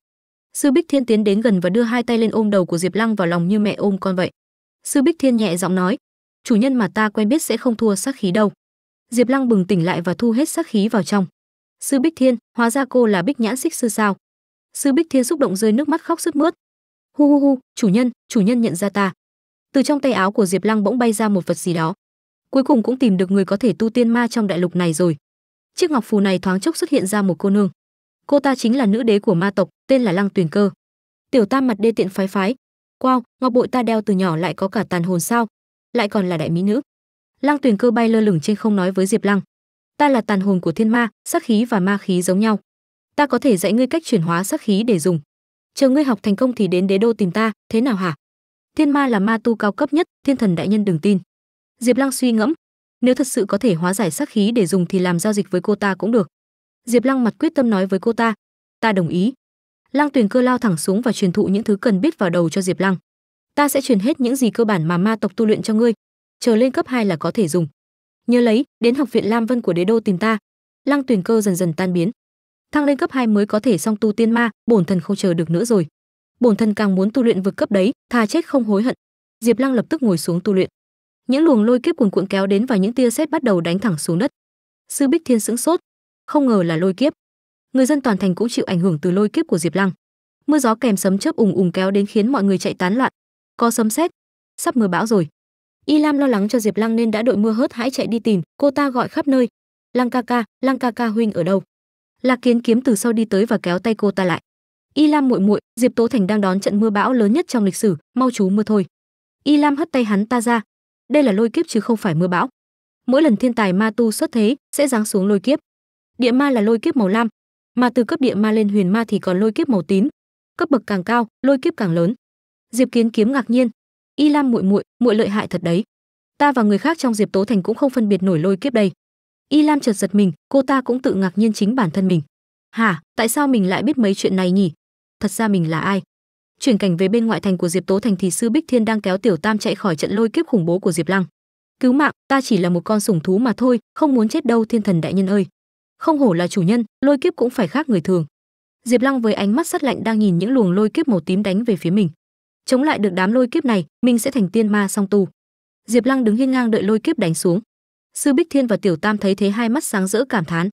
sư bích thiên tiến đến gần và đưa hai tay lên ôm đầu của diệp lăng vào lòng như mẹ ôm con vậy sư bích thiên nhẹ giọng nói chủ nhân mà ta quen biết sẽ không thua sát khí đâu diệp lăng bừng tỉnh lại và thu hết sát khí vào trong sư bích thiên hóa ra cô là bích nhãn xích sư sao sư bích thiên xúc động rơi nước mắt khóc sướt mướt hu hu hu chủ nhân chủ nhân nhận ra ta từ trong tay áo của diệp lăng bỗng bay ra một vật gì đó cuối cùng cũng tìm được người có thể tu tiên ma trong đại lục này rồi chiếc ngọc phù này thoáng chốc xuất hiện ra một cô nương cô ta chính là nữ đế của ma tộc tên là Lăng Tuyền Cơ. Tiểu tam mặt đê tiện phái phái. Wow, ngọc bội ta đeo từ nhỏ lại có cả tàn hồn sao? Lại còn là đại mỹ nữ. Lăng Tuyền Cơ bay lơ lửng trên không nói với Diệp Lăng. Ta là tàn hồn của thiên ma, sắc khí và ma khí giống nhau. Ta có thể dạy ngươi cách chuyển hóa sắc khí để dùng. Chờ ngươi học thành công thì đến đế đô tìm ta, thế nào hả? Thiên ma là ma tu cao cấp nhất, thiên thần đại nhân đừng tin. Diệp Lăng suy ngẫm, nếu thật sự có thể hóa giải sắc khí để dùng thì làm giao dịch với cô ta cũng được. Diệp Lăng mặt quyết tâm nói với cô ta, ta đồng ý, lăng tuyền cơ lao thẳng xuống và truyền thụ những thứ cần biết vào đầu cho diệp lăng ta sẽ truyền hết những gì cơ bản mà ma tộc tu luyện cho ngươi chờ lên cấp 2 là có thể dùng nhớ lấy đến học viện lam vân của đế đô tìm ta lăng tuyền cơ dần dần tan biến thăng lên cấp 2 mới có thể song tu tiên ma bổn thần không chờ được nữa rồi bổn thần càng muốn tu luyện vượt cấp đấy thà chết không hối hận diệp lăng lập tức ngồi xuống tu luyện những luồng lôi kiếp cuồn cuộn kéo đến và những tia sét bắt đầu đánh thẳng xuống đất sư bích thiên sững sốt không ngờ là lôi kiếp người dân toàn thành cũng chịu ảnh hưởng từ lôi kiếp của Diệp Lăng. Mưa gió kèm sấm chớp ùng ùng kéo đến khiến mọi người chạy tán loạn. Có sấm sét, sắp mưa bão rồi. Y Lam lo lắng cho Diệp Lăng nên đã đội mưa hớt hãy chạy đi tìm, cô ta gọi khắp nơi. "Lăng ca ca, Lăng ca ca huynh ở đâu?" Lạc Kiến Kiếm từ sau đi tới và kéo tay cô ta lại. "Y Lam muội muội, Diệp Tố Thành đang đón trận mưa bão lớn nhất trong lịch sử, mau chú mưa thôi." Y Lam hất tay hắn ta ra. "Đây là lôi kiếp chứ không phải mưa bão. Mỗi lần thiên tài ma tu xuất thế sẽ giáng xuống lôi kiếp. Địa ma là lôi kiếp màu lam, mà từ cấp địa ma lên huyền ma thì còn lôi kiếp màu tím cấp bậc càng cao lôi kiếp càng lớn diệp kiến kiếm ngạc nhiên y lam muội muội muội lợi hại thật đấy ta và người khác trong diệp tố thành cũng không phân biệt nổi lôi kiếp đây y lam chợt giật mình cô ta cũng tự ngạc nhiên chính bản thân mình hả tại sao mình lại biết mấy chuyện này nhỉ thật ra mình là ai chuyển cảnh về bên ngoại thành của diệp tố thành thì sư bích thiên đang kéo tiểu tam chạy khỏi trận lôi kiếp khủng bố của diệp lăng cứu mạng ta chỉ là một con sủng thú mà thôi không muốn chết đâu thiên thần đại nhân ơi không hổ là chủ nhân lôi kiếp cũng phải khác người thường diệp lăng với ánh mắt sắt lạnh đang nhìn những luồng lôi kiếp màu tím đánh về phía mình chống lại được đám lôi kiếp này mình sẽ thành tiên ma song tu diệp lăng đứng hiên ngang đợi lôi kiếp đánh xuống sư bích thiên và tiểu tam thấy thế hai mắt sáng rỡ cảm thán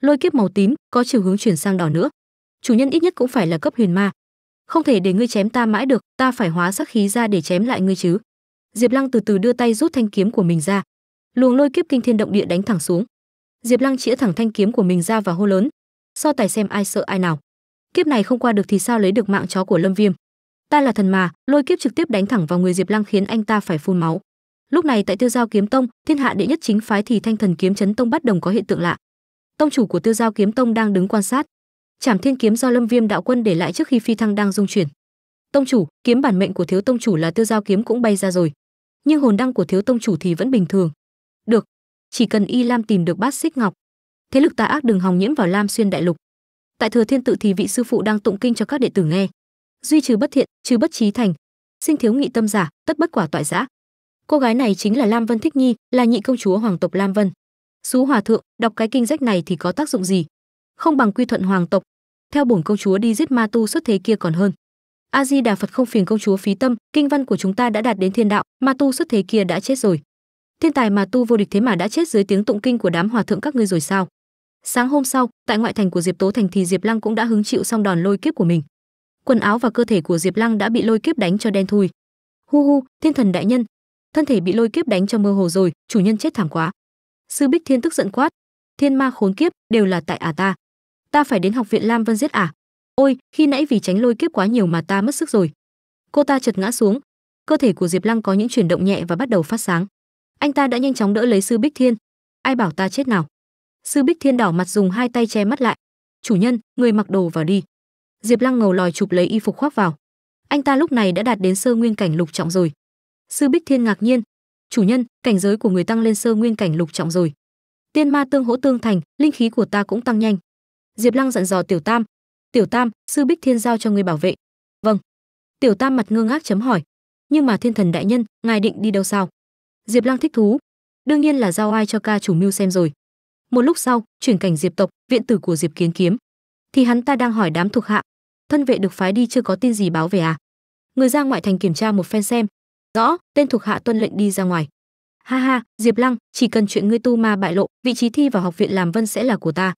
lôi kiếp màu tím có chiều hướng chuyển sang đỏ nữa chủ nhân ít nhất cũng phải là cấp huyền ma không thể để ngươi chém ta mãi được ta phải hóa sắc khí ra để chém lại ngươi chứ diệp lăng từ từ đưa tay rút thanh kiếm của mình ra luồng lôi kiếp kinh thiên động địa đánh thẳng xuống diệp lăng chĩa thẳng thanh kiếm của mình ra và hô lớn so tài xem ai sợ ai nào kiếp này không qua được thì sao lấy được mạng chó của lâm viêm ta là thần mà lôi kiếp trực tiếp đánh thẳng vào người diệp lăng khiến anh ta phải phun máu lúc này tại tiêu giao kiếm tông thiên hạ đệ nhất chính phái thì thanh thần kiếm chấn tông bắt đồng có hiện tượng lạ tông chủ của tiêu giao kiếm tông đang đứng quan sát trảm thiên kiếm do lâm viêm đạo quân để lại trước khi phi thăng đang dung chuyển tông chủ kiếm bản mệnh của thiếu tông chủ là tiêu giao kiếm cũng bay ra rồi nhưng hồn đăng của thiếu tông chủ thì vẫn bình thường được chỉ cần y lam tìm được bát xích ngọc thế lực tà ác đừng hòng nhiễm vào lam xuyên đại lục tại thừa thiên tự thì vị sư phụ đang tụng kinh cho các đệ tử nghe duy trừ bất thiện trừ bất trí thành sinh thiếu nghị tâm giả tất bất quả toại giã cô gái này chính là lam vân thích nhi là nhị công chúa hoàng tộc lam vân xú hòa thượng đọc cái kinh rách này thì có tác dụng gì không bằng quy thuận hoàng tộc theo bổn công chúa đi giết ma tu xuất thế kia còn hơn a di đà phật không phiền công chúa phí tâm kinh văn của chúng ta đã đạt đến thiên đạo ma tu xuất thế kia đã chết rồi thiên tài mà tu vô địch thế mà đã chết dưới tiếng tụng kinh của đám hòa thượng các ngươi rồi sao sáng hôm sau tại ngoại thành của diệp tố thành thì diệp lăng cũng đã hứng chịu xong đòn lôi kiếp của mình quần áo và cơ thể của diệp lăng đã bị lôi kiếp đánh cho đen thui hu hu thiên thần đại nhân thân thể bị lôi kiếp đánh cho mơ hồ rồi chủ nhân chết thảm quá sư bích thiên tức giận quát thiên ma khốn kiếp đều là tại ả à ta ta phải đến học viện lam vân giết ả à. ôi khi nãy vì tránh lôi kiếp quá nhiều mà ta mất sức rồi cô ta chợt ngã xuống cơ thể của diệp lăng có những chuyển động nhẹ và bắt đầu phát sáng anh ta đã nhanh chóng đỡ lấy sư bích thiên ai bảo ta chết nào sư bích thiên đỏ mặt dùng hai tay che mắt lại chủ nhân người mặc đồ vào đi diệp lăng ngầu lòi chụp lấy y phục khoác vào anh ta lúc này đã đạt đến sơ nguyên cảnh lục trọng rồi sư bích thiên ngạc nhiên chủ nhân cảnh giới của người tăng lên sơ nguyên cảnh lục trọng rồi tiên ma tương hỗ tương thành linh khí của ta cũng tăng nhanh diệp lăng dặn dò tiểu tam tiểu tam sư bích thiên giao cho người bảo vệ vâng tiểu tam mặt ngơ ngác chấm hỏi nhưng mà thiên thần đại nhân ngài định đi đâu sao Diệp Lăng thích thú. Đương nhiên là giao ai cho ca chủ mưu xem rồi. Một lúc sau, chuyển cảnh Diệp tộc, viện tử của Diệp Kiến Kiếm. Thì hắn ta đang hỏi đám thuộc hạ, thân vệ được phái đi chưa có tin gì báo về à? Người ra ngoại thành kiểm tra một phen xem. Rõ, tên thuộc hạ tuân lệnh đi ra ngoài. Ha ha, Diệp Lăng, chỉ cần chuyện ngươi tu ma bại lộ, vị trí thi vào học viện làm vân sẽ là của ta.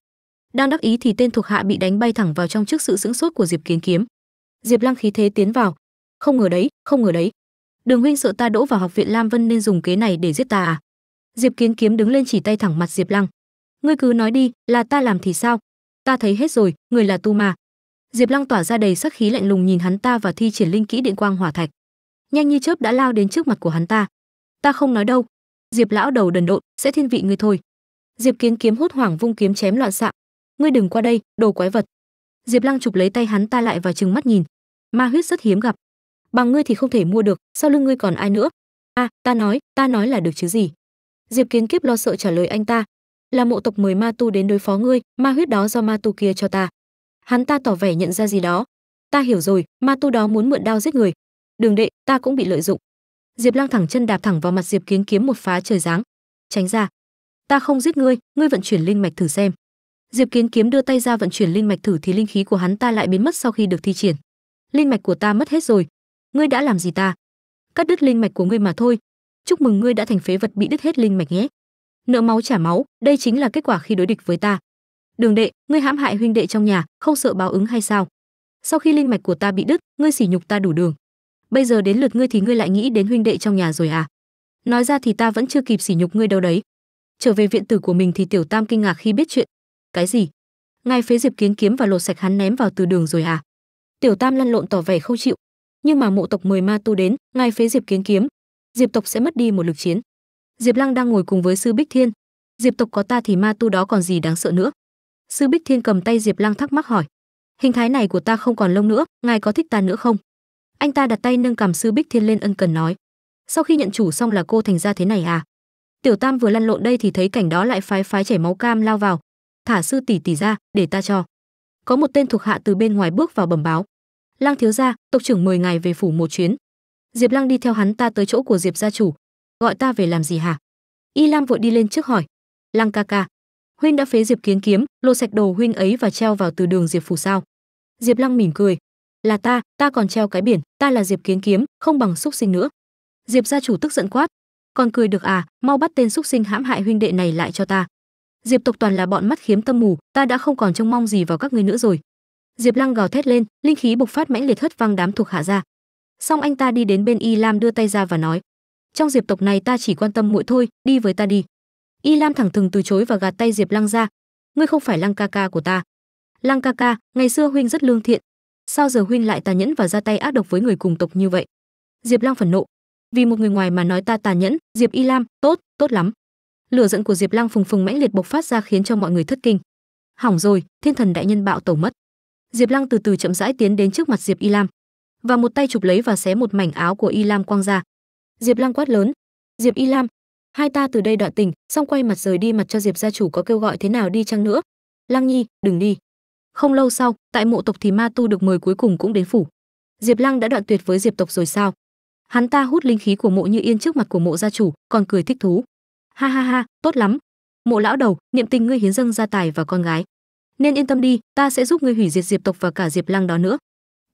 Đang đắc ý thì tên thuộc hạ bị đánh bay thẳng vào trong trước sự sững sốt của Diệp Kiến Kiếm. Diệp Lăng khí thế tiến vào. Không ngờ đấy, không ngờ đấy, đường huynh sợ ta đỗ vào học viện lam vân nên dùng kế này để giết ta à diệp kiến kiếm đứng lên chỉ tay thẳng mặt diệp lăng ngươi cứ nói đi là ta làm thì sao ta thấy hết rồi người là tu mà. diệp lăng tỏa ra đầy sắc khí lạnh lùng nhìn hắn ta và thi triển linh kỹ điện quang hỏa thạch nhanh như chớp đã lao đến trước mặt của hắn ta ta không nói đâu diệp lão đầu đần độn sẽ thiên vị ngươi thôi diệp kiến kiếm hốt hoảng vung kiếm chém loạn xạ ngươi đừng qua đây đồ quái vật diệp lăng chụp lấy tay hắn ta lại và trừng mắt nhìn ma huyết rất hiếm gặp bằng ngươi thì không thể mua được sau lưng ngươi còn ai nữa a à, ta nói ta nói là được chứ gì diệp kiến kiếp lo sợ trả lời anh ta là mộ tộc mời ma tu đến đối phó ngươi ma huyết đó do ma tu kia cho ta hắn ta tỏ vẻ nhận ra gì đó ta hiểu rồi ma tu đó muốn mượn đao giết người đường đệ ta cũng bị lợi dụng diệp lang thẳng chân đạp thẳng vào mặt diệp kiến kiếm một phá trời dáng, tránh ra ta không giết ngươi ngươi vận chuyển linh mạch thử xem diệp kiến kiếm đưa tay ra vận chuyển linh mạch thử thì linh khí của hắn ta lại biến mất sau khi được thi triển linh mạch của ta mất hết rồi ngươi đã làm gì ta cắt đứt linh mạch của ngươi mà thôi chúc mừng ngươi đã thành phế vật bị đứt hết linh mạch nhé nợ máu trả máu đây chính là kết quả khi đối địch với ta đường đệ ngươi hãm hại huynh đệ trong nhà không sợ báo ứng hay sao sau khi linh mạch của ta bị đứt ngươi sỉ nhục ta đủ đường bây giờ đến lượt ngươi thì ngươi lại nghĩ đến huynh đệ trong nhà rồi à nói ra thì ta vẫn chưa kịp sỉ nhục ngươi đâu đấy trở về viện tử của mình thì tiểu tam kinh ngạc khi biết chuyện cái gì ngay phế diệp kiến kiếm và lột sạch hắn ném vào từ đường rồi à tiểu tam lăn lộn tỏ vẻ không chịu nhưng mà mộ tộc mời ma tu đến ngài phế diệp kiến kiếm diệp tộc sẽ mất đi một lực chiến diệp lăng đang ngồi cùng với sư bích thiên diệp tộc có ta thì ma tu đó còn gì đáng sợ nữa sư bích thiên cầm tay diệp lăng thắc mắc hỏi hình thái này của ta không còn lông nữa ngài có thích ta nữa không anh ta đặt tay nâng cầm sư bích thiên lên ân cần nói sau khi nhận chủ xong là cô thành ra thế này à tiểu tam vừa lăn lộn đây thì thấy cảnh đó lại phái phái chảy máu cam lao vào thả sư tỷ tỷ ra để ta cho có một tên thuộc hạ từ bên ngoài bước vào bẩm báo lang thiếu gia tộc trưởng mời ngài về phủ một chuyến diệp lang đi theo hắn ta tới chỗ của diệp gia chủ gọi ta về làm gì hả y lam vội đi lên trước hỏi lang ca ca huynh đã phế diệp kiến kiếm lô sạch đồ huynh ấy và treo vào từ đường diệp phủ sao diệp lăng mỉm cười là ta ta còn treo cái biển ta là diệp kiến kiếm không bằng xúc sinh nữa diệp gia chủ tức giận quát còn cười được à mau bắt tên xúc sinh hãm hại huynh đệ này lại cho ta diệp tộc toàn là bọn mắt khiếm tâm mù ta đã không còn trông mong gì vào các ngươi nữa rồi diệp lăng gào thét lên linh khí bộc phát mãnh liệt hất văng đám thuộc hạ ra xong anh ta đi đến bên y lam đưa tay ra và nói trong diệp tộc này ta chỉ quan tâm muội thôi đi với ta đi y lam thẳng thừng từ chối và gạt tay diệp lăng ra ngươi không phải lăng ca ca của ta lăng ca ca ngày xưa huynh rất lương thiện sao giờ huynh lại tà nhẫn và ra tay ác độc với người cùng tộc như vậy diệp lăng phẫn nộ vì một người ngoài mà nói ta tà nhẫn diệp y lam tốt tốt lắm lửa giận của diệp lăng phùng phùng mãnh liệt bộc phát ra khiến cho mọi người thất kinh hỏng rồi thiên thần đại nhân bạo tẩu mất Diệp Lăng từ từ chậm rãi tiến đến trước mặt Diệp Y Lam và một tay chụp lấy và xé một mảnh áo của Y Lam quang ra. Diệp Lăng quát lớn, "Diệp Y Lam, hai ta từ đây đoạn tình, xong quay mặt rời đi mặt cho Diệp gia chủ có kêu gọi thế nào đi chăng nữa. Lăng Nhi, đừng đi." Không lâu sau, tại mộ tộc thì ma tu được mời cuối cùng cũng đến phủ. Diệp Lăng đã đoạn tuyệt với Diệp tộc rồi sao? Hắn ta hút linh khí của mộ Như Yên trước mặt của mộ gia chủ, còn cười thích thú. "Ha ha ha, tốt lắm. Mộ lão đầu, niệm tình ngươi hiến dâng gia tài và con gái nên yên tâm đi ta sẽ giúp ngươi hủy diệt diệp tộc và cả diệp lăng đó nữa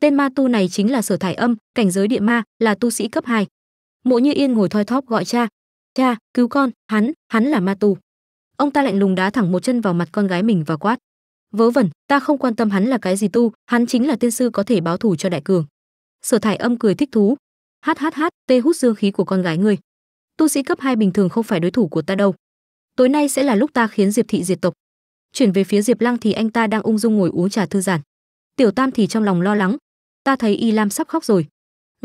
tên ma tu này chính là sở thải âm cảnh giới địa ma là tu sĩ cấp 2. mộ như yên ngồi thoi thóp gọi cha cha cứu con hắn hắn là ma tu ông ta lạnh lùng đá thẳng một chân vào mặt con gái mình và quát vớ vẩn ta không quan tâm hắn là cái gì tu hắn chính là tiên sư có thể báo thù cho đại cường sở thải âm cười thích thú hát hát hát tê hút dương khí của con gái ngươi tu sĩ cấp 2 bình thường không phải đối thủ của ta đâu tối nay sẽ là lúc ta khiến diệp thị diệt tộc chuyển về phía diệp lăng thì anh ta đang ung dung ngồi uống trà thư giãn tiểu tam thì trong lòng lo lắng ta thấy y lam sắp khóc rồi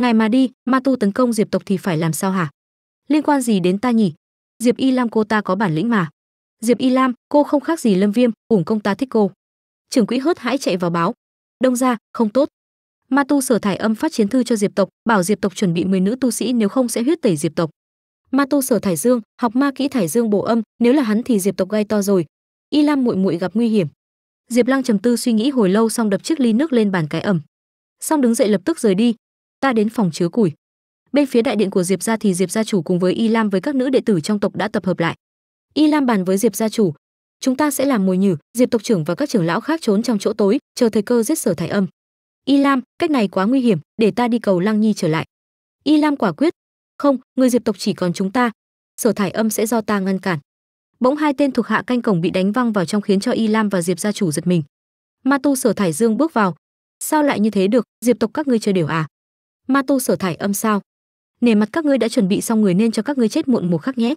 ngài mà đi ma tu tấn công diệp tộc thì phải làm sao hả liên quan gì đến ta nhỉ diệp y lam cô ta có bản lĩnh mà diệp y lam cô không khác gì lâm viêm ủng công ta thích cô trưởng quỹ hớt hãi chạy vào báo đông ra không tốt ma tu sở thải âm phát chiến thư cho diệp tộc bảo diệp tộc chuẩn bị 10 nữ tu sĩ nếu không sẽ huyết tẩy diệp tộc ma tu sở thải dương học ma kỹ thải dương bổ âm nếu là hắn thì diệp tộc gai to rồi y lam muội muội gặp nguy hiểm diệp lăng trầm tư suy nghĩ hồi lâu xong đập chiếc ly nước lên bàn cái ẩm xong đứng dậy lập tức rời đi ta đến phòng chứa củi bên phía đại điện của diệp gia thì diệp gia chủ cùng với y lam với các nữ đệ tử trong tộc đã tập hợp lại y lam bàn với diệp gia chủ chúng ta sẽ làm mồi nhử diệp tộc trưởng và các trưởng lão khác trốn trong chỗ tối chờ thời cơ giết sở thái âm y lam cách này quá nguy hiểm để ta đi cầu lăng nhi trở lại y lam quả quyết không người diệp tộc chỉ còn chúng ta sở thải âm sẽ do ta ngăn cản bỗng hai tên thuộc hạ canh cổng bị đánh văng vào trong khiến cho y lam và diệp gia chủ giật mình ma tu sở thải dương bước vào sao lại như thế được diệp tộc các ngươi chơi đều à ma tu sở thải âm sao nề mặt các ngươi đã chuẩn bị xong người nên cho các ngươi chết muộn một khắc nhé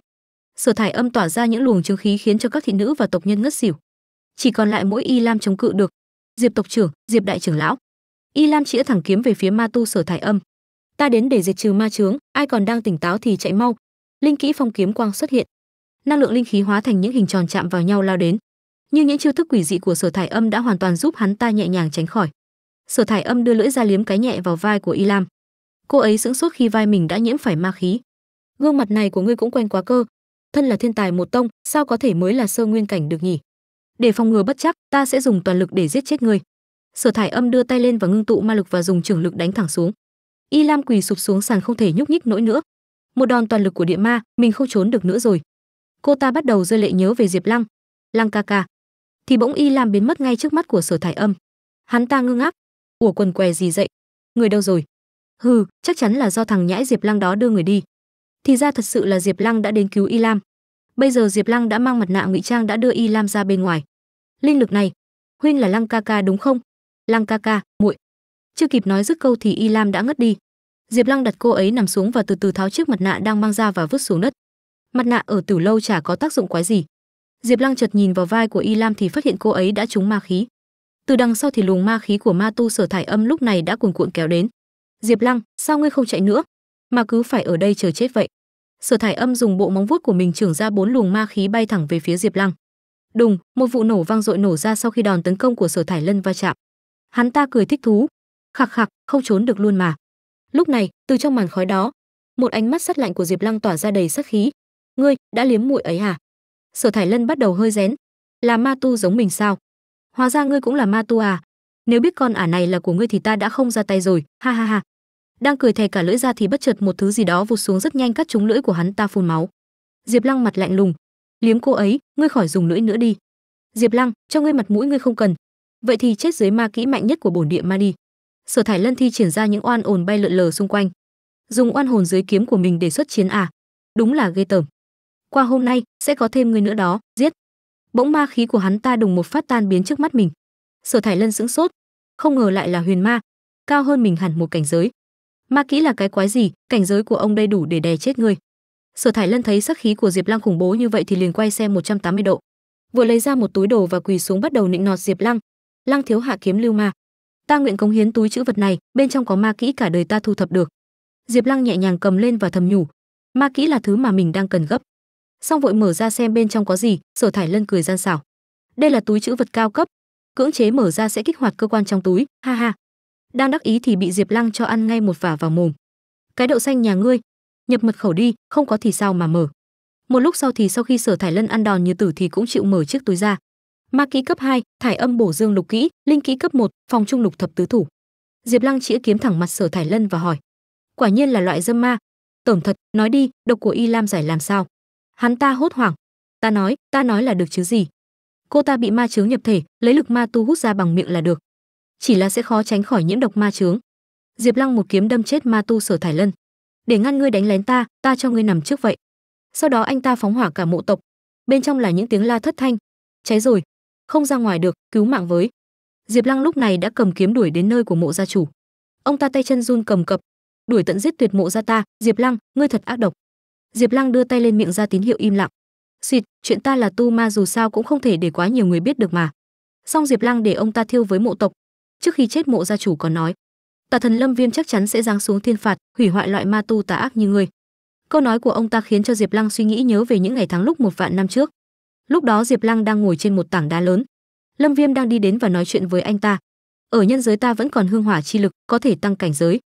sở thải âm tỏa ra những luồng chứng khí khiến cho các thị nữ và tộc nhân ngất xỉu chỉ còn lại mỗi y lam chống cự được diệp tộc trưởng diệp đại trưởng lão y lam chĩa thẳng kiếm về phía ma tu sở thải âm ta đến để diệt trừ ma chướng ai còn đang tỉnh táo thì chạy mau linh kỹ phong kiếm quang xuất hiện năng lượng linh khí hóa thành những hình tròn chạm vào nhau lao đến nhưng những chiêu thức quỷ dị của sở thải âm đã hoàn toàn giúp hắn ta nhẹ nhàng tránh khỏi sở thải âm đưa lưỡi ra liếm cái nhẹ vào vai của y lam cô ấy sững sốt khi vai mình đã nhiễm phải ma khí gương mặt này của ngươi cũng quen quá cơ thân là thiên tài một tông sao có thể mới là sơ nguyên cảnh được nhỉ để phòng ngừa bất chắc ta sẽ dùng toàn lực để giết chết ngươi sở thải âm đưa tay lên và ngưng tụ ma lực và dùng trưởng lực đánh thẳng xuống y lam quỳ sụp xuống sàn không thể nhúc nhích nỗi nữa một đòn toàn lực của địa ma mình không trốn được nữa rồi cô ta bắt đầu rơi lệ nhớ về diệp lăng lăng ca ca thì bỗng y lam biến mất ngay trước mắt của sở thải âm hắn ta ngưng ác ủa quần què gì dậy người đâu rồi hừ chắc chắn là do thằng nhãi diệp lăng đó đưa người đi thì ra thật sự là diệp lăng đã đến cứu y lam bây giờ diệp lăng đã mang mặt nạ ngụy trang đã đưa y lam ra bên ngoài linh lực này huynh là lăng ca ca đúng không lăng ca ca muội chưa kịp nói dứt câu thì y lam đã ngất đi diệp lăng đặt cô ấy nằm xuống và từ từ tháo chiếc mặt nạ đang mang ra và vứt xuống đất mặt nạ ở từ lâu chả có tác dụng quái gì diệp lăng chợt nhìn vào vai của y lam thì phát hiện cô ấy đã trúng ma khí từ đằng sau thì luồng ma khí của ma tu sở thải âm lúc này đã cuồn cuộn kéo đến diệp lăng sao ngươi không chạy nữa mà cứ phải ở đây chờ chết vậy sở thải âm dùng bộ móng vuốt của mình trưởng ra bốn luồng ma khí bay thẳng về phía diệp lăng đùng một vụ nổ vang dội nổ ra sau khi đòn tấn công của sở thải lân va chạm hắn ta cười thích thú khạc khạc không trốn được luôn mà lúc này từ trong màn khói đó một ánh mắt sắt lạnh của diệp lăng tỏa ra đầy sắc khí ngươi đã liếm mũi ấy à sở thải lân bắt đầu hơi rén là ma tu giống mình sao hóa ra ngươi cũng là ma tu à nếu biết con ả này là của ngươi thì ta đã không ra tay rồi ha ha ha đang cười thè cả lưỡi ra thì bất chợt một thứ gì đó vụt xuống rất nhanh cắt trúng lưỡi của hắn ta phun máu diệp lăng mặt lạnh lùng liếm cô ấy ngươi khỏi dùng lưỡi nữa đi diệp lăng cho ngươi mặt mũi ngươi không cần vậy thì chết dưới ma kỹ mạnh nhất của bổn địa ma đi sở thải lân thi triển ra những oan ồn bay lượn lờ xung quanh dùng oan hồn dưới kiếm của mình để xuất chiến à đúng là ghê tởm qua hôm nay sẽ có thêm người nữa đó giết bỗng ma khí của hắn ta đùng một phát tan biến trước mắt mình sở thải lân sững sốt không ngờ lại là huyền ma cao hơn mình hẳn một cảnh giới ma kỹ là cái quái gì cảnh giới của ông đây đủ để đè chết ngươi sở thải lân thấy sắc khí của diệp lăng khủng bố như vậy thì liền quay xem 180 độ vừa lấy ra một túi đồ và quỳ xuống bắt đầu nịnh nọt diệp lăng lăng thiếu hạ kiếm lưu ma ta nguyện cống hiến túi chữ vật này bên trong có ma kỹ cả đời ta thu thập được diệp lăng nhẹ nhàng cầm lên và thầm nhủ ma kỹ là thứ mà mình đang cần gấp xong vội mở ra xem bên trong có gì sở thải lân cười gian xảo đây là túi chữ vật cao cấp cưỡng chế mở ra sẽ kích hoạt cơ quan trong túi ha ha đang đắc ý thì bị diệp lăng cho ăn ngay một vả vào mồm cái đậu xanh nhà ngươi nhập mật khẩu đi không có thì sao mà mở một lúc sau thì sau khi sở thải lân ăn đòn như tử thì cũng chịu mở chiếc túi ra ma kỹ cấp 2, thải âm bổ dương lục kỹ linh kỹ cấp 1, phòng trung lục thập tứ thủ diệp lăng chĩa kiếm thẳng mặt sở thải lân và hỏi quả nhiên là loại dâm ma tổm thật nói đi độc của y lam giải làm sao hắn ta hốt hoảng ta nói ta nói là được chứ gì cô ta bị ma chướng nhập thể lấy lực ma tu hút ra bằng miệng là được chỉ là sẽ khó tránh khỏi nhiễm độc ma chướng diệp lăng một kiếm đâm chết ma tu sở thải lân để ngăn ngươi đánh lén ta ta cho ngươi nằm trước vậy sau đó anh ta phóng hỏa cả mộ tộc bên trong là những tiếng la thất thanh cháy rồi không ra ngoài được cứu mạng với diệp lăng lúc này đã cầm kiếm đuổi đến nơi của mộ gia chủ ông ta tay chân run cầm cập đuổi tận giết tuyệt mộ gia ta diệp lăng ngươi thật ác độc Diệp Lăng đưa tay lên miệng ra tín hiệu im lặng. Xịt, chuyện ta là tu ma dù sao cũng không thể để quá nhiều người biết được mà. Xong Diệp Lăng để ông ta thiêu với mộ tộc. Trước khi chết mộ gia chủ còn nói, Tà thần Lâm Viêm chắc chắn sẽ giáng xuống thiên phạt, hủy hoại loại ma tu tà ác như ngươi. Câu nói của ông ta khiến cho Diệp Lăng suy nghĩ nhớ về những ngày tháng lúc một vạn năm trước. Lúc đó Diệp Lăng đang ngồi trên một tảng đá lớn. Lâm Viêm đang đi đến và nói chuyện với anh ta. Ở nhân giới ta vẫn còn hương hỏa chi lực, có thể tăng cảnh giới.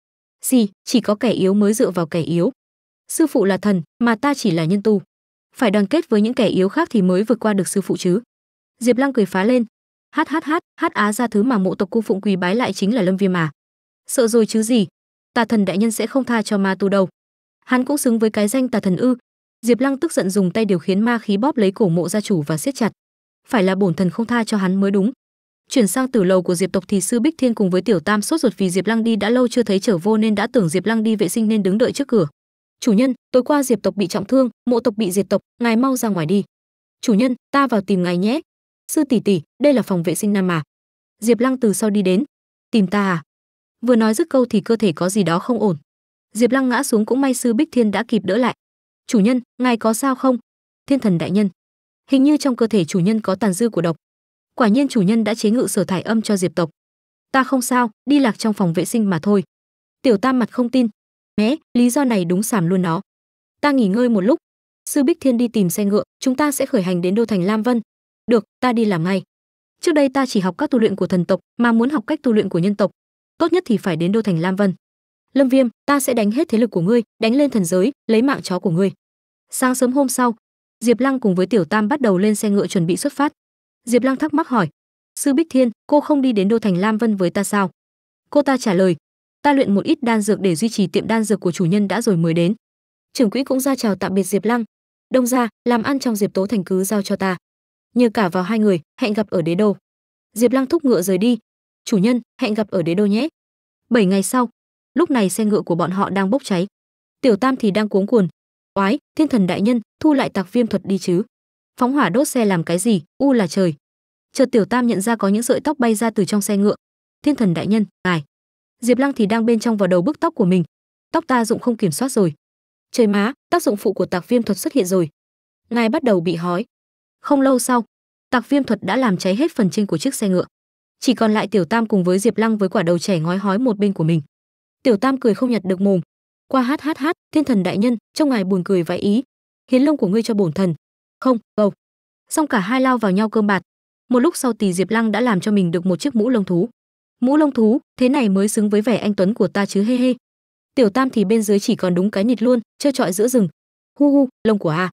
Gì, chỉ có kẻ yếu mới dựa vào kẻ yếu sư phụ là thần mà ta chỉ là nhân tu phải đoàn kết với những kẻ yếu khác thì mới vượt qua được sư phụ chứ diệp lăng cười phá lên hát hát hát hát á ra thứ mà mộ tộc cô phụng quỳ bái lại chính là lâm viêm mà sợ rồi chứ gì tà thần đại nhân sẽ không tha cho ma tu đâu hắn cũng xứng với cái danh tà thần ư diệp lăng tức giận dùng tay điều khiến ma khí bóp lấy cổ mộ gia chủ và siết chặt phải là bổn thần không tha cho hắn mới đúng chuyển sang tử lầu của diệp tộc thì sư bích thiên cùng với tiểu tam sốt ruột vì diệp lăng đi đã lâu chưa thấy trở vô nên đã tưởng diệp lăng đi vệ sinh nên đứng đợi trước cửa chủ nhân tối qua diệp tộc bị trọng thương mộ tộc bị diệt tộc ngài mau ra ngoài đi chủ nhân ta vào tìm ngài nhé sư tỷ tỷ đây là phòng vệ sinh nam mà diệp lăng từ sau đi đến tìm ta à vừa nói dứt câu thì cơ thể có gì đó không ổn diệp lăng ngã xuống cũng may sư bích thiên đã kịp đỡ lại chủ nhân ngài có sao không thiên thần đại nhân hình như trong cơ thể chủ nhân có tàn dư của độc quả nhiên chủ nhân đã chế ngự sở thải âm cho diệp tộc ta không sao đi lạc trong phòng vệ sinh mà thôi tiểu tam mặt không tin Mẹ, lý do này đúng sảm luôn nó. Ta nghỉ ngơi một lúc. Sư Bích Thiên đi tìm xe ngựa, chúng ta sẽ khởi hành đến đô thành Lam Vân. Được, ta đi làm ngay. Trước đây ta chỉ học các tu luyện của thần tộc, mà muốn học cách tu luyện của nhân tộc, tốt nhất thì phải đến đô thành Lam Vân. Lâm Viêm, ta sẽ đánh hết thế lực của ngươi, đánh lên thần giới, lấy mạng chó của ngươi. Sáng sớm hôm sau, Diệp Lăng cùng với Tiểu Tam bắt đầu lên xe ngựa chuẩn bị xuất phát. Diệp Lăng thắc mắc hỏi: "Sư Bích Thiên, cô không đi đến đô thành Lam Vân với ta sao?" Cô ta trả lời: ta luyện một ít đan dược để duy trì tiệm đan dược của chủ nhân đã rồi mới đến trưởng quỹ cũng ra chào tạm biệt diệp lăng đông ra làm ăn trong diệp tố thành cứ giao cho ta nhờ cả vào hai người hẹn gặp ở đế đô diệp lăng thúc ngựa rời đi chủ nhân hẹn gặp ở đế đô nhé bảy ngày sau lúc này xe ngựa của bọn họ đang bốc cháy tiểu tam thì đang cuống cuồn oái thiên thần đại nhân thu lại tạc viêm thuật đi chứ phóng hỏa đốt xe làm cái gì u là trời chợt tiểu tam nhận ra có những sợi tóc bay ra từ trong xe ngựa thiên thần đại nhân ngài diệp lăng thì đang bên trong vào đầu bức tóc của mình tóc ta dụng không kiểm soát rồi trời má tác dụng phụ của tạc viêm thuật xuất hiện rồi ngài bắt đầu bị hói không lâu sau tạc viêm thuật đã làm cháy hết phần trên của chiếc xe ngựa chỉ còn lại tiểu tam cùng với diệp lăng với quả đầu trẻ ngói hói một bên của mình tiểu tam cười không nhặt được mồm qua hát hát hát thiên thần đại nhân trong ngài buồn cười vãi ý hiến lông của ngươi cho bổn thần không bầu xong cả hai lao vào nhau cơm bạt một lúc sau tỷ diệp lăng đã làm cho mình được một chiếc mũ lông thú mũ lông thú thế này mới xứng với vẻ anh tuấn của ta chứ hê hê tiểu tam thì bên dưới chỉ còn đúng cái nịt luôn chơi trọi giữa rừng hu hu lông của a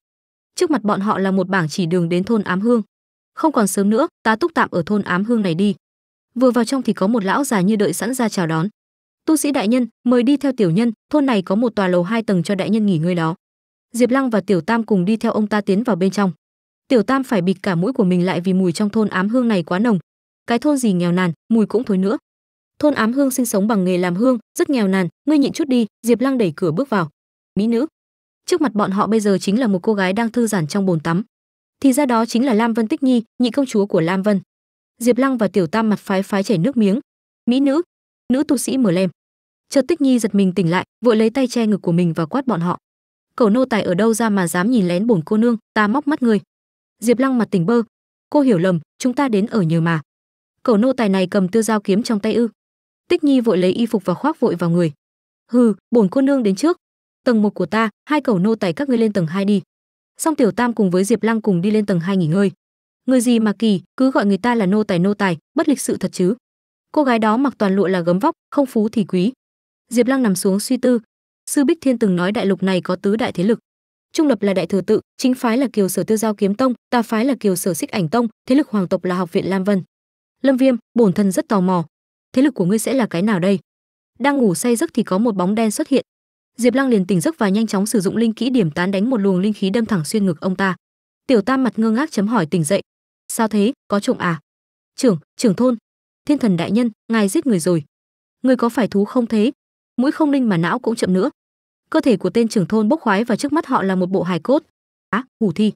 trước mặt bọn họ là một bảng chỉ đường đến thôn ám hương không còn sớm nữa ta túc tạm ở thôn ám hương này đi vừa vào trong thì có một lão già như đợi sẵn ra chào đón tu sĩ đại nhân mời đi theo tiểu nhân thôn này có một tòa lầu hai tầng cho đại nhân nghỉ ngơi đó diệp lăng và tiểu tam cùng đi theo ông ta tiến vào bên trong tiểu tam phải bịt cả mũi của mình lại vì mùi trong thôn ám hương này quá nồng cái thôn gì nghèo nàn mùi cũng thối nữa thôn ám hương sinh sống bằng nghề làm hương rất nghèo nàn ngươi nhịn chút đi diệp lăng đẩy cửa bước vào mỹ nữ trước mặt bọn họ bây giờ chính là một cô gái đang thư giãn trong bồn tắm thì ra đó chính là lam vân tích nhi nhị công chúa của lam vân diệp lăng và tiểu tam mặt phái phái chảy nước miếng mỹ nữ nữ tu sĩ mở lem chợt tích nhi giật mình tỉnh lại vội lấy tay che ngực của mình và quát bọn họ cẩu nô tài ở đâu ra mà dám nhìn lén bổn cô nương ta móc mắt ngươi diệp lăng mặt tỉnh bơ cô hiểu lầm chúng ta đến ở nhờ mà cẩu nô tài này cầm tiêu dao kiếm trong tay ư tích nhi vội lấy y phục và khoác vội vào người hừ bổn cô nương đến trước tầng một của ta hai cẩu nô tài các ngươi lên tầng hai đi song tiểu tam cùng với diệp lăng cùng đi lên tầng hai nghỉ ngơi người gì mà kỳ cứ gọi người ta là nô tài nô tài bất lịch sự thật chứ cô gái đó mặc toàn lụa là gấm vóc không phú thì quý diệp lăng nằm xuống suy tư sư bích thiên từng nói đại lục này có tứ đại thế lực trung lập là đại thừa tự chính phái là kiều sở tiêu giao kiếm tông tà phái là kiều sở xích ảnh tông thế lực hoàng tộc là học viện lam vân lâm viêm bổn thân rất tò mò thế lực của ngươi sẽ là cái nào đây đang ngủ say giấc thì có một bóng đen xuất hiện diệp lăng liền tỉnh giấc và nhanh chóng sử dụng linh kỹ điểm tán đánh một luồng linh khí đâm thẳng xuyên ngực ông ta tiểu tam mặt ngơ ngác chấm hỏi tỉnh dậy sao thế có trộm à trưởng trưởng thôn thiên thần đại nhân ngài giết người rồi người có phải thú không thế mũi không linh mà não cũng chậm nữa cơ thể của tên trưởng thôn bốc khoái và trước mắt họ là một bộ hài cốt á à, hủ thi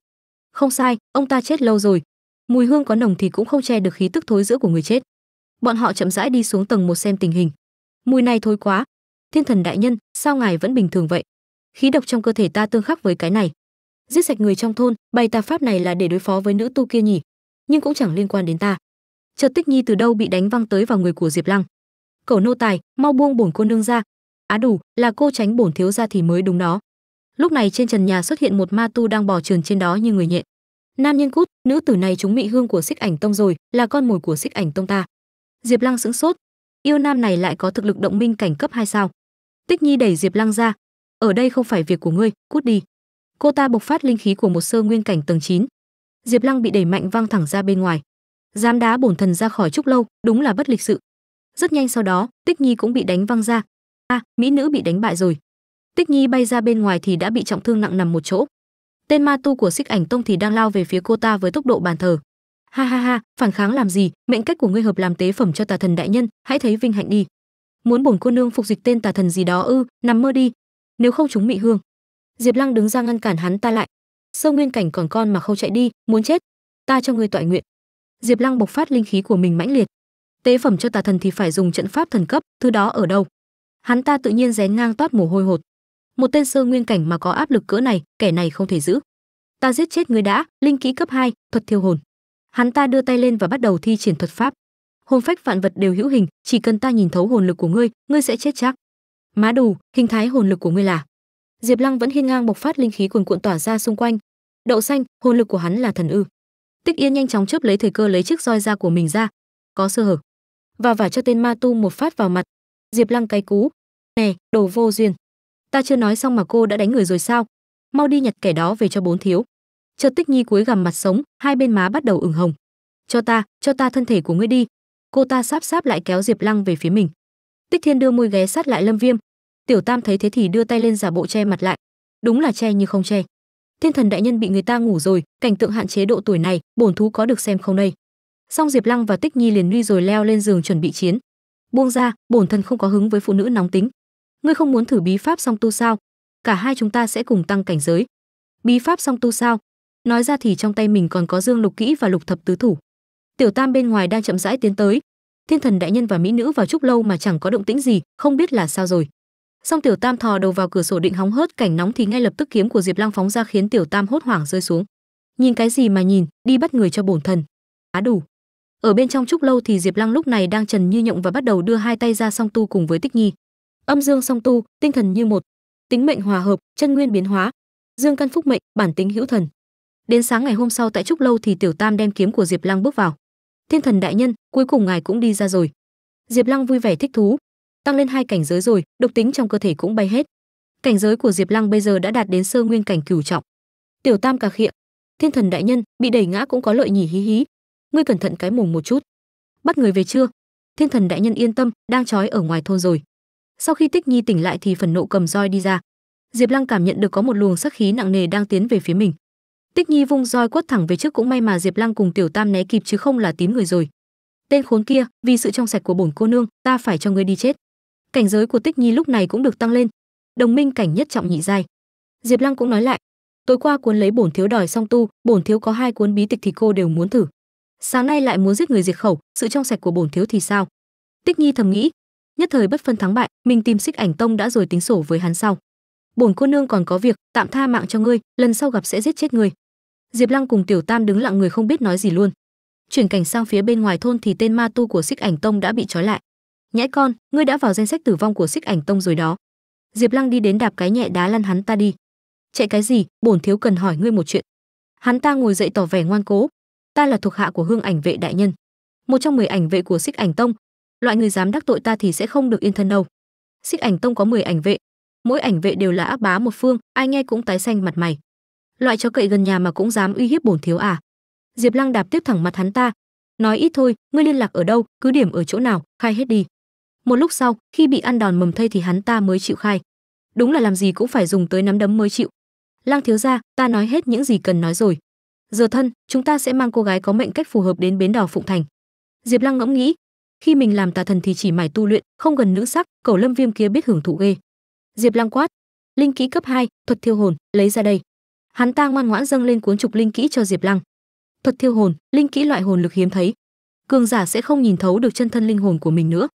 không sai ông ta chết lâu rồi mùi hương có nồng thì cũng không che được khí tức thối giữa của người chết bọn họ chậm rãi đi xuống tầng một xem tình hình mùi này thối quá thiên thần đại nhân sao ngài vẫn bình thường vậy khí độc trong cơ thể ta tương khắc với cái này giết sạch người trong thôn bày tà pháp này là để đối phó với nữ tu kia nhỉ nhưng cũng chẳng liên quan đến ta chợt tích nhi từ đâu bị đánh văng tới vào người của diệp lăng cẩu nô tài mau buông bổn cô nương ra á đủ là cô tránh bổn thiếu ra thì mới đúng đó lúc này trên trần nhà xuất hiện một ma tu đang bò trườn trên đó như người nhện nam nhân cút nữ tử này chúng mị hương của xích ảnh tông rồi là con mồi của xích ảnh tông ta diệp lăng sững sốt yêu nam này lại có thực lực động minh cảnh cấp hai sao tích nhi đẩy diệp lăng ra ở đây không phải việc của ngươi cút đi cô ta bộc phát linh khí của một sơ nguyên cảnh tầng 9. diệp lăng bị đẩy mạnh văng thẳng ra bên ngoài dám đá bổn thần ra khỏi trúc lâu đúng là bất lịch sự rất nhanh sau đó tích nhi cũng bị đánh văng ra a à, mỹ nữ bị đánh bại rồi tích nhi bay ra bên ngoài thì đã bị trọng thương nặng nằm một chỗ tên ma tu của xích ảnh tông thì đang lao về phía cô ta với tốc độ bàn thờ ha ha ha phản kháng làm gì mệnh cách của ngươi hợp làm tế phẩm cho tà thần đại nhân hãy thấy vinh hạnh đi muốn bổn cô nương phục dịch tên tà thần gì đó ư nằm mơ đi nếu không chúng mị hương diệp lăng đứng ra ngăn cản hắn ta lại sâu nguyên cảnh còn con mà không chạy đi muốn chết ta cho ngươi tọa nguyện diệp lăng bộc phát linh khí của mình mãnh liệt tế phẩm cho tà thần thì phải dùng trận pháp thần cấp thứ đó ở đâu hắn ta tự nhiên rén ngang toát mồ hôi hột một tên sơ nguyên cảnh mà có áp lực cỡ này kẻ này không thể giữ ta giết chết ngươi đã linh kỹ cấp 2, thuật thiêu hồn hắn ta đưa tay lên và bắt đầu thi triển thuật pháp hồn phách vạn vật đều hữu hình chỉ cần ta nhìn thấu hồn lực của ngươi ngươi sẽ chết chắc má đù hình thái hồn lực của ngươi là diệp lăng vẫn hiên ngang bộc phát linh khí cuồn cuộn tỏa ra xung quanh đậu xanh hồn lực của hắn là thần ư tích yên nhanh chóng chớp lấy thời cơ lấy chiếc roi da của mình ra có sơ hở và vả cho tên ma tu một phát vào mặt diệp lăng cái cú nè đồ vô duyên ta chưa nói xong mà cô đã đánh người rồi sao mau đi nhặt kẻ đó về cho bốn thiếu chợt tích nhi cúi gằm mặt sống hai bên má bắt đầu ửng hồng cho ta cho ta thân thể của ngươi đi cô ta sáp sáp lại kéo diệp lăng về phía mình tích thiên đưa môi ghé sát lại lâm viêm tiểu tam thấy thế thì đưa tay lên giả bộ che mặt lại đúng là che như không che thiên thần đại nhân bị người ta ngủ rồi cảnh tượng hạn chế độ tuổi này bổn thú có được xem không đây xong diệp lăng và tích nhi liền lui rồi leo lên giường chuẩn bị chiến buông ra bổn thần không có hứng với phụ nữ nóng tính ngươi không muốn thử bí pháp song tu sao cả hai chúng ta sẽ cùng tăng cảnh giới bí pháp song tu sao nói ra thì trong tay mình còn có dương lục kỹ và lục thập tứ thủ tiểu tam bên ngoài đang chậm rãi tiến tới thiên thần đại nhân và mỹ nữ vào chúc lâu mà chẳng có động tĩnh gì không biết là sao rồi song tiểu tam thò đầu vào cửa sổ định hóng hớt cảnh nóng thì ngay lập tức kiếm của diệp lăng phóng ra khiến tiểu tam hốt hoảng rơi xuống nhìn cái gì mà nhìn đi bắt người cho bổn thần á đủ ở bên trong chúc lâu thì diệp lăng lúc này đang trần như nhộng và bắt đầu đưa hai tay ra song tu cùng với tích nhi âm dương song tu tinh thần như một tính mệnh hòa hợp chân nguyên biến hóa dương căn phúc mệnh bản tính hữu thần đến sáng ngày hôm sau tại trúc lâu thì tiểu tam đem kiếm của diệp lăng bước vào thiên thần đại nhân cuối cùng ngài cũng đi ra rồi diệp lăng vui vẻ thích thú tăng lên hai cảnh giới rồi độc tính trong cơ thể cũng bay hết cảnh giới của diệp lăng bây giờ đã đạt đến sơ nguyên cảnh cửu trọng tiểu tam cà khịa thiên thần đại nhân bị đẩy ngã cũng có lợi nhỉ hí hí ngươi cẩn thận cái mồm một chút bắt người về chưa thiên thần đại nhân yên tâm đang trói ở ngoài thôn rồi sau khi tích nhi tỉnh lại thì phần nộ cầm roi đi ra diệp lăng cảm nhận được có một luồng sắc khí nặng nề đang tiến về phía mình tích nhi vung roi quất thẳng về trước cũng may mà diệp lăng cùng tiểu tam né kịp chứ không là tím người rồi tên khốn kia vì sự trong sạch của bổn cô nương ta phải cho ngươi đi chết cảnh giới của tích nhi lúc này cũng được tăng lên đồng minh cảnh nhất trọng nhị giai diệp lăng cũng nói lại tối qua cuốn lấy bổn thiếu đòi song tu bổn thiếu có hai cuốn bí tịch thì cô đều muốn thử sáng nay lại muốn giết người diệt khẩu sự trong sạch của bổn thiếu thì sao tích nhi thầm nghĩ nhất thời bất phân thắng bại mình tìm xích ảnh tông đã rồi tính sổ với hắn sau bổn cô nương còn có việc tạm tha mạng cho ngươi lần sau gặp sẽ giết chết ngươi diệp lăng cùng tiểu tam đứng lặng người không biết nói gì luôn chuyển cảnh sang phía bên ngoài thôn thì tên ma tu của xích ảnh tông đã bị trói lại nhãi con ngươi đã vào danh sách tử vong của xích ảnh tông rồi đó diệp lăng đi đến đạp cái nhẹ đá lăn hắn ta đi chạy cái gì bổn thiếu cần hỏi ngươi một chuyện hắn ta ngồi dậy tỏ vẻ ngoan cố ta là thuộc hạ của hương ảnh vệ đại nhân một trong mười ảnh vệ của xích ảnh tông loại người dám đắc tội ta thì sẽ không được yên thân đâu xích ảnh tông có 10 ảnh vệ mỗi ảnh vệ đều là ác bá một phương ai nghe cũng tái xanh mặt mày loại chó cậy gần nhà mà cũng dám uy hiếp bổn thiếu à diệp lăng đạp tiếp thẳng mặt hắn ta nói ít thôi ngươi liên lạc ở đâu cứ điểm ở chỗ nào khai hết đi một lúc sau khi bị ăn đòn mầm thây thì hắn ta mới chịu khai đúng là làm gì cũng phải dùng tới nắm đấm mới chịu lăng thiếu gia, ta nói hết những gì cần nói rồi giờ thân chúng ta sẽ mang cô gái có mệnh cách phù hợp đến bến đỏ phụng thành diệp lăng ngẫm nghĩ khi mình làm tà thần thì chỉ mải tu luyện không gần nữ sắc cầu lâm viêm kia biết hưởng thụ ghê diệp lăng quát linh kỹ cấp 2, thuật thiêu hồn lấy ra đây hắn ta ngoan ngoãn dâng lên cuốn trục linh kỹ cho diệp lăng thuật thiêu hồn linh kỹ loại hồn lực hiếm thấy cường giả sẽ không nhìn thấu được chân thân linh hồn của mình nữa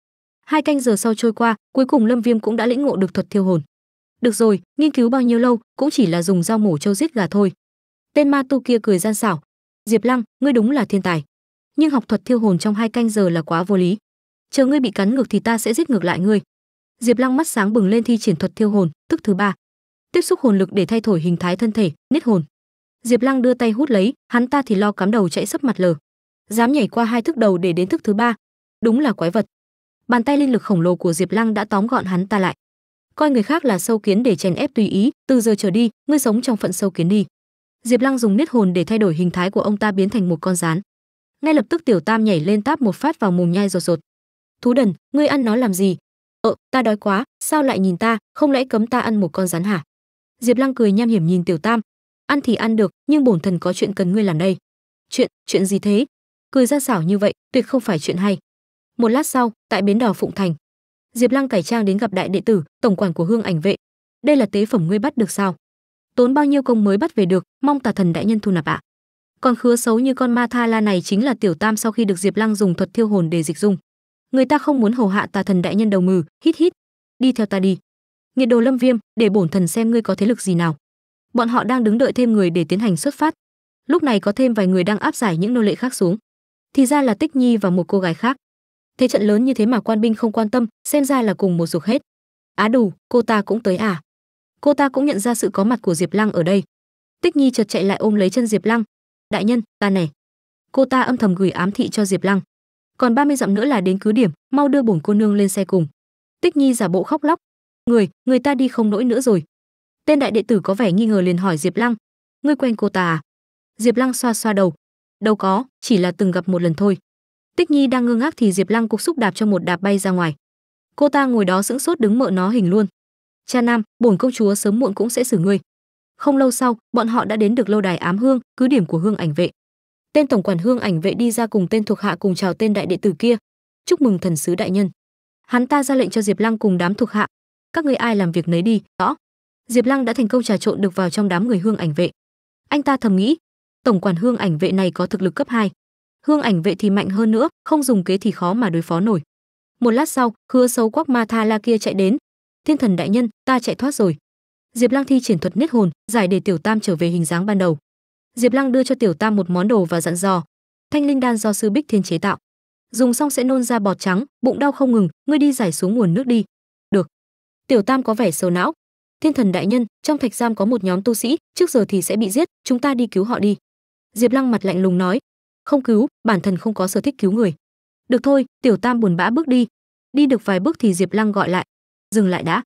hai canh giờ sau trôi qua cuối cùng lâm viêm cũng đã lĩnh ngộ được thuật thiêu hồn được rồi nghiên cứu bao nhiêu lâu cũng chỉ là dùng dao mổ châu giết gà thôi tên ma tu kia cười gian xảo diệp lăng ngươi đúng là thiên tài nhưng học thuật thiêu hồn trong hai canh giờ là quá vô lý chờ ngươi bị cắn ngược thì ta sẽ giết ngược lại ngươi diệp lăng mắt sáng bừng lên thi triển thuật thiêu hồn tức thứ ba tiếp xúc hồn lực để thay thổi hình thái thân thể nết hồn diệp lăng đưa tay hút lấy hắn ta thì lo cắm đầu chạy sấp mặt lờ dám nhảy qua hai thức đầu để đến thức thứ ba đúng là quái vật bàn tay linh lực khổng lồ của diệp lăng đã tóm gọn hắn ta lại coi người khác là sâu kiến để chèn ép tùy ý từ giờ trở đi ngươi sống trong phận sâu kiến đi diệp lăng dùng nết hồn để thay đổi hình thái của ông ta biến thành một con rán ngay lập tức tiểu tam nhảy lên táp một phát vào mồm nhai rột rột thú đần ngươi ăn nó làm gì ờ ta đói quá sao lại nhìn ta không lẽ cấm ta ăn một con rắn hả diệp lăng cười nham hiểm nhìn tiểu tam ăn thì ăn được nhưng bổn thần có chuyện cần ngươi làm đây chuyện chuyện gì thế cười ra xảo như vậy tuyệt không phải chuyện hay một lát sau tại bến đỏ phụng thành diệp lăng cải trang đến gặp đại đệ tử tổng quản của hương ảnh vệ đây là tế phẩm ngươi bắt được sao tốn bao nhiêu công mới bắt về được mong tà thần đại nhân thu nạp ạ à? Con khứa xấu như con ma tha la này chính là tiểu tam sau khi được Diệp Lăng dùng thuật thiêu hồn để dịch dung. Người ta không muốn hầu hạ tà thần đại nhân đầu mừ, hít hít. Đi theo ta đi. Nhiệt đồ Lâm Viêm, để bổn thần xem ngươi có thế lực gì nào. Bọn họ đang đứng đợi thêm người để tiến hành xuất phát. Lúc này có thêm vài người đang áp giải những nô lệ khác xuống. Thì ra là Tích Nhi và một cô gái khác. Thế trận lớn như thế mà quan binh không quan tâm, xem ra là cùng một ruột hết. Á đủ, cô ta cũng tới à? Cô ta cũng nhận ra sự có mặt của Diệp Lăng ở đây. Tích Nhi chợt chạy lại ôm lấy chân Diệp Lăng, đại nhân ta này cô ta âm thầm gửi ám thị cho diệp lăng còn 30 dặm nữa là đến cứ điểm mau đưa bổn cô nương lên xe cùng tích nhi giả bộ khóc lóc người người ta đi không nổi nữa rồi tên đại đệ tử có vẻ nghi ngờ liền hỏi diệp lăng ngươi quen cô ta à diệp lăng xoa xoa đầu đâu có chỉ là từng gặp một lần thôi tích nhi đang ngơ ngác thì diệp lăng cục xúc đạp cho một đạp bay ra ngoài cô ta ngồi đó sững sốt đứng mợ nó hình luôn cha nam bổn công chúa sớm muộn cũng sẽ xử ngươi không lâu sau bọn họ đã đến được lâu đài ám hương cứ điểm của hương ảnh vệ tên tổng quản hương ảnh vệ đi ra cùng tên thuộc hạ cùng chào tên đại đệ tử kia chúc mừng thần sứ đại nhân hắn ta ra lệnh cho diệp lăng cùng đám thuộc hạ các ngươi ai làm việc nấy đi rõ diệp lăng đã thành công trà trộn được vào trong đám người hương ảnh vệ anh ta thầm nghĩ tổng quản hương ảnh vệ này có thực lực cấp 2. hương ảnh vệ thì mạnh hơn nữa không dùng kế thì khó mà đối phó nổi một lát sau khứa xấu quắc ma tha la kia chạy đến thiên thần đại nhân ta chạy thoát rồi Diệp Lăng thi triển thuật niết hồn, giải để Tiểu Tam trở về hình dáng ban đầu. Diệp Lăng đưa cho Tiểu Tam một món đồ và dặn dò: "Thanh linh đan do sư Bích Thiên chế tạo, dùng xong sẽ nôn ra bọt trắng, bụng đau không ngừng, ngươi đi giải xuống nguồn nước đi." "Được." Tiểu Tam có vẻ sầu não. "Thiên thần đại nhân, trong thạch giam có một nhóm tu sĩ, trước giờ thì sẽ bị giết, chúng ta đi cứu họ đi." Diệp Lăng mặt lạnh lùng nói: "Không cứu, bản thân không có sở thích cứu người." "Được thôi." Tiểu Tam buồn bã bước đi. Đi được vài bước thì Diệp Lăng gọi lại: "Dừng lại đã."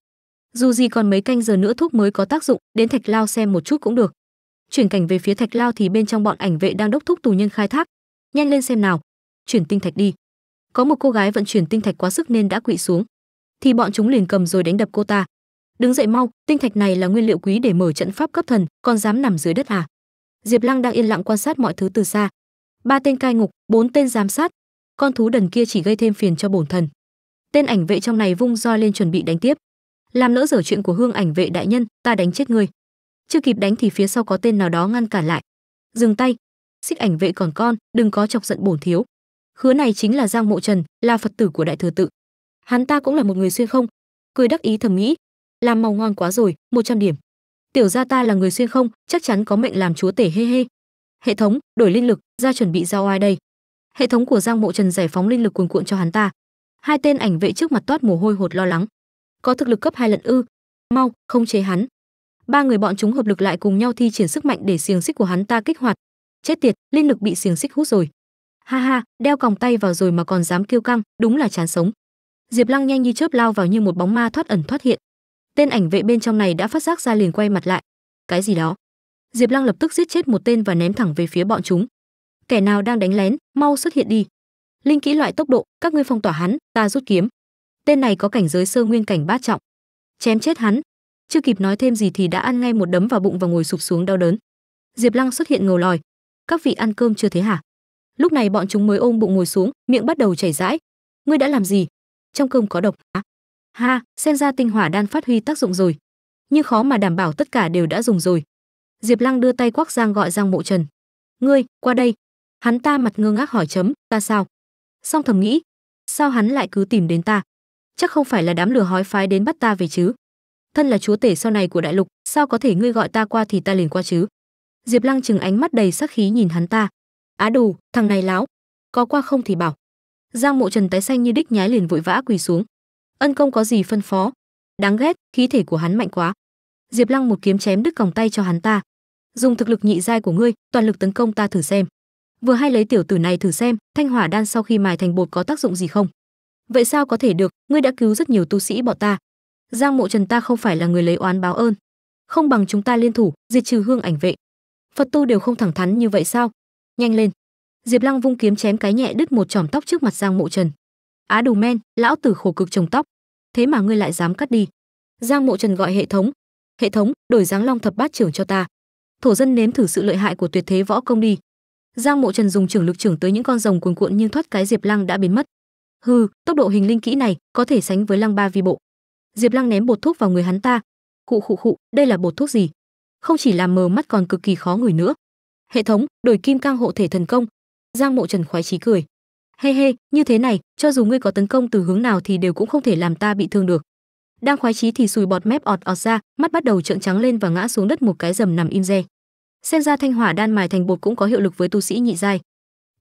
dù gì còn mấy canh giờ nữa thuốc mới có tác dụng đến thạch lao xem một chút cũng được chuyển cảnh về phía thạch lao thì bên trong bọn ảnh vệ đang đốc thúc tù nhân khai thác nhanh lên xem nào chuyển tinh thạch đi có một cô gái vận chuyển tinh thạch quá sức nên đã quỵ xuống thì bọn chúng liền cầm rồi đánh đập cô ta đứng dậy mau tinh thạch này là nguyên liệu quý để mở trận pháp cấp thần còn dám nằm dưới đất à diệp lăng đang yên lặng quan sát mọi thứ từ xa ba tên cai ngục bốn tên giám sát con thú đần kia chỉ gây thêm phiền cho bổn thần tên ảnh vệ trong này vung roi lên chuẩn bị đánh tiếp làm lỡ dở chuyện của hương ảnh vệ đại nhân ta đánh chết ngươi chưa kịp đánh thì phía sau có tên nào đó ngăn cản lại dừng tay xích ảnh vệ còn con đừng có chọc giận bổn thiếu khứa này chính là giang mộ trần là phật tử của đại thừa tự hắn ta cũng là một người xuyên không cười đắc ý thầm nghĩ làm màu ngon quá rồi 100 điểm tiểu gia ta là người xuyên không chắc chắn có mệnh làm chúa tể hê hê hệ thống đổi linh lực ra chuẩn bị giao ai đây hệ thống của giang mộ trần giải phóng linh lực cuồn cuộn cho hắn ta hai tên ảnh vệ trước mặt toát mồ hôi hột lo lắng có thực lực cấp hai lận ư mau không chế hắn ba người bọn chúng hợp lực lại cùng nhau thi triển sức mạnh để xiềng xích của hắn ta kích hoạt chết tiệt linh lực bị xiềng xích hút rồi ha ha đeo còng tay vào rồi mà còn dám kêu căng đúng là chán sống diệp lăng nhanh như chớp lao vào như một bóng ma thoát ẩn thoát hiện tên ảnh vệ bên trong này đã phát giác ra liền quay mặt lại cái gì đó diệp lăng lập tức giết chết một tên và ném thẳng về phía bọn chúng kẻ nào đang đánh lén mau xuất hiện đi linh kỹ loại tốc độ các ngươi phong tỏa hắn ta rút kiếm tên này có cảnh giới sơ nguyên cảnh bát trọng chém chết hắn chưa kịp nói thêm gì thì đã ăn ngay một đấm vào bụng và ngồi sụp xuống đau đớn diệp lăng xuất hiện ngầu lòi các vị ăn cơm chưa thế hả lúc này bọn chúng mới ôm bụng ngồi xuống miệng bắt đầu chảy rãi ngươi đã làm gì trong cơm có độc á ha xem ra tinh hỏa đan phát huy tác dụng rồi nhưng khó mà đảm bảo tất cả đều đã dùng rồi diệp lăng đưa tay quắc giang gọi giang mộ trần ngươi qua đây hắn ta mặt ngơ ngác hỏi chấm ta sao song thầm nghĩ sao hắn lại cứ tìm đến ta chắc không phải là đám lừa hói phái đến bắt ta về chứ thân là chúa tể sau này của đại lục sao có thể ngươi gọi ta qua thì ta liền qua chứ diệp lăng chừng ánh mắt đầy sắc khí nhìn hắn ta á à đù thằng này láo có qua không thì bảo giang mộ trần tái xanh như đích nhái liền vội vã quỳ xuống ân công có gì phân phó đáng ghét khí thể của hắn mạnh quá diệp lăng một kiếm chém đứt còng tay cho hắn ta dùng thực lực nhị giai của ngươi toàn lực tấn công ta thử xem vừa hay lấy tiểu tử này thử xem thanh hỏa đan sau khi mài thành bột có tác dụng gì không vậy sao có thể được ngươi đã cứu rất nhiều tu sĩ bọn ta giang mộ trần ta không phải là người lấy oán báo ơn không bằng chúng ta liên thủ diệt trừ hương ảnh vệ phật tu đều không thẳng thắn như vậy sao nhanh lên diệp lăng vung kiếm chém cái nhẹ đứt một chòm tóc trước mặt giang mộ trần á đủ men lão tử khổ cực trồng tóc thế mà ngươi lại dám cắt đi giang mộ trần gọi hệ thống hệ thống đổi dáng long thập bát trưởng cho ta thổ dân nếm thử sự lợi hại của tuyệt thế võ công đi giang mộ trần dùng trưởng lực trưởng tới những con rồng cuồn cuộn nhưng thoát cái diệp lăng đã biến mất hư tốc độ hình linh kỹ này có thể sánh với lăng ba vi bộ diệp lăng ném bột thuốc vào người hắn ta khụ khụ khụ đây là bột thuốc gì không chỉ làm mờ mắt còn cực kỳ khó ngửi nữa hệ thống đổi kim cang hộ thể thần công giang mộ trần khoái chí cười hê hey hê hey, như thế này cho dù ngươi có tấn công từ hướng nào thì đều cũng không thể làm ta bị thương được đang khoái chí thì sùi bọt mép ọt ọt ra mắt bắt đầu trợn trắng lên và ngã xuống đất một cái rầm nằm im re xem ra thanh hỏa đan mài thành bột cũng có hiệu lực với tu sĩ nhị giai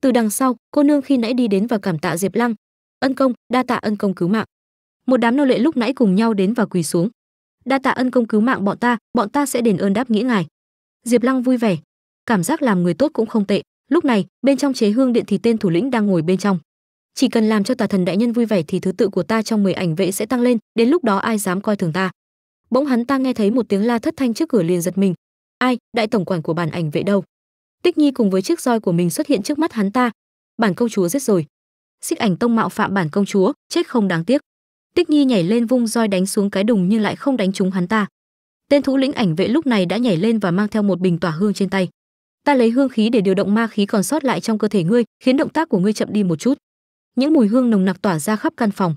từ đằng sau cô nương khi nãy đi đến và cảm tạ diệp lăng ân công đa tạ ân công cứu mạng một đám nô lệ lúc nãy cùng nhau đến và quỳ xuống đa tạ ân công cứu mạng bọn ta bọn ta sẽ đền ơn đáp nghĩa ngài diệp lăng vui vẻ cảm giác làm người tốt cũng không tệ lúc này bên trong chế hương điện thì tên thủ lĩnh đang ngồi bên trong chỉ cần làm cho tà thần đại nhân vui vẻ thì thứ tự của ta trong mười ảnh vệ sẽ tăng lên đến lúc đó ai dám coi thường ta bỗng hắn ta nghe thấy một tiếng la thất thanh trước cửa liền giật mình ai đại tổng quản của bản ảnh vệ đâu tích nhi cùng với chiếc roi của mình xuất hiện trước mắt hắn ta bản công chúa giết rồi xích ảnh tông mạo phạm bản công chúa chết không đáng tiếc tích nhi nhảy lên vung roi đánh xuống cái đùng nhưng lại không đánh trúng hắn ta tên thủ lĩnh ảnh vệ lúc này đã nhảy lên và mang theo một bình tỏa hương trên tay ta lấy hương khí để điều động ma khí còn sót lại trong cơ thể ngươi khiến động tác của ngươi chậm đi một chút những mùi hương nồng nặc tỏa ra khắp căn phòng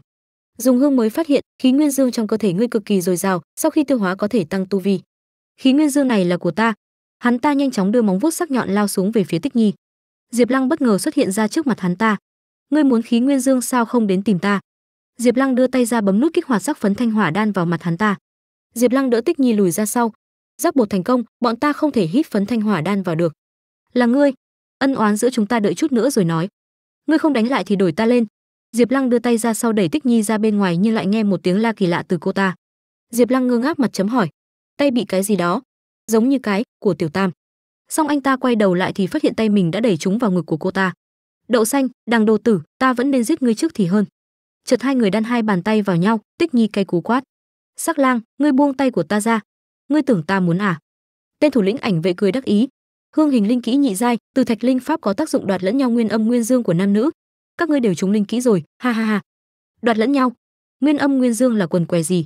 dùng hương mới phát hiện khí nguyên dương trong cơ thể ngươi cực kỳ dồi dào sau khi tiêu hóa có thể tăng tu vi khí nguyên dương này là của ta hắn ta nhanh chóng đưa móng vuốt sắc nhọn lao xuống về phía tích nhi diệp lăng bất ngờ xuất hiện ra trước mặt hắn ta ngươi muốn khí nguyên dương sao không đến tìm ta diệp lăng đưa tay ra bấm nút kích hoạt sắc phấn thanh hỏa đan vào mặt hắn ta diệp lăng đỡ tích nhi lùi ra sau giác bột thành công bọn ta không thể hít phấn thanh hỏa đan vào được là ngươi ân oán giữa chúng ta đợi chút nữa rồi nói ngươi không đánh lại thì đổi ta lên diệp lăng đưa tay ra sau đẩy tích nhi ra bên ngoài nhưng lại nghe một tiếng la kỳ lạ từ cô ta diệp lăng ngơ ngác mặt chấm hỏi tay bị cái gì đó giống như cái của tiểu tam xong anh ta quay đầu lại thì phát hiện tay mình đã đẩy chúng vào ngực của cô ta đậu xanh đằng đồ tử ta vẫn nên giết ngươi trước thì hơn chợt hai người đan hai bàn tay vào nhau tích nhi cay cú quát sắc lang ngươi buông tay của ta ra ngươi tưởng ta muốn à tên thủ lĩnh ảnh vệ cười đắc ý hương hình linh kỹ nhị giai từ thạch linh pháp có tác dụng đoạt lẫn nhau nguyên âm nguyên dương của nam nữ các ngươi đều trúng linh kỹ rồi ha ha ha đoạt lẫn nhau nguyên âm nguyên dương là quần què gì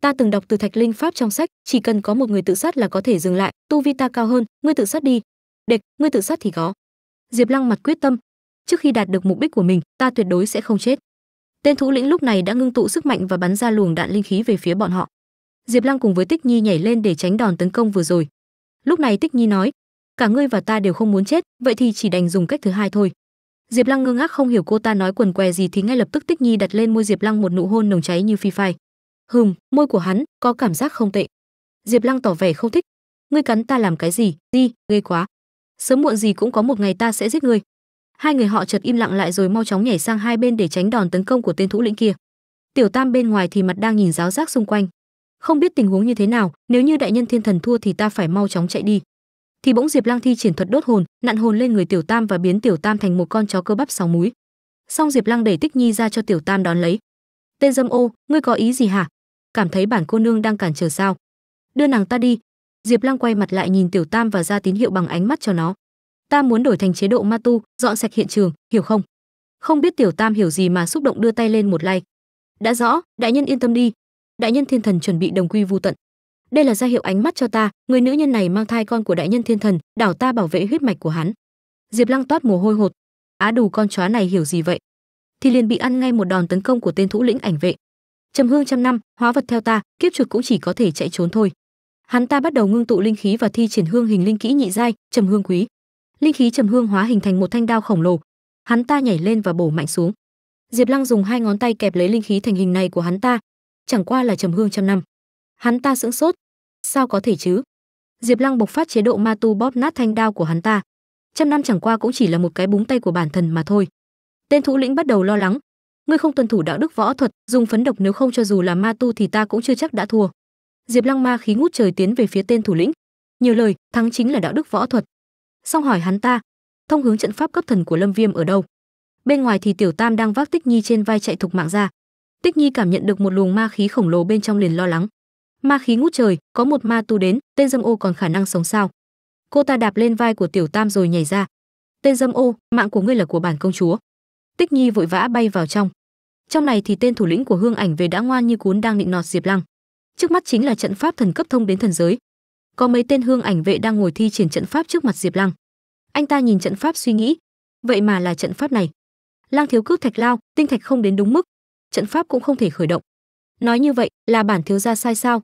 ta từng đọc từ thạch linh pháp trong sách chỉ cần có một người tự sát là có thể dừng lại tu vi ta cao hơn ngươi tự sát đi địch ngươi tự sát thì có diệp lăng mặt quyết tâm trước khi đạt được mục đích của mình ta tuyệt đối sẽ không chết tên thủ lĩnh lúc này đã ngưng tụ sức mạnh và bắn ra luồng đạn linh khí về phía bọn họ diệp lăng cùng với tích nhi nhảy lên để tránh đòn tấn công vừa rồi lúc này tích nhi nói cả ngươi và ta đều không muốn chết vậy thì chỉ đành dùng cách thứ hai thôi diệp lăng ngơ ngác không hiểu cô ta nói quần què gì thì ngay lập tức tích nhi đặt lên môi diệp lăng một nụ hôn nồng cháy như phi phai hừm môi của hắn có cảm giác không tệ diệp lăng tỏ vẻ không thích ngươi cắn ta làm cái gì đi ghê quá sớm muộn gì cũng có một ngày ta sẽ giết ngươi hai người họ chợt im lặng lại rồi mau chóng nhảy sang hai bên để tránh đòn tấn công của tên thủ lĩnh kia tiểu tam bên ngoài thì mặt đang nhìn giáo giác xung quanh không biết tình huống như thế nào nếu như đại nhân thiên thần thua thì ta phải mau chóng chạy đi thì bỗng diệp lang thi triển thuật đốt hồn nặn hồn lên người tiểu tam và biến tiểu tam thành một con chó cơ bắp sáu múi xong diệp lang đẩy tích nhi ra cho tiểu tam đón lấy tên dâm ô ngươi có ý gì hả cảm thấy bản cô nương đang cản trở sao đưa nàng ta đi diệp lang quay mặt lại nhìn tiểu tam và ra tín hiệu bằng ánh mắt cho nó ta muốn đổi thành chế độ ma tu dọn sạch hiện trường hiểu không không biết tiểu tam hiểu gì mà xúc động đưa tay lên một like đã rõ đại nhân yên tâm đi đại nhân thiên thần chuẩn bị đồng quy vu tận đây là gia hiệu ánh mắt cho ta người nữ nhân này mang thai con của đại nhân thiên thần đảo ta bảo vệ huyết mạch của hắn diệp lăng toát mồ hôi hột á đủ con chó này hiểu gì vậy thì liền bị ăn ngay một đòn tấn công của tên thủ lĩnh ảnh vệ trầm hương trăm năm hóa vật theo ta kiếp chuột cũng chỉ có thể chạy trốn thôi hắn ta bắt đầu ngưng tụ linh khí và thi triển hương hình linh kỹ nhị giai trầm hương quý linh khí trầm hương hóa hình thành một thanh đao khổng lồ hắn ta nhảy lên và bổ mạnh xuống diệp lăng dùng hai ngón tay kẹp lấy linh khí thành hình này của hắn ta chẳng qua là trầm hương trăm năm hắn ta sững sốt sao có thể chứ diệp lăng bộc phát chế độ ma tu bóp nát thanh đao của hắn ta trăm năm chẳng qua cũng chỉ là một cái búng tay của bản thân mà thôi tên thủ lĩnh bắt đầu lo lắng ngươi không tuân thủ đạo đức võ thuật dùng phấn độc nếu không cho dù là ma tu thì ta cũng chưa chắc đã thua diệp lăng ma khí ngút trời tiến về phía tên thủ lĩnh nhiều lời thắng chính là đạo đức võ thuật xong hỏi hắn ta thông hướng trận pháp cấp thần của lâm viêm ở đâu bên ngoài thì tiểu tam đang vác tích nhi trên vai chạy thục mạng ra tích nhi cảm nhận được một luồng ma khí khổng lồ bên trong liền lo lắng ma khí ngút trời có một ma tu đến tên dâm ô còn khả năng sống sao cô ta đạp lên vai của tiểu tam rồi nhảy ra tên dâm ô mạng của ngươi là của bản công chúa tích nhi vội vã bay vào trong trong này thì tên thủ lĩnh của hương ảnh về đã ngoan như cuốn đang nịnh nọt diệp lăng trước mắt chính là trận pháp thần cấp thông đến thần giới có mấy tên hương ảnh vệ đang ngồi thi triển trận pháp trước mặt diệp lăng anh ta nhìn trận pháp suy nghĩ vậy mà là trận pháp này lang thiếu cước thạch lao tinh thạch không đến đúng mức trận pháp cũng không thể khởi động nói như vậy là bản thiếu gia sai sao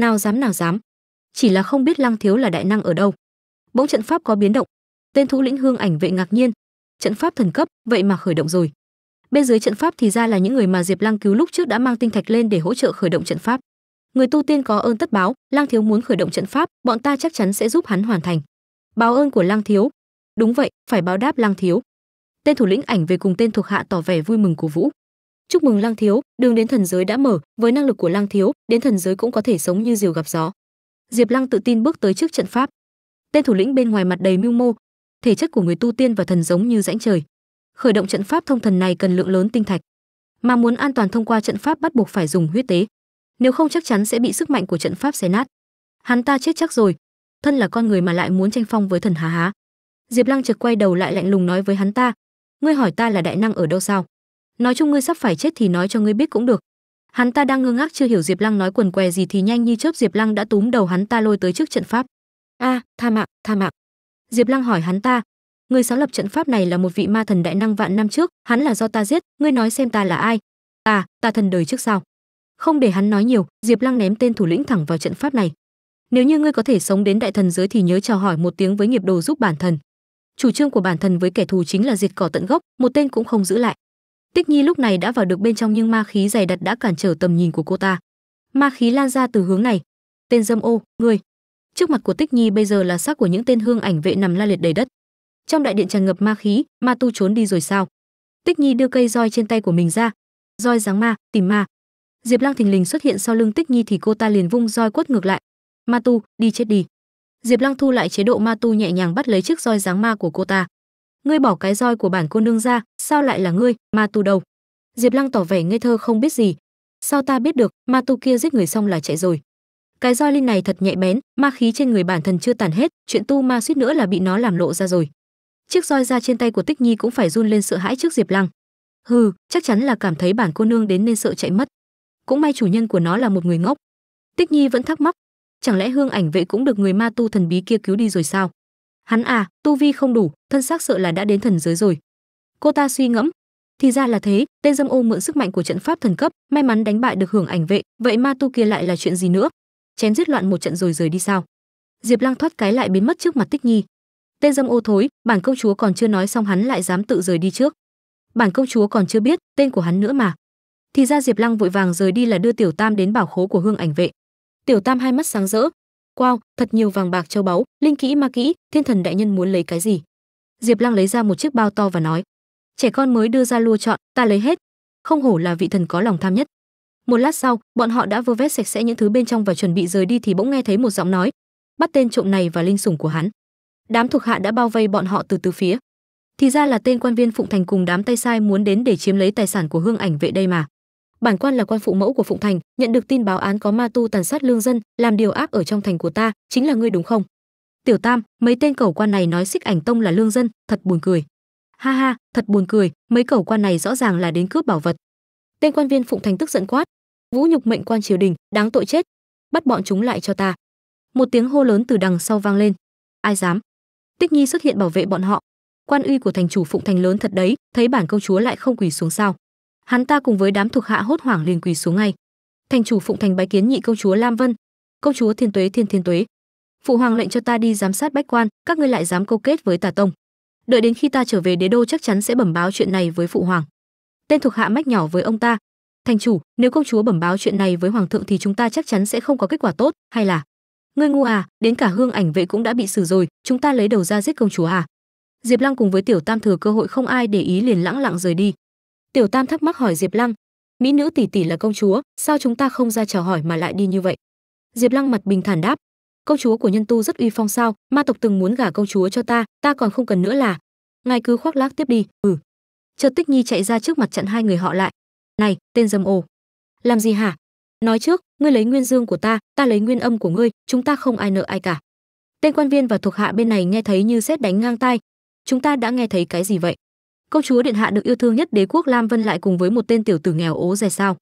nào dám nào dám chỉ là không biết lang thiếu là đại năng ở đâu bỗng trận pháp có biến động tên thủ lĩnh hương ảnh vệ ngạc nhiên trận pháp thần cấp vậy mà khởi động rồi bên dưới trận pháp thì ra là những người mà diệp lăng cứu lúc trước đã mang tinh thạch lên để hỗ trợ khởi động trận pháp người tu tiên có ơn tất báo lang thiếu muốn khởi động trận pháp bọn ta chắc chắn sẽ giúp hắn hoàn thành báo ơn của lang thiếu đúng vậy phải báo đáp lang thiếu tên thủ lĩnh ảnh về cùng tên thuộc hạ tỏ vẻ vui mừng của vũ chúc mừng lang thiếu đường đến thần giới đã mở với năng lực của lang thiếu đến thần giới cũng có thể sống như diều gặp gió diệp lăng tự tin bước tới trước trận pháp tên thủ lĩnh bên ngoài mặt đầy mưu mô thể chất của người tu tiên và thần giống như rãnh trời khởi động trận pháp thông thần này cần lượng lớn tinh thạch mà muốn an toàn thông qua trận pháp bắt buộc phải dùng huyết tế nếu không chắc chắn sẽ bị sức mạnh của trận pháp xé nát hắn ta chết chắc rồi thân là con người mà lại muốn tranh phong với thần hà há diệp lăng chợt quay đầu lại lạnh lùng nói với hắn ta ngươi hỏi ta là đại năng ở đâu sao nói chung ngươi sắp phải chết thì nói cho ngươi biết cũng được hắn ta đang ngơ ngác chưa hiểu diệp lăng nói quần què gì thì nhanh như chớp diệp lăng đã túm đầu hắn ta lôi tới trước trận pháp a tha mạng tha mạng diệp lăng hỏi hắn ta người sáng lập trận pháp này là một vị ma thần đại năng vạn năm trước hắn là do ta giết ngươi nói xem ta là ai à ta thần đời trước sao không để hắn nói nhiều diệp lăng ném tên thủ lĩnh thẳng vào trận pháp này nếu như ngươi có thể sống đến đại thần giới thì nhớ chào hỏi một tiếng với nghiệp đồ giúp bản thần chủ trương của bản thần với kẻ thù chính là diệt cỏ tận gốc một tên cũng không giữ lại tích nhi lúc này đã vào được bên trong nhưng ma khí dày đặt đã cản trở tầm nhìn của cô ta ma khí lan ra từ hướng này tên dâm ô ngươi trước mặt của tích nhi bây giờ là xác của những tên hương ảnh vệ nằm la liệt đầy đất trong đại điện tràn ngập ma khí ma tu trốn đi rồi sao tích nhi đưa cây roi trên tay của mình ra roi dáng ma tìm ma Diệp Lăng thình lình xuất hiện sau lưng Tích Nhi thì cô ta liền vung roi quất ngược lại. "Ma tu, đi chết đi." Diệp Lăng thu lại chế độ ma tu nhẹ nhàng bắt lấy chiếc roi dáng ma của cô ta. "Ngươi bỏ cái roi của bản cô nương ra, sao lại là ngươi, ma tu đâu? Diệp Lăng tỏ vẻ ngây thơ không biết gì. "Sao ta biết được, ma tu kia giết người xong là chạy rồi." Cái roi linh này thật nhẹ bén, ma khí trên người bản thân chưa tàn hết, chuyện tu ma suýt nữa là bị nó làm lộ ra rồi. Chiếc roi ra trên tay của Tích Nhi cũng phải run lên sợ hãi trước Diệp Lăng. "Hừ, chắc chắn là cảm thấy bản cô nương đến nên sợ chạy mất." cũng may chủ nhân của nó là một người ngốc tích nhi vẫn thắc mắc chẳng lẽ hương ảnh vệ cũng được người ma tu thần bí kia cứu đi rồi sao hắn à tu vi không đủ thân xác sợ là đã đến thần giới rồi cô ta suy ngẫm thì ra là thế tên dâm ô mượn sức mạnh của trận pháp thần cấp may mắn đánh bại được hưởng ảnh vệ vậy ma tu kia lại là chuyện gì nữa chém giết loạn một trận rồi rời đi sao diệp lăng thoát cái lại biến mất trước mặt tích nhi tên dâm ô thối bản công chúa còn chưa nói xong hắn lại dám tự rời đi trước bản công chúa còn chưa biết tên của hắn nữa mà thì ra Diệp Lăng vội vàng rời đi là đưa Tiểu Tam đến bảo khố của Hương Ảnh vệ. Tiểu Tam hai mắt sáng rỡ, "Wow, thật nhiều vàng bạc châu báu, linh kỹ ma kỹ, thiên thần đại nhân muốn lấy cái gì?" Diệp Lăng lấy ra một chiếc bao to và nói, "Trẻ con mới đưa ra lựa chọn, ta lấy hết." Không hổ là vị thần có lòng tham nhất. Một lát sau, bọn họ đã vơ vét sạch sẽ những thứ bên trong và chuẩn bị rời đi thì bỗng nghe thấy một giọng nói, "Bắt tên trộm này và linh sủng của hắn." Đám thuộc hạ đã bao vây bọn họ từ từ phía. Thì ra là tên quan viên Phụng Thành cùng đám tay sai muốn đến để chiếm lấy tài sản của Hương Ảnh vệ đây mà bản quan là quan phụ mẫu của phụng thành nhận được tin báo án có ma tu tàn sát lương dân làm điều ác ở trong thành của ta chính là ngươi đúng không tiểu tam mấy tên cầu quan này nói xích ảnh tông là lương dân thật buồn cười ha ha thật buồn cười mấy cầu quan này rõ ràng là đến cướp bảo vật tên quan viên phụng thành tức giận quát vũ nhục mệnh quan triều đình đáng tội chết bắt bọn chúng lại cho ta một tiếng hô lớn từ đằng sau vang lên ai dám tích nhi xuất hiện bảo vệ bọn họ quan uy của thành chủ phụng thành lớn thật đấy thấy bản công chúa lại không quỳ xuống sao hắn ta cùng với đám thuộc hạ hốt hoảng liền quỳ xuống ngay thành chủ phụng thành bái kiến nhị công chúa lam vân công chúa thiên tuế thiên thiên tuế phụ hoàng lệnh cho ta đi giám sát bách quan các ngươi lại dám câu kết với tà tông đợi đến khi ta trở về đế đô chắc chắn sẽ bẩm báo chuyện này với phụ hoàng tên thuộc hạ mách nhỏ với ông ta thành chủ nếu công chúa bẩm báo chuyện này với hoàng thượng thì chúng ta chắc chắn sẽ không có kết quả tốt hay là ngươi ngu à đến cả hương ảnh vệ cũng đã bị xử rồi chúng ta lấy đầu ra giết công chúa à diệp lăng cùng với tiểu tam thừa cơ hội không ai để ý liền lãng lặng rời đi Tiểu Tam thắc mắc hỏi Diệp Lăng, mỹ nữ tỷ tỷ là công chúa, sao chúng ta không ra chào hỏi mà lại đi như vậy? Diệp Lăng mặt bình thản đáp, công chúa của nhân tu rất uy phong sao, ma tộc từng muốn gả công chúa cho ta, ta còn không cần nữa là. Ngài cứ khoác lác tiếp đi, ừ. Chợt Tích Nhi chạy ra trước mặt chặn hai người họ lại. Này, tên dâm ô, Làm gì hả? Nói trước, ngươi lấy nguyên dương của ta, ta lấy nguyên âm của ngươi, chúng ta không ai nợ ai cả. Tên quan viên và thuộc hạ bên này nghe thấy như xét đánh ngang tai. Chúng ta đã nghe thấy cái gì vậy? công chúa điện hạ được yêu thương nhất đế quốc lam vân lại cùng với một tên tiểu tử nghèo ố rẻ sao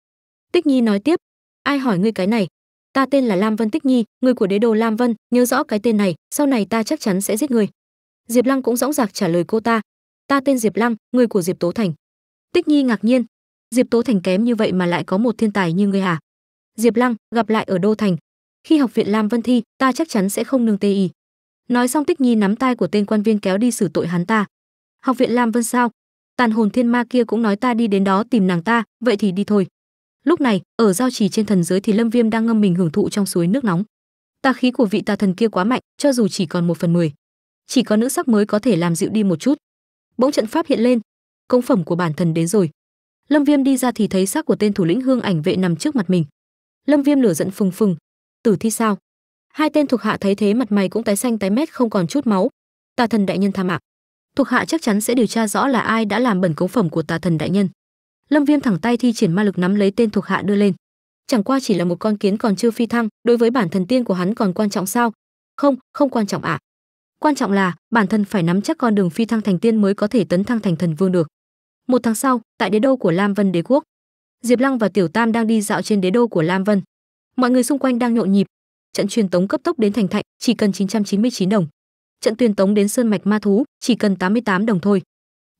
tích nhi nói tiếp ai hỏi ngươi cái này ta tên là lam vân tích nhi người của đế đô lam vân nhớ rõ cái tên này sau này ta chắc chắn sẽ giết ngươi diệp lăng cũng dõng dạc trả lời cô ta ta tên diệp lăng người của diệp tố thành tích nhi ngạc nhiên diệp tố thành kém như vậy mà lại có một thiên tài như ngươi hả diệp lăng gặp lại ở đô thành khi học viện lam vân thi ta chắc chắn sẽ không nương tê y nói xong tích nhi nắm tay của tên quan viên kéo đi xử tội hắn ta học viện Lam Vân sao? Tàn hồn thiên ma kia cũng nói ta đi đến đó tìm nàng ta, vậy thì đi thôi. Lúc này, ở giao trì trên thần giới thì Lâm Viêm đang ngâm mình hưởng thụ trong suối nước nóng. Tà khí của vị tà thần kia quá mạnh, cho dù chỉ còn một phần mười, chỉ có nữ sắc mới có thể làm dịu đi một chút. Bỗng trận pháp hiện lên, công phẩm của bản thần đến rồi. Lâm Viêm đi ra thì thấy xác của tên thủ lĩnh Hương Ảnh vệ nằm trước mặt mình. Lâm Viêm lửa giận phừng phừng, tử thi sao? Hai tên thuộc hạ thấy thế mặt mày cũng tái xanh tái mét không còn chút máu. Tà thần đại nhân tha mạng thuộc hạ chắc chắn sẽ điều tra rõ là ai đã làm bẩn cống phẩm của tà thần đại nhân lâm viêm thẳng tay thi triển ma lực nắm lấy tên thuộc hạ đưa lên chẳng qua chỉ là một con kiến còn chưa phi thăng đối với bản thần tiên của hắn còn quan trọng sao không không quan trọng ạ à. quan trọng là bản thân phải nắm chắc con đường phi thăng thành tiên mới có thể tấn thăng thành thần vương được một tháng sau tại đế đô của lam vân đế quốc diệp lăng và tiểu tam đang đi dạo trên đế đô của lam vân mọi người xung quanh đang nhộn nhịp trận truyền tống cấp tốc đến thành thạnh chỉ cần 999 đồng trận tuyên tống đến sơn mạch ma thú chỉ cần 88 đồng thôi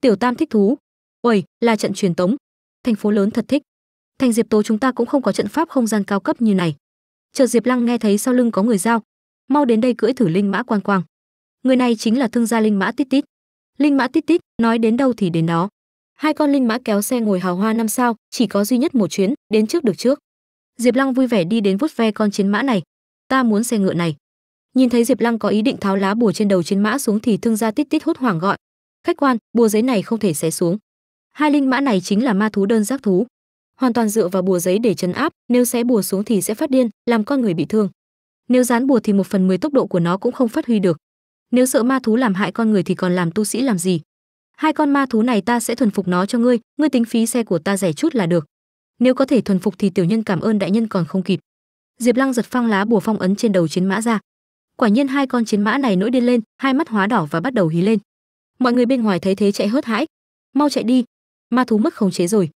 tiểu tam thích thú uầy là trận truyền tống thành phố lớn thật thích thành diệp tố chúng ta cũng không có trận pháp không gian cao cấp như này chờ diệp lăng nghe thấy sau lưng có người giao mau đến đây cưỡi thử linh mã quan quang người này chính là thương gia linh mã tít tít linh mã tít tít nói đến đâu thì đến đó hai con linh mã kéo xe ngồi hào hoa năm sao chỉ có duy nhất một chuyến đến trước được trước diệp lăng vui vẻ đi đến vút ve con chiến mã này ta muốn xe ngựa này nhìn thấy diệp lăng có ý định tháo lá bùa trên đầu chiến mã xuống thì thương gia tít tít hốt hoảng gọi khách quan bùa giấy này không thể xé xuống hai linh mã này chính là ma thú đơn giác thú hoàn toàn dựa vào bùa giấy để chấn áp nếu xé bùa xuống thì sẽ phát điên làm con người bị thương nếu dán bùa thì một phần mười tốc độ của nó cũng không phát huy được nếu sợ ma thú làm hại con người thì còn làm tu sĩ làm gì hai con ma thú này ta sẽ thuần phục nó cho ngươi ngươi tính phí xe của ta rẻ chút là được nếu có thể thuần phục thì tiểu nhân cảm ơn đại nhân còn không kịp diệp lăng giật phăng lá bùa phong ấn trên đầu chiến mã ra quả nhiên hai con chiến mã này nổi điên lên hai mắt hóa đỏ và bắt đầu hí lên mọi người bên ngoài thấy thế chạy hớt hãi mau chạy đi ma thú mất khống chế rồi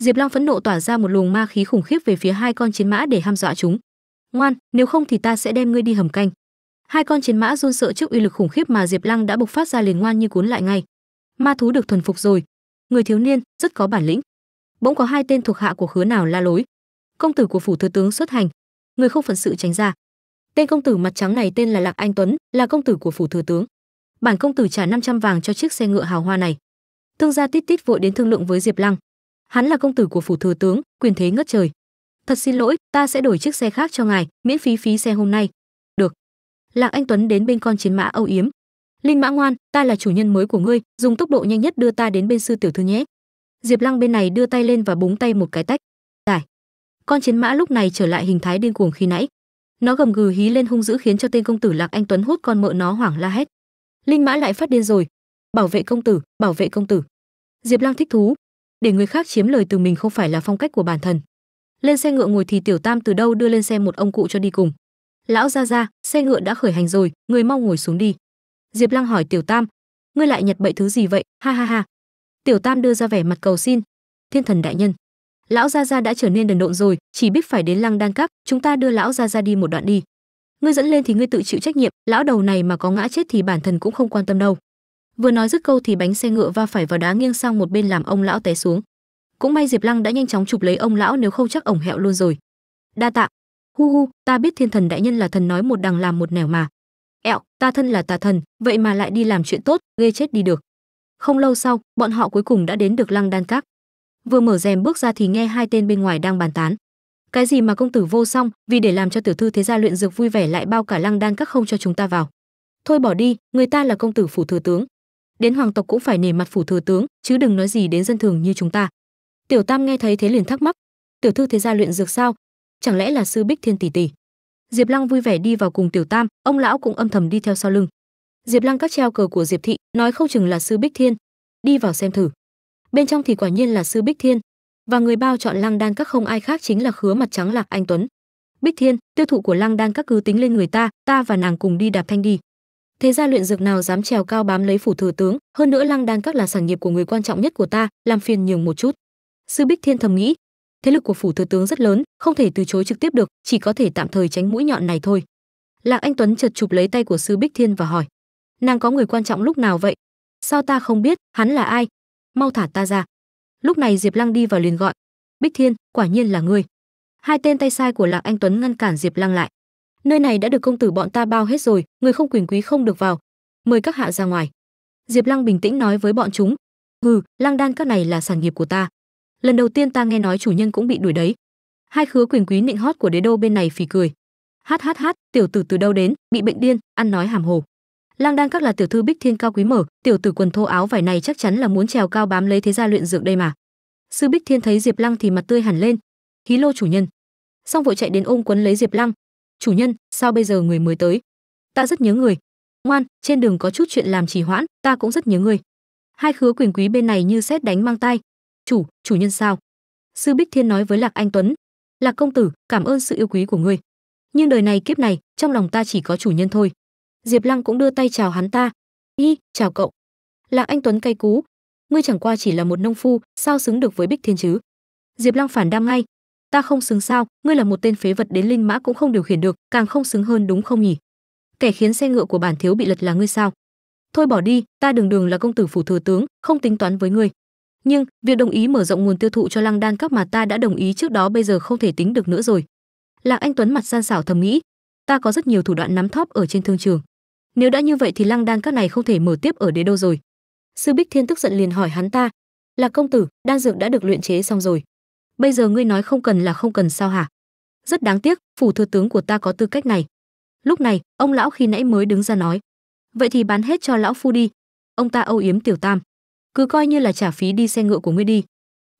diệp long phẫn nộ tỏa ra một luồng ma khí khủng khiếp về phía hai con chiến mã để ham dọa chúng ngoan nếu không thì ta sẽ đem ngươi đi hầm canh hai con chiến mã run sợ trước uy lực khủng khiếp mà diệp lăng đã bộc phát ra liền ngoan như cuốn lại ngay ma thú được thuần phục rồi người thiếu niên rất có bản lĩnh bỗng có hai tên thuộc hạ của khứa nào la lối công tử của phủ thừa tướng xuất hành người không phận sự tránh ra Tên công tử mặt trắng này tên là Lạc Anh Tuấn, là công tử của phủ thừa tướng. Bản công tử trả 500 vàng cho chiếc xe ngựa hào hoa này. Thương gia Tít Tít vội đến thương lượng với Diệp Lăng. Hắn là công tử của phủ thừa tướng, quyền thế ngất trời. Thật xin lỗi, ta sẽ đổi chiếc xe khác cho ngài, miễn phí phí xe hôm nay. Được. Lạc Anh Tuấn đến bên con chiến mã Âu Yếm. Linh mã ngoan, ta là chủ nhân mới của ngươi, dùng tốc độ nhanh nhất đưa ta đến bên sư tiểu thư nhé. Diệp Lăng bên này đưa tay lên và búng tay một cái tách. Giải. Con chiến mã lúc này trở lại hình thái điên cuồng khi nãy nó gầm gừ hí lên hung dữ khiến cho tên công tử lạc anh tuấn hút con mợ nó hoảng la hét linh mã lại phát điên rồi bảo vệ công tử bảo vệ công tử diệp lang thích thú để người khác chiếm lời từ mình không phải là phong cách của bản thân lên xe ngựa ngồi thì tiểu tam từ đâu đưa lên xe một ông cụ cho đi cùng lão ra ra xe ngựa đã khởi hành rồi người mau ngồi xuống đi diệp lăng hỏi tiểu tam ngươi lại nhặt bậy thứ gì vậy ha ha ha tiểu tam đưa ra vẻ mặt cầu xin thiên thần đại nhân lão gia gia đã trở nên đần độn rồi chỉ biết phải đến lăng đan cắp chúng ta đưa lão gia gia đi một đoạn đi ngươi dẫn lên thì ngươi tự chịu trách nhiệm lão đầu này mà có ngã chết thì bản thân cũng không quan tâm đâu vừa nói dứt câu thì bánh xe ngựa va phải vào đá nghiêng sang một bên làm ông lão té xuống cũng may diệp lăng đã nhanh chóng chụp lấy ông lão nếu không chắc ổng hẹo luôn rồi đa tạ hu hu ta biết thiên thần đại nhân là thần nói một đằng làm một nẻo mà ẹo ta thân là tà thần vậy mà lại đi làm chuyện tốt ghê chết đi được không lâu sau bọn họ cuối cùng đã đến được lăng đan các vừa mở rèm bước ra thì nghe hai tên bên ngoài đang bàn tán cái gì mà công tử vô song vì để làm cho tiểu thư thế gia luyện dược vui vẻ lại bao cả lăng đan các không cho chúng ta vào thôi bỏ đi người ta là công tử phủ thừa tướng đến hoàng tộc cũng phải nể mặt phủ thừa tướng chứ đừng nói gì đến dân thường như chúng ta tiểu tam nghe thấy thế liền thắc mắc tiểu thư thế gia luyện dược sao chẳng lẽ là sư bích thiên tỷ tỷ diệp lăng vui vẻ đi vào cùng tiểu tam ông lão cũng âm thầm đi theo sau lưng diệp lăng các treo cờ của diệp thị nói không chừng là sư bích thiên đi vào xem thử bên trong thì quả nhiên là sư bích thiên và người bao chọn lăng đan các không ai khác chính là khứa mặt trắng lạc anh tuấn bích thiên tiêu thụ của lăng đan các cứ tính lên người ta ta và nàng cùng đi đạp thanh đi thế gia luyện dược nào dám trèo cao bám lấy phủ thừa tướng hơn nữa lăng đan các là sản nghiệp của người quan trọng nhất của ta làm phiền nhường một chút sư bích thiên thầm nghĩ thế lực của phủ thừa tướng rất lớn không thể từ chối trực tiếp được chỉ có thể tạm thời tránh mũi nhọn này thôi lạc anh tuấn chợt chụp lấy tay của sư bích thiên và hỏi nàng có người quan trọng lúc nào vậy sao ta không biết hắn là ai mau thả ta ra lúc này diệp lăng đi vào liền gọi bích thiên quả nhiên là ngươi hai tên tay sai của lạc anh tuấn ngăn cản diệp lăng lại nơi này đã được công tử bọn ta bao hết rồi người không quyền quý không được vào mời các hạ ra ngoài diệp lăng bình tĩnh nói với bọn chúng hừ lăng đan các này là sản nghiệp của ta lần đầu tiên ta nghe nói chủ nhân cũng bị đuổi đấy hai khứa quyền quý nịnh hót của đế đô bên này phì cười hát hát hát tiểu tử từ đâu đến bị bệnh điên ăn nói hàm hồ lang đan các là tiểu thư bích thiên cao quý mở tiểu tử quần thô áo vải này chắc chắn là muốn trèo cao bám lấy thế gia luyện dược đây mà sư bích thiên thấy diệp lăng thì mặt tươi hẳn lên hí lô chủ nhân xong vội chạy đến ôm quấn lấy diệp lăng chủ nhân sao bây giờ người mới tới ta rất nhớ người ngoan trên đường có chút chuyện làm trì hoãn ta cũng rất nhớ người hai khứa quyền quý bên này như xét đánh mang tay, chủ chủ nhân sao sư bích thiên nói với lạc anh tuấn lạc công tử cảm ơn sự yêu quý của ngươi nhưng đời này kiếp này trong lòng ta chỉ có chủ nhân thôi diệp lăng cũng đưa tay chào hắn ta y chào cậu lạc anh tuấn cay cú ngươi chẳng qua chỉ là một nông phu sao xứng được với bích thiên chứ diệp lăng phản đam ngay ta không xứng sao ngươi là một tên phế vật đến linh mã cũng không điều khiển được càng không xứng hơn đúng không nhỉ kẻ khiến xe ngựa của bản thiếu bị lật là ngươi sao thôi bỏ đi ta đường đường là công tử phủ thừa tướng không tính toán với ngươi nhưng việc đồng ý mở rộng nguồn tiêu thụ cho lăng đan các mà ta đã đồng ý trước đó bây giờ không thể tính được nữa rồi lạc anh tuấn mặt gian xảo thầm nghĩ ta có rất nhiều thủ đoạn nắm thóp ở trên thương trường nếu đã như vậy thì lăng đan các này không thể mở tiếp ở đế đâu rồi sư bích thiên tức giận liền hỏi hắn ta là công tử đan dược đã được luyện chế xong rồi bây giờ ngươi nói không cần là không cần sao hả rất đáng tiếc phủ thừa tướng của ta có tư cách này lúc này ông lão khi nãy mới đứng ra nói vậy thì bán hết cho lão phu đi ông ta âu yếm tiểu tam cứ coi như là trả phí đi xe ngựa của ngươi đi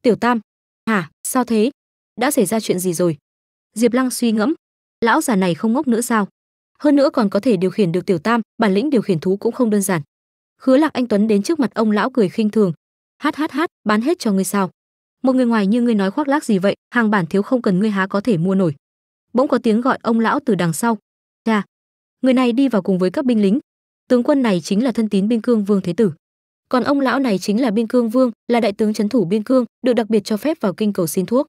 tiểu tam hả sao thế đã xảy ra chuyện gì rồi diệp lăng suy ngẫm lão già này không ngốc nữa sao hơn nữa còn có thể điều khiển được tiểu tam bản lĩnh điều khiển thú cũng không đơn giản khứa lạc anh tuấn đến trước mặt ông lão cười khinh thường hát hát hát bán hết cho ngươi sao một người ngoài như ngươi nói khoác lác gì vậy hàng bản thiếu không cần ngươi há có thể mua nổi bỗng có tiếng gọi ông lão từ đằng sau cha người này đi vào cùng với các binh lính tướng quân này chính là thân tín biên cương vương thế tử còn ông lão này chính là biên cương vương là đại tướng trấn thủ biên cương được đặc biệt cho phép vào kinh cầu xin thuốc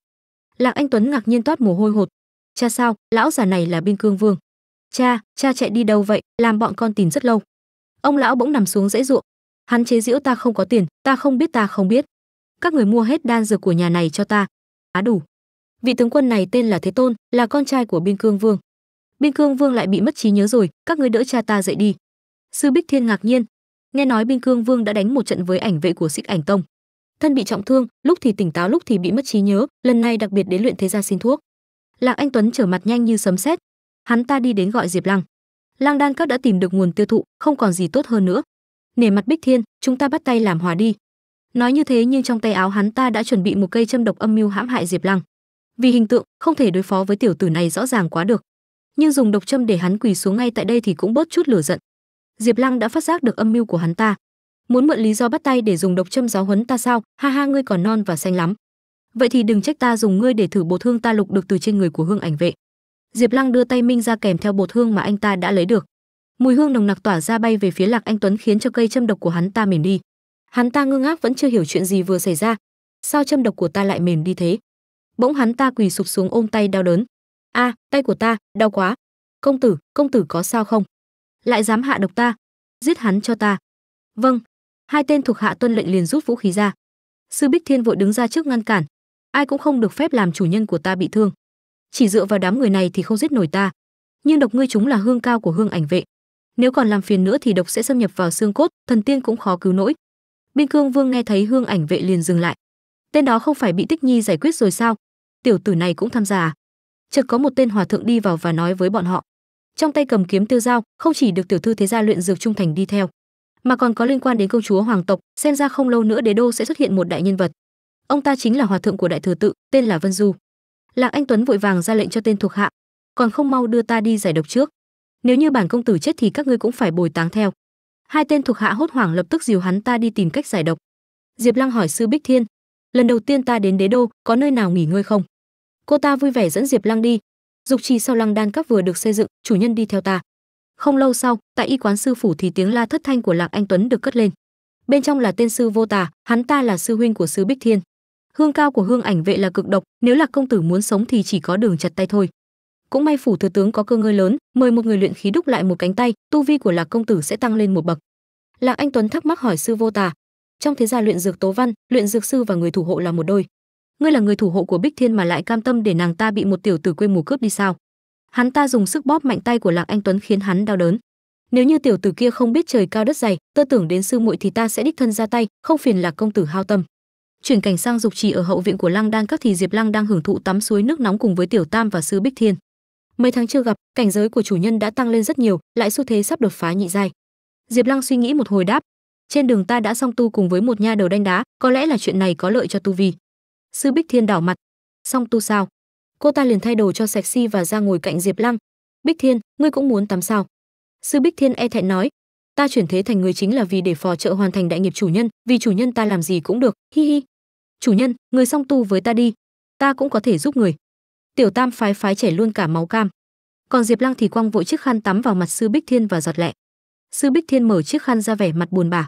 lạc anh tuấn ngạc nhiên toát mồ hôi hột cha sao lão già này là biên cương vương cha cha chạy đi đâu vậy làm bọn con tìm rất lâu ông lão bỗng nằm xuống dãy ruộng hắn chế giễu ta không có tiền ta không biết ta không biết các người mua hết đan dược của nhà này cho ta á đủ vị tướng quân này tên là thế tôn là con trai của biên cương vương biên cương vương lại bị mất trí nhớ rồi các ngươi đỡ cha ta dậy đi sư bích thiên ngạc nhiên nghe nói biên cương vương đã đánh một trận với ảnh vệ của xích ảnh tông thân bị trọng thương lúc thì tỉnh táo lúc thì bị mất trí nhớ lần này đặc biệt đến luyện thế gia xin thuốc lạc anh tuấn trở mặt nhanh như sấm sét hắn ta đi đến gọi diệp lăng lang đan các đã tìm được nguồn tiêu thụ không còn gì tốt hơn nữa nể mặt bích thiên chúng ta bắt tay làm hòa đi nói như thế nhưng trong tay áo hắn ta đã chuẩn bị một cây châm độc âm mưu hãm hại diệp lăng vì hình tượng không thể đối phó với tiểu tử này rõ ràng quá được nhưng dùng độc châm để hắn quỳ xuống ngay tại đây thì cũng bớt chút lửa giận diệp lăng đã phát giác được âm mưu của hắn ta muốn mượn lý do bắt tay để dùng độc châm giáo huấn ta sao ha ha ngươi còn non và xanh lắm vậy thì đừng trách ta dùng ngươi để thử bộ thương ta lục được từ trên người của hương ảnh vệ diệp lăng đưa tay minh ra kèm theo bột hương mà anh ta đã lấy được mùi hương nồng nặc tỏa ra bay về phía lạc anh tuấn khiến cho cây châm độc của hắn ta mềm đi hắn ta ngưng ngác vẫn chưa hiểu chuyện gì vừa xảy ra sao châm độc của ta lại mềm đi thế bỗng hắn ta quỳ sụp xuống ôm tay đau đớn a à, tay của ta đau quá công tử công tử có sao không lại dám hạ độc ta giết hắn cho ta vâng hai tên thuộc hạ tuân lệnh liền rút vũ khí ra sư bích thiên vội đứng ra trước ngăn cản ai cũng không được phép làm chủ nhân của ta bị thương chỉ dựa vào đám người này thì không giết nổi ta nhưng độc ngươi chúng là hương cao của hương ảnh vệ nếu còn làm phiền nữa thì độc sẽ xâm nhập vào xương cốt thần tiên cũng khó cứu nỗi biên cương vương nghe thấy hương ảnh vệ liền dừng lại tên đó không phải bị tích nhi giải quyết rồi sao tiểu tử này cũng tham gia à? chợt có một tên hòa thượng đi vào và nói với bọn họ trong tay cầm kiếm tiêu dao không chỉ được tiểu thư thế gia luyện dược trung thành đi theo mà còn có liên quan đến công chúa hoàng tộc xem ra không lâu nữa đế đô sẽ xuất hiện một đại nhân vật ông ta chính là hòa thượng của đại thừa tự tên là vân du Lạc Anh Tuấn vội vàng ra lệnh cho tên thuộc hạ, còn không mau đưa ta đi giải độc trước. Nếu như bản công tử chết thì các ngươi cũng phải bồi táng theo. Hai tên thuộc hạ hốt hoảng lập tức dìu hắn ta đi tìm cách giải độc. Diệp Lăng hỏi sư Bích Thiên, lần đầu tiên ta đến Đế Đô, có nơi nào nghỉ ngơi không? Cô ta vui vẻ dẫn Diệp Lăng đi. Dục trì sau Lăng Đan Các vừa được xây dựng, chủ nhân đi theo ta. Không lâu sau, tại y quán sư phủ thì tiếng la thất thanh của Lạc Anh Tuấn được cất lên. Bên trong là tên sư Vô Tà, hắn ta là sư huynh của sư Bích Thiên hương cao của hương ảnh vệ là cực độc nếu là công tử muốn sống thì chỉ có đường chặt tay thôi cũng may phủ thừa tướng có cơ ngơi lớn mời một người luyện khí đúc lại một cánh tay tu vi của lạc công tử sẽ tăng lên một bậc lạc anh tuấn thắc mắc hỏi sư vô tà trong thế gia luyện dược tố văn luyện dược sư và người thủ hộ là một đôi ngươi là người thủ hộ của bích thiên mà lại cam tâm để nàng ta bị một tiểu tử quê mù cướp đi sao hắn ta dùng sức bóp mạnh tay của lạc anh tuấn khiến hắn đau đớn nếu như tiểu tử kia không biết trời cao đất dày tơ tưởng đến sư muội thì ta sẽ đích thân ra tay không phiền lạc công tử hao tâm chuyển cảnh sang dục trì ở hậu viện của lăng đang các thì diệp lăng đang hưởng thụ tắm suối nước nóng cùng với tiểu tam và sư bích thiên mấy tháng chưa gặp cảnh giới của chủ nhân đã tăng lên rất nhiều lại xu thế sắp đột phá nhị giai diệp lăng suy nghĩ một hồi đáp trên đường ta đã song tu cùng với một nha đầu đanh đá có lẽ là chuyện này có lợi cho tu vi sư bích thiên đảo mặt song tu sao cô ta liền thay đồ cho sexy và ra ngồi cạnh diệp lăng bích thiên ngươi cũng muốn tắm sao sư bích thiên e thẹn nói ta chuyển thế thành người chính là vì để phò trợ hoàn thành đại nghiệp chủ nhân vì chủ nhân ta làm gì cũng được hi hi chủ nhân người song tu với ta đi ta cũng có thể giúp người tiểu tam phái phái trẻ luôn cả máu cam còn diệp lăng thì quăng vội chiếc khăn tắm vào mặt sư bích thiên và giọt lẹ sư bích thiên mở chiếc khăn ra vẻ mặt buồn bã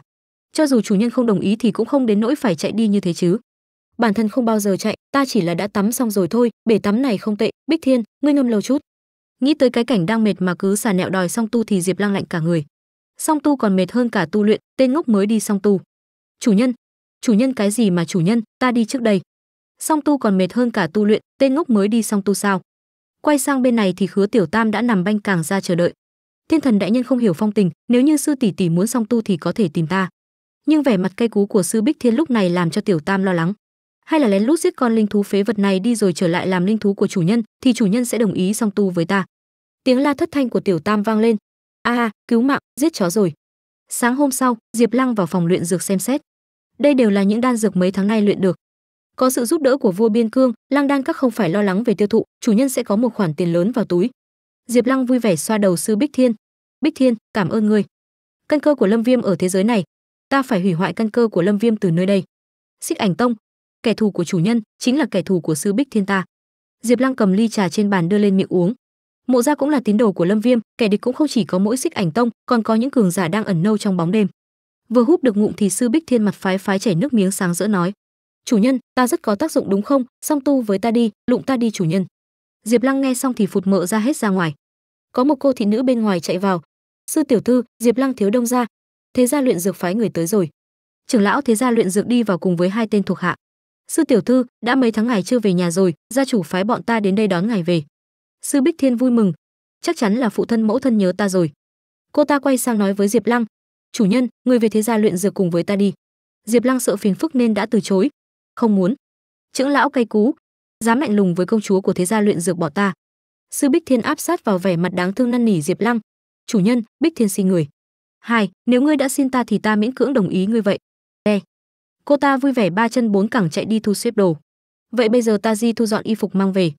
cho dù chủ nhân không đồng ý thì cũng không đến nỗi phải chạy đi như thế chứ bản thân không bao giờ chạy ta chỉ là đã tắm xong rồi thôi bể tắm này không tệ bích thiên ngươi ngâm lâu chút nghĩ tới cái cảnh đang mệt mà cứ xà nẹo đòi xong tu thì diệp lăng lạnh cả người song tu còn mệt hơn cả tu luyện tên ngốc mới đi song tu chủ nhân chủ nhân cái gì mà chủ nhân ta đi trước đây song tu còn mệt hơn cả tu luyện tên ngốc mới đi song tu sao quay sang bên này thì khứa tiểu tam đã nằm banh càng ra chờ đợi thiên thần đại nhân không hiểu phong tình nếu như sư tỷ tỷ muốn song tu thì có thể tìm ta nhưng vẻ mặt cay cú của sư bích thiên lúc này làm cho tiểu tam lo lắng hay là lén lút giết con linh thú phế vật này đi rồi trở lại làm linh thú của chủ nhân thì chủ nhân sẽ đồng ý song tu với ta tiếng la thất thanh của tiểu tam vang lên a à, cứu mạng giết chó rồi sáng hôm sau diệp lăng vào phòng luyện dược xem xét đây đều là những đan dược mấy tháng nay luyện được có sự giúp đỡ của vua biên cương lăng đan các không phải lo lắng về tiêu thụ chủ nhân sẽ có một khoản tiền lớn vào túi diệp lăng vui vẻ xoa đầu sư bích thiên bích thiên cảm ơn ngươi căn cơ của lâm viêm ở thế giới này ta phải hủy hoại căn cơ của lâm viêm từ nơi đây xích ảnh tông kẻ thù của chủ nhân chính là kẻ thù của sư bích thiên ta diệp lăng cầm ly trà trên bàn đưa lên miệng uống mộ gia cũng là tín đồ của lâm viêm kẻ địch cũng không chỉ có mỗi xích ảnh tông còn có những cường giả đang ẩn nâu trong bóng đêm vừa hút được ngụm thì sư bích thiên mặt phái phái chảy nước miếng sáng rỡ nói chủ nhân ta rất có tác dụng đúng không song tu với ta đi lụng ta đi chủ nhân diệp lăng nghe xong thì phụt mợ ra hết ra ngoài có một cô thị nữ bên ngoài chạy vào sư tiểu thư diệp lăng thiếu đông ra thế gia luyện dược phái người tới rồi trưởng lão thế gia luyện dược đi vào cùng với hai tên thuộc hạ sư tiểu thư đã mấy tháng ngày chưa về nhà rồi gia chủ phái bọn ta đến đây đón ngài về sư bích thiên vui mừng chắc chắn là phụ thân mẫu thân nhớ ta rồi cô ta quay sang nói với diệp lăng chủ nhân người về thế gia luyện dược cùng với ta đi diệp lăng sợ phiền phức nên đã từ chối không muốn trưởng lão cay cú dám lạnh lùng với công chúa của thế gia luyện dược bỏ ta sư bích thiên áp sát vào vẻ mặt đáng thương năn nỉ diệp lăng chủ nhân bích thiên xin người hai nếu ngươi đã xin ta thì ta miễn cưỡng đồng ý ngươi vậy e cô ta vui vẻ ba chân bốn cẳng chạy đi thu xếp đồ vậy bây giờ ta di thu dọn y phục mang về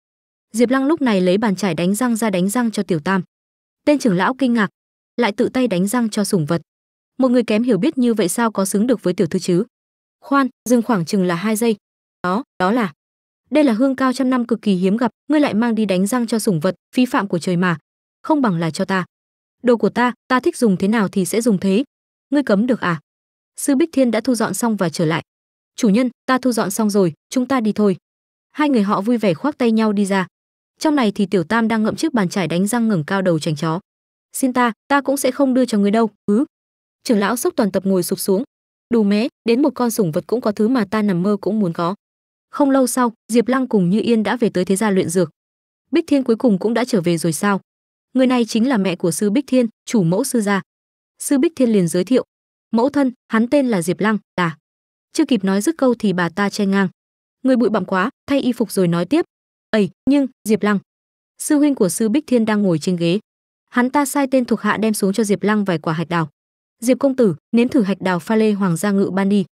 diệp lăng lúc này lấy bàn chải đánh răng ra đánh răng cho tiểu tam tên trưởng lão kinh ngạc lại tự tay đánh răng cho sủng vật một người kém hiểu biết như vậy sao có xứng được với tiểu thư chứ khoan dừng khoảng chừng là hai giây đó đó là đây là hương cao trăm năm cực kỳ hiếm gặp ngươi lại mang đi đánh răng cho sủng vật phi phạm của trời mà không bằng là cho ta đồ của ta ta thích dùng thế nào thì sẽ dùng thế ngươi cấm được à sư bích thiên đã thu dọn xong và trở lại chủ nhân ta thu dọn xong rồi chúng ta đi thôi hai người họ vui vẻ khoác tay nhau đi ra trong này thì tiểu tam đang ngậm chiếc bàn chải đánh răng ngẩng cao đầu chảnh chó xin ta ta cũng sẽ không đưa cho người đâu ứ trưởng lão sốc toàn tập ngồi sụp xuống đủ mé đến một con sủng vật cũng có thứ mà ta nằm mơ cũng muốn có không lâu sau diệp lăng cùng như yên đã về tới thế gia luyện dược bích thiên cuối cùng cũng đã trở về rồi sao người này chính là mẹ của sư bích thiên chủ mẫu sư gia sư bích thiên liền giới thiệu mẫu thân hắn tên là diệp lăng à chưa kịp nói dứt câu thì bà ta che ngang người bụi bặm quá thay y phục rồi nói tiếp ấy nhưng diệp lăng sư huynh của sư bích thiên đang ngồi trên ghế hắn ta sai tên thuộc hạ đem xuống cho diệp lăng vài quả hạch đào diệp công tử nếm thử hạch đào pha lê hoàng gia ngự ban đi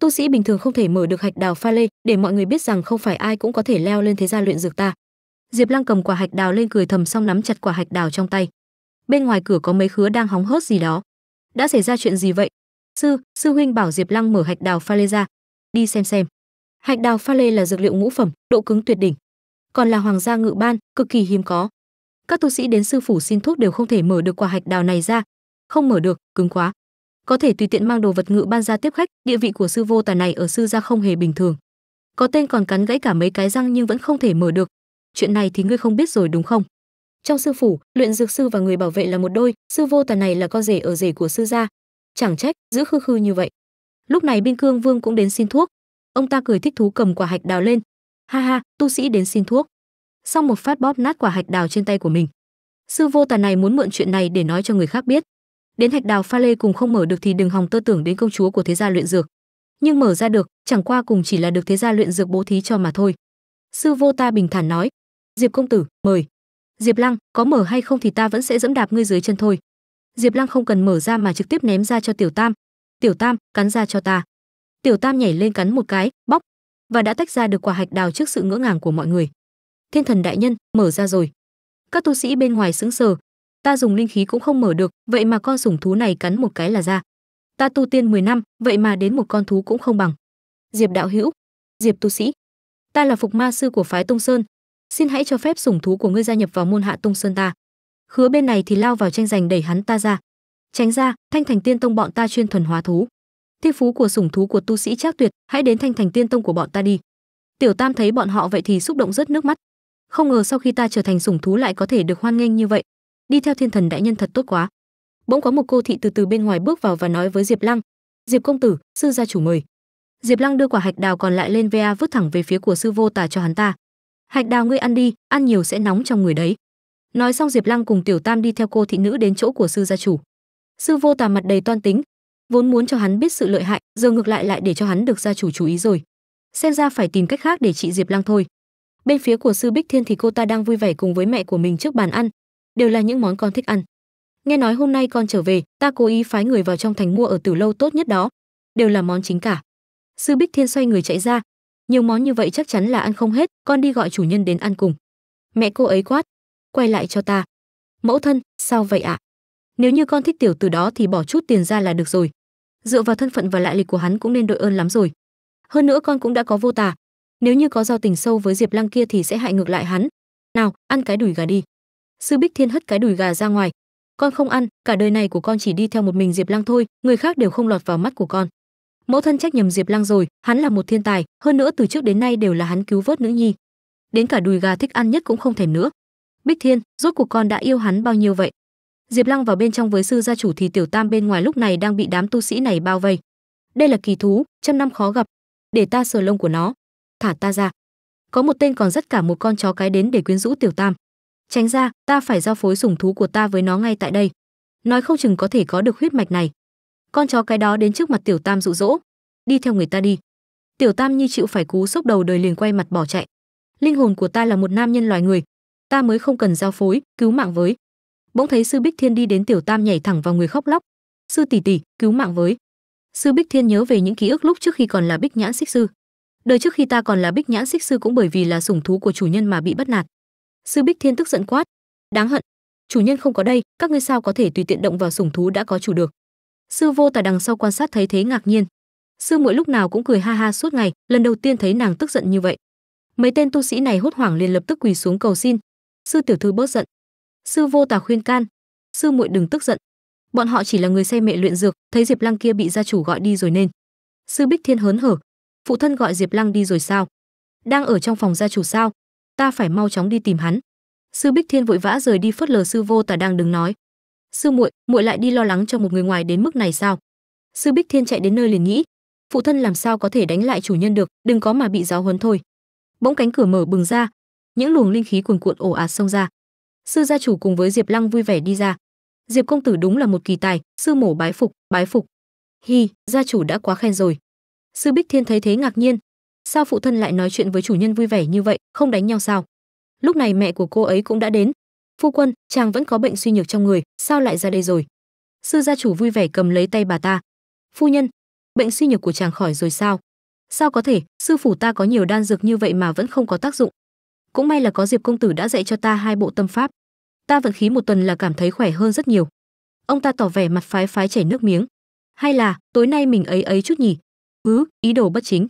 tu sĩ bình thường không thể mở được hạch đào pha lê để mọi người biết rằng không phải ai cũng có thể leo lên thế gia luyện dược ta diệp lăng cầm quả hạch đào lên cười thầm xong nắm chặt quả hạch đào trong tay bên ngoài cửa có mấy khứa đang hóng hớt gì đó đã xảy ra chuyện gì vậy sư sư huynh bảo diệp lăng mở hạch đào pha lê ra đi xem xem hạch đào pha lê là dược liệu ngũ phẩm độ cứng tuyệt đỉnh còn là hoàng gia ngự ban, cực kỳ hiếm có. Các tu sĩ đến sư phủ xin thuốc đều không thể mở được quả hạch đào này ra, không mở được, cứng quá. Có thể tùy tiện mang đồ vật ngự ban ra tiếp khách, địa vị của sư vô tà này ở sư gia không hề bình thường. Có tên còn cắn gãy cả mấy cái răng nhưng vẫn không thể mở được. Chuyện này thì ngươi không biết rồi đúng không? Trong sư phủ, luyện dược sư và người bảo vệ là một đôi, sư vô tà này là con rể ở rể của sư gia. Chẳng trách, giữ khư khư như vậy. Lúc này Biên Cương Vương cũng đến xin thuốc. Ông ta cười thích thú cầm quả hạch đào lên, ha ha tu sĩ đến xin thuốc sau một phát bóp nát quả hạch đào trên tay của mình sư vô tà này muốn mượn chuyện này để nói cho người khác biết đến hạch đào pha lê cùng không mở được thì đừng hòng tơ tưởng đến công chúa của thế gia luyện dược nhưng mở ra được chẳng qua cùng chỉ là được thế gia luyện dược bố thí cho mà thôi sư vô ta bình thản nói diệp công tử mời diệp lăng có mở hay không thì ta vẫn sẽ dẫm đạp ngươi dưới chân thôi diệp lăng không cần mở ra mà trực tiếp ném ra cho tiểu tam tiểu tam cắn ra cho ta tiểu tam nhảy lên cắn một cái bóc và đã tách ra được quả hạch đào trước sự ngỡ ngàng của mọi người. Thiên thần đại nhân, mở ra rồi. Các tu sĩ bên ngoài sững sờ, ta dùng linh khí cũng không mở được, vậy mà con sủng thú này cắn một cái là ra. Ta tu tiên 10 năm, vậy mà đến một con thú cũng không bằng. Diệp đạo hữu, Diệp tu sĩ, ta là phục ma sư của phái Tông Sơn, xin hãy cho phép sủng thú của ngươi gia nhập vào môn hạ Tông Sơn ta. Khứa bên này thì lao vào tranh giành đẩy hắn ta ra. Tránh ra, Thanh Thành Tiên Tông bọn ta chuyên thuần hóa thú thiên phú của sủng thú của tu sĩ chắc tuyệt hãy đến thanh thành tiên tông của bọn ta đi tiểu tam thấy bọn họ vậy thì xúc động rớt nước mắt không ngờ sau khi ta trở thành sủng thú lại có thể được hoan nghênh như vậy đi theo thiên thần đại nhân thật tốt quá bỗng có một cô thị từ từ bên ngoài bước vào và nói với diệp lăng diệp công tử sư gia chủ mời diệp lăng đưa quả hạch đào còn lại lên va vứt thẳng về phía của sư vô tà cho hắn ta hạch đào ngươi ăn đi ăn nhiều sẽ nóng trong người đấy nói xong diệp lăng cùng tiểu tam đi theo cô thị nữ đến chỗ của sư gia chủ sư vô tà mặt đầy toan tính vốn muốn cho hắn biết sự lợi hại giờ ngược lại lại để cho hắn được gia chủ chú ý rồi xem ra phải tìm cách khác để trị diệp lăng thôi bên phía của sư bích thiên thì cô ta đang vui vẻ cùng với mẹ của mình trước bàn ăn đều là những món con thích ăn nghe nói hôm nay con trở về ta cố ý phái người vào trong thành mua ở từ lâu tốt nhất đó đều là món chính cả sư bích thiên xoay người chạy ra nhiều món như vậy chắc chắn là ăn không hết con đi gọi chủ nhân đến ăn cùng mẹ cô ấy quát quay lại cho ta mẫu thân sao vậy ạ nếu như con thích tiểu từ đó thì bỏ chút tiền ra là được rồi dựa vào thân phận và lại lịch của hắn cũng nên đội ơn lắm rồi hơn nữa con cũng đã có vô tà. nếu như có giao tình sâu với diệp lăng kia thì sẽ hại ngược lại hắn nào ăn cái đùi gà đi sư bích thiên hất cái đùi gà ra ngoài con không ăn cả đời này của con chỉ đi theo một mình diệp lăng thôi người khác đều không lọt vào mắt của con mẫu thân trách nhầm diệp lăng rồi hắn là một thiên tài hơn nữa từ trước đến nay đều là hắn cứu vớt nữ nhi đến cả đùi gà thích ăn nhất cũng không thèm nữa bích thiên rốt cuộc con đã yêu hắn bao nhiêu vậy Diệp Lăng vào bên trong với sư gia chủ thì Tiểu Tam bên ngoài lúc này đang bị đám tu sĩ này bao vây. Đây là kỳ thú, trăm năm khó gặp, để ta sờ lông của nó, thả ta ra. Có một tên còn rất cả một con chó cái đến để quyến rũ Tiểu Tam. Tránh ra, ta phải giao phối sủng thú của ta với nó ngay tại đây. Nói không chừng có thể có được huyết mạch này. Con chó cái đó đến trước mặt Tiểu Tam dụ dỗ, đi theo người ta đi. Tiểu Tam như chịu phải cú sốc đầu đời liền quay mặt bỏ chạy. Linh hồn của ta là một nam nhân loài người, ta mới không cần giao phối, cứu mạng với bỗng thấy sư bích thiên đi đến tiểu tam nhảy thẳng vào người khóc lóc sư tỷ tỷ cứu mạng với sư bích thiên nhớ về những ký ức lúc trước khi còn là bích nhãn xích sư đời trước khi ta còn là bích nhãn xích sư cũng bởi vì là sủng thú của chủ nhân mà bị bắt nạt sư bích thiên tức giận quát đáng hận chủ nhân không có đây các ngươi sao có thể tùy tiện động vào sủng thú đã có chủ được sư vô tà đằng sau quan sát thấy thế ngạc nhiên sư muội lúc nào cũng cười ha ha suốt ngày lần đầu tiên thấy nàng tức giận như vậy mấy tên tu sĩ này hốt hoảng liền lập tức quỳ xuống cầu xin sư tiểu thư bớt giận Sư Vô Tà khuyên can, "Sư muội đừng tức giận. Bọn họ chỉ là người say mẹ luyện dược, thấy Diệp Lăng kia bị gia chủ gọi đi rồi nên." Sư Bích Thiên hớn hở, "Phụ thân gọi Diệp Lăng đi rồi sao? Đang ở trong phòng gia chủ sao? Ta phải mau chóng đi tìm hắn." Sư Bích Thiên vội vã rời đi phớt lờ Sư Vô Tà đang đứng nói, "Sư muội, muội lại đi lo lắng cho một người ngoài đến mức này sao?" Sư Bích Thiên chạy đến nơi liền nghĩ, phụ thân làm sao có thể đánh lại chủ nhân được, đừng có mà bị giáo huấn thôi. Bỗng cánh cửa mở bừng ra, những luồng linh khí cuồn cuộn ồ ạt xông ra sư gia chủ cùng với diệp lăng vui vẻ đi ra diệp công tử đúng là một kỳ tài sư mổ bái phục bái phục hi gia chủ đã quá khen rồi sư bích thiên thấy thế ngạc nhiên sao phụ thân lại nói chuyện với chủ nhân vui vẻ như vậy không đánh nhau sao lúc này mẹ của cô ấy cũng đã đến phu quân chàng vẫn có bệnh suy nhược trong người sao lại ra đây rồi sư gia chủ vui vẻ cầm lấy tay bà ta phu nhân bệnh suy nhược của chàng khỏi rồi sao sao có thể sư phủ ta có nhiều đan dược như vậy mà vẫn không có tác dụng cũng may là có diệp công tử đã dạy cho ta hai bộ tâm pháp ta vận khí một tuần là cảm thấy khỏe hơn rất nhiều ông ta tỏ vẻ mặt phái phái chảy nước miếng hay là tối nay mình ấy ấy chút nhỉ ứ ý đồ bất chính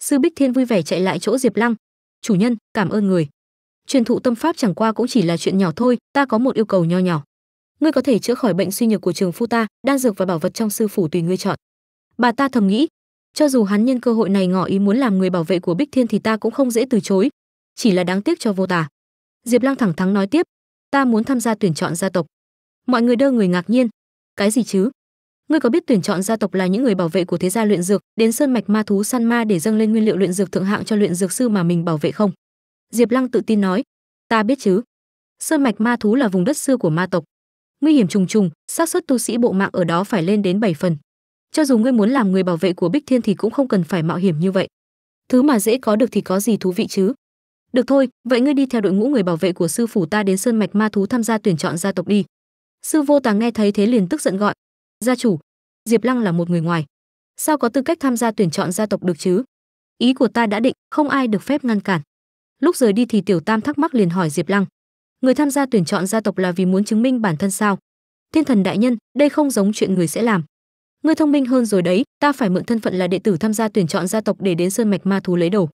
sư bích thiên vui vẻ chạy lại chỗ diệp lăng chủ nhân cảm ơn người truyền thụ tâm pháp chẳng qua cũng chỉ là chuyện nhỏ thôi ta có một yêu cầu nho nhỏ ngươi có thể chữa khỏi bệnh suy nhược của trường phu ta đan dược và bảo vật trong sư phủ tùy ngươi chọn bà ta thầm nghĩ cho dù hắn nhân cơ hội này ngỏ ý muốn làm người bảo vệ của bích thiên thì ta cũng không dễ từ chối chỉ là đáng tiếc cho vô tà. diệp lăng thẳng thắn nói tiếp ta muốn tham gia tuyển chọn gia tộc mọi người đơ người ngạc nhiên cái gì chứ ngươi có biết tuyển chọn gia tộc là những người bảo vệ của thế gia luyện dược đến sơn mạch ma thú săn ma để dâng lên nguyên liệu luyện dược thượng hạng cho luyện dược sư mà mình bảo vệ không diệp lăng tự tin nói ta biết chứ sơn mạch ma thú là vùng đất xưa của ma tộc nguy hiểm trùng trùng xác suất tu sĩ bộ mạng ở đó phải lên đến 7 phần cho dù ngươi muốn làm người bảo vệ của bích thiên thì cũng không cần phải mạo hiểm như vậy thứ mà dễ có được thì có gì thú vị chứ được thôi vậy ngươi đi theo đội ngũ người bảo vệ của sư phủ ta đến sơn mạch ma thú tham gia tuyển chọn gia tộc đi sư vô tàng nghe thấy thế liền tức giận gọi gia chủ diệp lăng là một người ngoài sao có tư cách tham gia tuyển chọn gia tộc được chứ ý của ta đã định không ai được phép ngăn cản lúc rời đi thì tiểu tam thắc mắc liền hỏi diệp lăng người tham gia tuyển chọn gia tộc là vì muốn chứng minh bản thân sao thiên thần đại nhân đây không giống chuyện người sẽ làm ngươi thông minh hơn rồi đấy ta phải mượn thân phận là đệ tử tham gia tuyển chọn gia tộc để đến sơn mạch ma thú lấy đồ